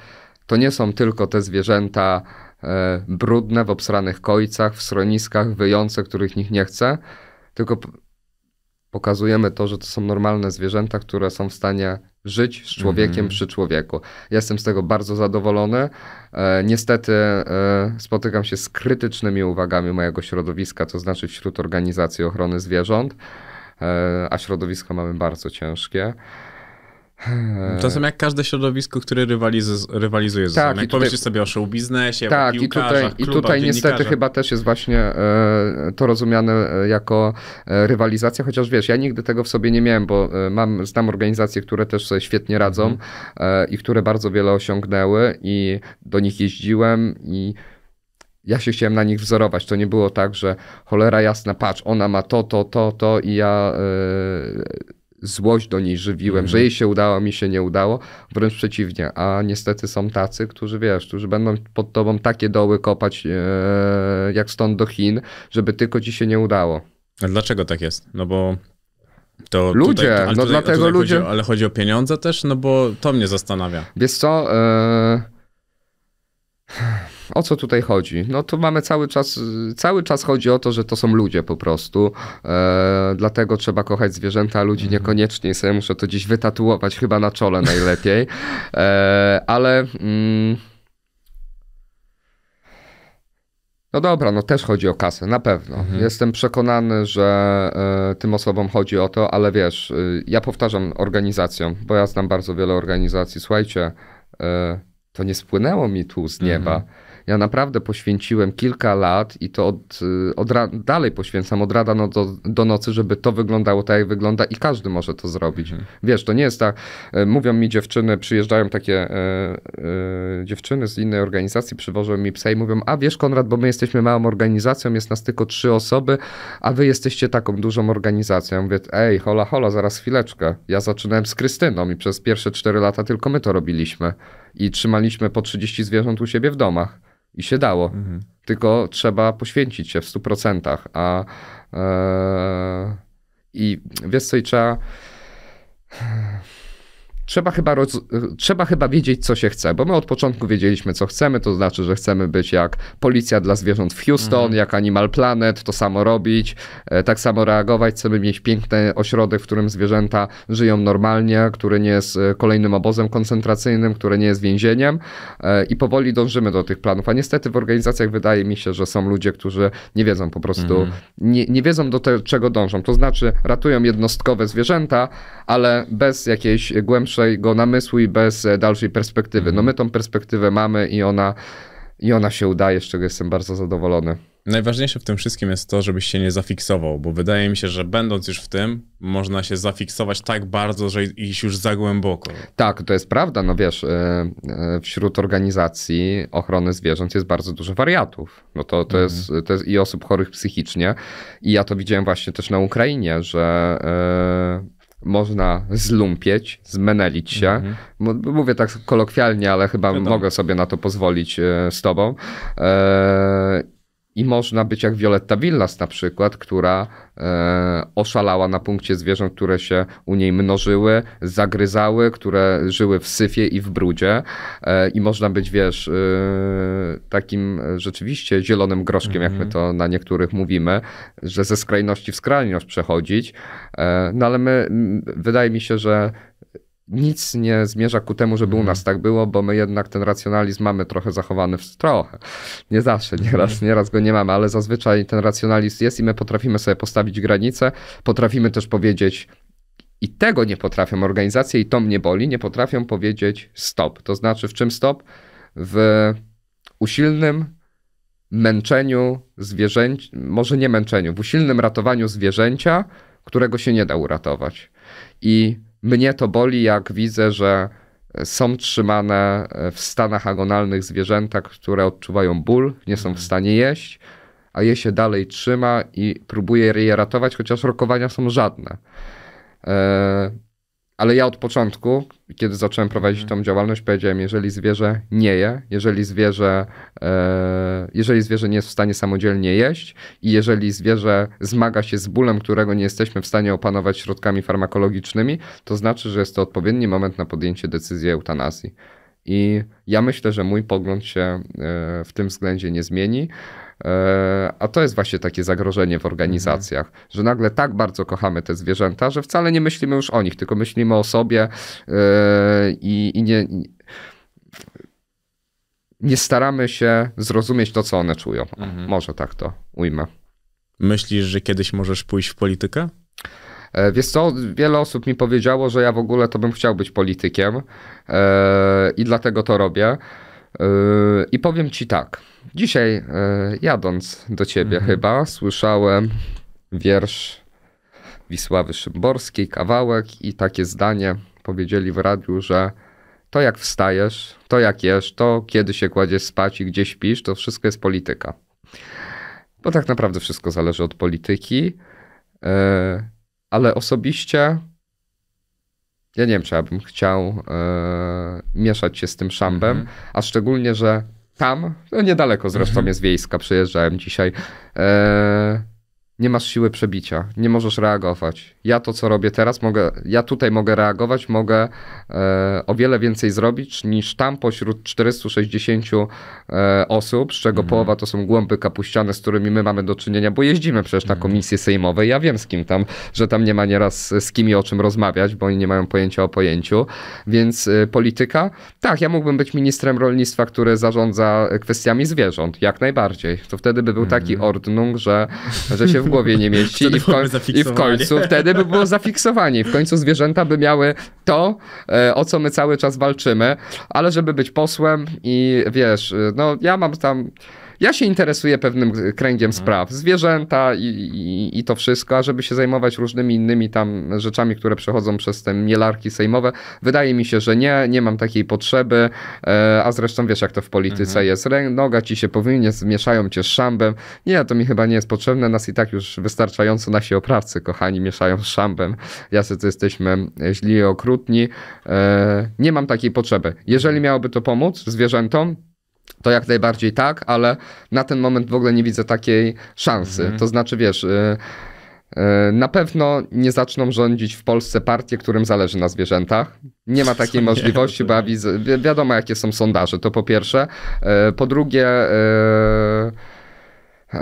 to nie są tylko te zwierzęta e, brudne w obsranych kojcach, w schroniskach, wyjące, których nikt nie chce, tylko pokazujemy to, że to są normalne zwierzęta, które są w stanie żyć z człowiekiem mm -hmm. przy człowieku. Jestem z tego bardzo zadowolony. E, niestety e, spotykam się z krytycznymi uwagami mojego środowiska, to znaczy wśród organizacji ochrony zwierząt, e, a środowisko mamy bardzo ciężkie. Hmm. Czasem jak każde środowisko, które rywalizuje ze tak, sobą. Jak tutaj, sobie o show biznesie, tak, o i tutaj, i tutaj niestety chyba też jest właśnie e, to rozumiane e, jako e, rywalizacja, chociaż wiesz, ja nigdy tego w sobie nie miałem, bo e, mam, znam organizacje, które też sobie świetnie radzą mhm. e, i które bardzo wiele osiągnęły i do nich jeździłem i ja się chciałem na nich wzorować. To nie było tak, że cholera jasna, patrz, ona ma to, to, to, to i ja... E, złość do niej żywiłem, mm. że mhm. jej się udało, mi się nie udało, wręcz przeciwnie. A niestety są tacy, którzy wiesz, którzy będą pod tobą takie doły kopać e, jak stąd do Chin, żeby tylko ci się nie udało. A dlaczego tak jest? No bo to ludzie, tutaj, no tutaj, dlatego tutaj ludzie. Chodzi ale chodzi o pieniądze też, no bo to mnie zastanawia. Wiesz co? E, o co tutaj chodzi? No tu mamy cały czas, cały czas chodzi o to, że to są ludzie po prostu. E, dlatego trzeba kochać zwierzęta, a ludzi mhm. niekoniecznie. I sobie muszę to dziś wytatuować, chyba na czole najlepiej. E, ale... Mm, no dobra, no też chodzi o kasę, na pewno. Mhm. Jestem przekonany, że y, tym osobom chodzi o to, ale wiesz, y, ja powtarzam organizacjom, bo ja znam bardzo wiele organizacji. Słuchajcie, y, to nie spłynęło mi tu z nieba. Mhm ja naprawdę poświęciłem kilka lat i to od, y, od dalej poświęcam od rana no do, do, nocy, żeby to wyglądało tak, jak wygląda i każdy może to zrobić. Mhm. Wiesz, to nie jest tak, e, mówią mi dziewczyny, przyjeżdżają takie e, e, dziewczyny z innej organizacji, przywożą mi psa i mówią, a wiesz Konrad, bo my jesteśmy małą organizacją, jest nas tylko trzy osoby, a wy jesteście taką dużą organizacją. Ja mówię, ej, hola, hola, zaraz chwileczkę. Ja zaczynałem z Krystyną i przez pierwsze cztery lata tylko my to robiliśmy i trzymaliśmy po 30 zwierząt u siebie w domach. I się dało. Mhm. Tylko trzeba poświęcić się w 100%. A e, i wiesz co, i trzeba trzeba chyba, roz... trzeba chyba wiedzieć, co się chce, bo my od początku wiedzieliśmy, co chcemy, to znaczy, że chcemy być jak policja dla zwierząt w Houston, mhm. jak Animal Planet, to samo robić, e, tak samo reagować, chcemy mieć piękny ośrodek, w którym zwierzęta żyją normalnie, który nie jest e, kolejnym obozem koncentracyjnym, który nie jest więzieniem e, i powoli dążymy do tych planów, a niestety w organizacjach wydaje mi się, że są ludzie, którzy nie wiedzą po prostu, mhm. nie, nie wiedzą do tego, czego dążą, to znaczy ratują jednostkowe zwierzęta, ale bez jakiejś głębszej dalszego namysłu i bez e, dalszej perspektywy. No my tą perspektywę mamy i ona, i ona się udaje, z czego jestem bardzo zadowolony. Najważniejsze w tym wszystkim jest to, żebyś się nie zafiksował, bo wydaje mi się, że będąc już w tym, można się zafiksować tak bardzo, że iść już za głęboko. Tak, to jest prawda. No wiesz, e, e, wśród organizacji ochrony zwierząt jest bardzo dużo wariatów. No to, to, mhm. jest, to jest i osób chorych psychicznie. I ja to widziałem właśnie też na Ukrainie, że można zlumpieć, zmenelić się. Mhm. Mówię tak kolokwialnie, ale chyba Wiadomo. mogę sobie na to pozwolić e, z tobą. E, i można być jak Violetta Villas na przykład, która e, oszalała na punkcie zwierząt, które się u niej mnożyły, zagryzały, które żyły w syfie i w brudzie. E, I można być, wiesz, e, takim rzeczywiście zielonym groszkiem, mm -hmm. jak my mhm. to na niektórych mówimy, że ze skrajności w skrajność przechodzić. E, no ale my, wydaje mi się, że nic nie zmierza ku temu, żeby u mhm. nas tak było, bo my jednak ten racjonalizm mamy trochę zachowany w trochę. Nie zawsze, nieraz, mhm. nieraz go nie mamy, ale zazwyczaj ten racjonalizm jest i my potrafimy sobie postawić granice, potrafimy też powiedzieć, i tego nie potrafią organizacje, i to mnie boli, nie potrafią powiedzieć stop. To znaczy, w czym stop? W usilnym męczeniu zwierzęcia, może nie męczeniu, w usilnym ratowaniu zwierzęcia, którego się nie da uratować. I mnie to boli, jak widzę, że są trzymane w stanach agonalnych zwierzęta, które odczuwają ból, nie są w mhm. stanie jeść, a je się dalej trzyma i próbuje je ratować, chociaż rokowania są żadne. E, ale ja od początku, kiedy zacząłem prowadzić mhm. tą działalność, powiedziałem, jeżeli zwierzę nie je, jeżeli zwierzę, e, jeżeli zwierzę nie jest w stanie samodzielnie jeść i jeżeli zwierzę zmaga się z bólem, którego nie jesteśmy w stanie opanować środkami farmakologicznymi, to znaczy, że jest to odpowiedni moment na podjęcie decyzji eutanazji. I ja myślę, że mój pogląd się e, w tym względzie nie zmieni. E, a to jest właśnie takie zagrożenie w organizacjach, mhm. że nagle tak bardzo kochamy te zwierzęta, że wcale nie myślimy już o nich, tylko myślimy o sobie e, i, i nie. Nie staramy się zrozumieć to, co one czują. Mhm. Może tak to ujmę. Myślisz, że kiedyś możesz pójść w politykę? E, wiesz co, wiele osób mi powiedziało, że ja w ogóle to bym chciał być politykiem i dlatego to robię. I powiem ci tak Dzisiaj e, jadąc do ciebie mhm. chyba słyszałem wiersz Wisławy Szymborskiej, kawałek i takie zdanie powiedzieli w radiu, że to jak wstajesz, to jak jesz, to kiedy się kładziesz spać i gdzie śpisz, to wszystko jest polityka. Bo tak naprawdę wszystko zależy od polityki, e, ale osobiście ja nie wiem, czy ja bym chciał e, mieszać się z tym szambem, mhm. a szczególnie, że tam, no niedaleko zresztą mhm. jest wiejska, przyjeżdżałem dzisiaj. E, nie masz siły przebicia, nie możesz reagować. Ja to, co robię teraz, mogę, ja tutaj mogę reagować, mogę e, o wiele więcej zrobić niż tam pośród 460 e, osób, z czego mhm. połowa to są głąby kapuściane, z którymi my mamy do czynienia, bo jeździmy przecież mhm. na komisje sejmowe. Ja wiem z kim tam, że tam nie ma nieraz e, z kim i o czym rozmawiać, bo oni nie mają pojęcia o pojęciu. Więc e, polityka, tak, ja mógłbym być ministrem rolnictwa, który zarządza e, kwestiami zwierząt, jak najbardziej. To wtedy by był mhm. taki ordnung, że, że się głowie nie mieści. I w, I w, końcu wtedy by było zafiksowanie. w końcu zwierzęta by miały to, e, o co my cały czas walczymy. Ale żeby być posłem i wiesz, e, no ja mam tam ja się interesuję pewnym kręgiem mhm. spraw, zwierzęta i, i, i, to wszystko, a żeby się zajmować różnymi innymi tam rzeczami, które przechodzą przez te mielarki sejmowe, wydaje mi się, że nie, nie mam takiej potrzeby, e, a zresztą wiesz jak to w polityce mhm. jest, noga ci się powinien, zmieszają cię z szambem, nie, to mi chyba nie jest potrzebne, nas i tak już wystarczająco nasi oprawcy, kochani, mieszają z szambem, jacy to jesteśmy źli i okrutni, e, nie mam takiej potrzeby. Jeżeli miałoby to pomóc zwierzętom, to jak najbardziej tak, ale na ten moment w ogóle nie widzę takiej szansy. Mhm. To znaczy, wiesz. Y, y, na pewno nie zaczną rządzić w Polsce partie, którym zależy na zwierzętach. Nie ma takiej [LAUGHS] możliwości, bo wi wiadomo, jakie są sondaże. To po pierwsze. Y, po drugie. E,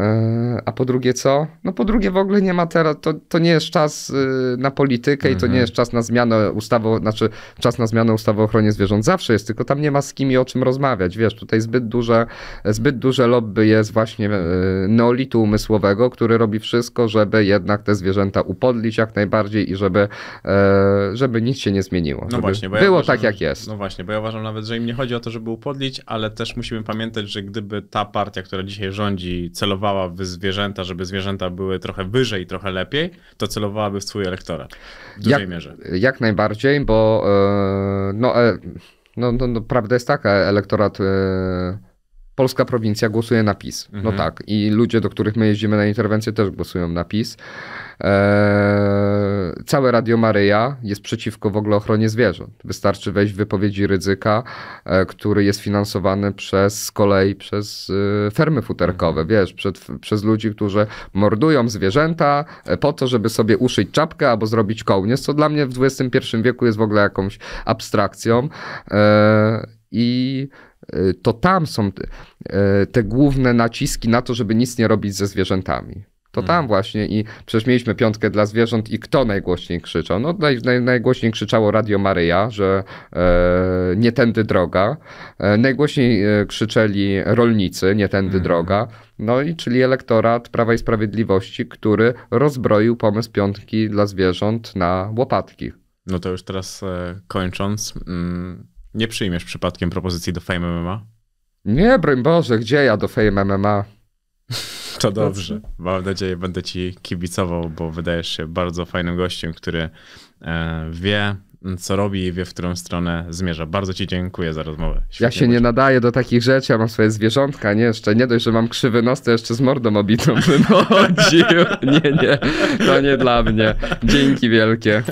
a po drugie co? No po drugie w ogóle nie ma teraz, to, to nie jest czas y, na politykę mhm. i to nie mhm. jest czas na zmianę ustawy, znaczy czas na zmianę ustawy o ochronie zwierząt zawsze jest, tylko tam nie ma z kim i o czym rozmawiać. Wiesz, tutaj zbyt duże, zbyt duże lobby jest właśnie e, neolitu umysłowego, który robi wszystko, żeby jednak te zwierzęta upodlić jak najbardziej i żeby, e, żeby nic się nie zmieniło. No właśnie, bo było ja uważam, tak jak jest. No właśnie, bo ja uważam nawet, że im nie chodzi o to, żeby upodlić, ale też musimy pamiętać, że gdyby ta partia, która dzisiaj rządzi celowo celowała w zwierzęta, żeby zwierzęta były trochę wyżej, trochę lepiej, to celowałaby w swój elektorat w dużej jak, mierze. Jak najbardziej, bo e, no, e, no, no, no prawda jest taka, elektorat e, polska prowincja głosuje na PiS. No mhm. No tak. I ludzie, do których my jeździmy na interwencję, też głosują na PiS. Eee, całe Radio Maryja jest przeciwko w ogóle ochronie zwierząt. Wystarczy wejść w wypowiedzi ryzyka, e, który jest finansowany przez z kolei przez e, fermy futerkowe, mhm. wiesz, przed, przez ludzi, którzy mordują zwierzęta e, po to, żeby sobie uszyć czapkę albo zrobić kołnierz, co dla mnie w XXI wieku jest w ogóle jakąś abstrakcją. E, i E, to tam są e, te główne naciski na to, żeby nic nie robić ze zwierzętami. To hmm. tam właśnie i przecież mieliśmy piątkę dla zwierząt i kto najgłośniej krzyczał? No naj, naj, najgłośniej krzyczało Radio Maryja, że e, nie tędy droga. E, najgłośniej e, krzyczeli rolnicy, nie tędy hmm. droga. No i czyli elektorat Prawa i Sprawiedliwości, który rozbroił pomysł piątki dla zwierząt na łopatki. No to już teraz kończąc, mm nie przyjmiesz przypadkiem propozycji do Fame MMA? Nie, broń Boże, gdzie ja do Fame MMA? [LAUGHS] To dobrze. Mam nadzieję, będę ci kibicował, bo wydajesz się bardzo fajnym gościem, który e, wie, co robi i wie, w którą stronę zmierza. Bardzo ci dziękuję za rozmowę. Świetnie ja się nie nadaję do takich rzeczy, ja mam swoje zwierzątka, nie? Jeszcze nie dość, że mam krzywy nos, to jeszcze z mordą obitą wychodził. [LAUGHS] nie, nie, to nie dla mnie. Dzięki wielkie.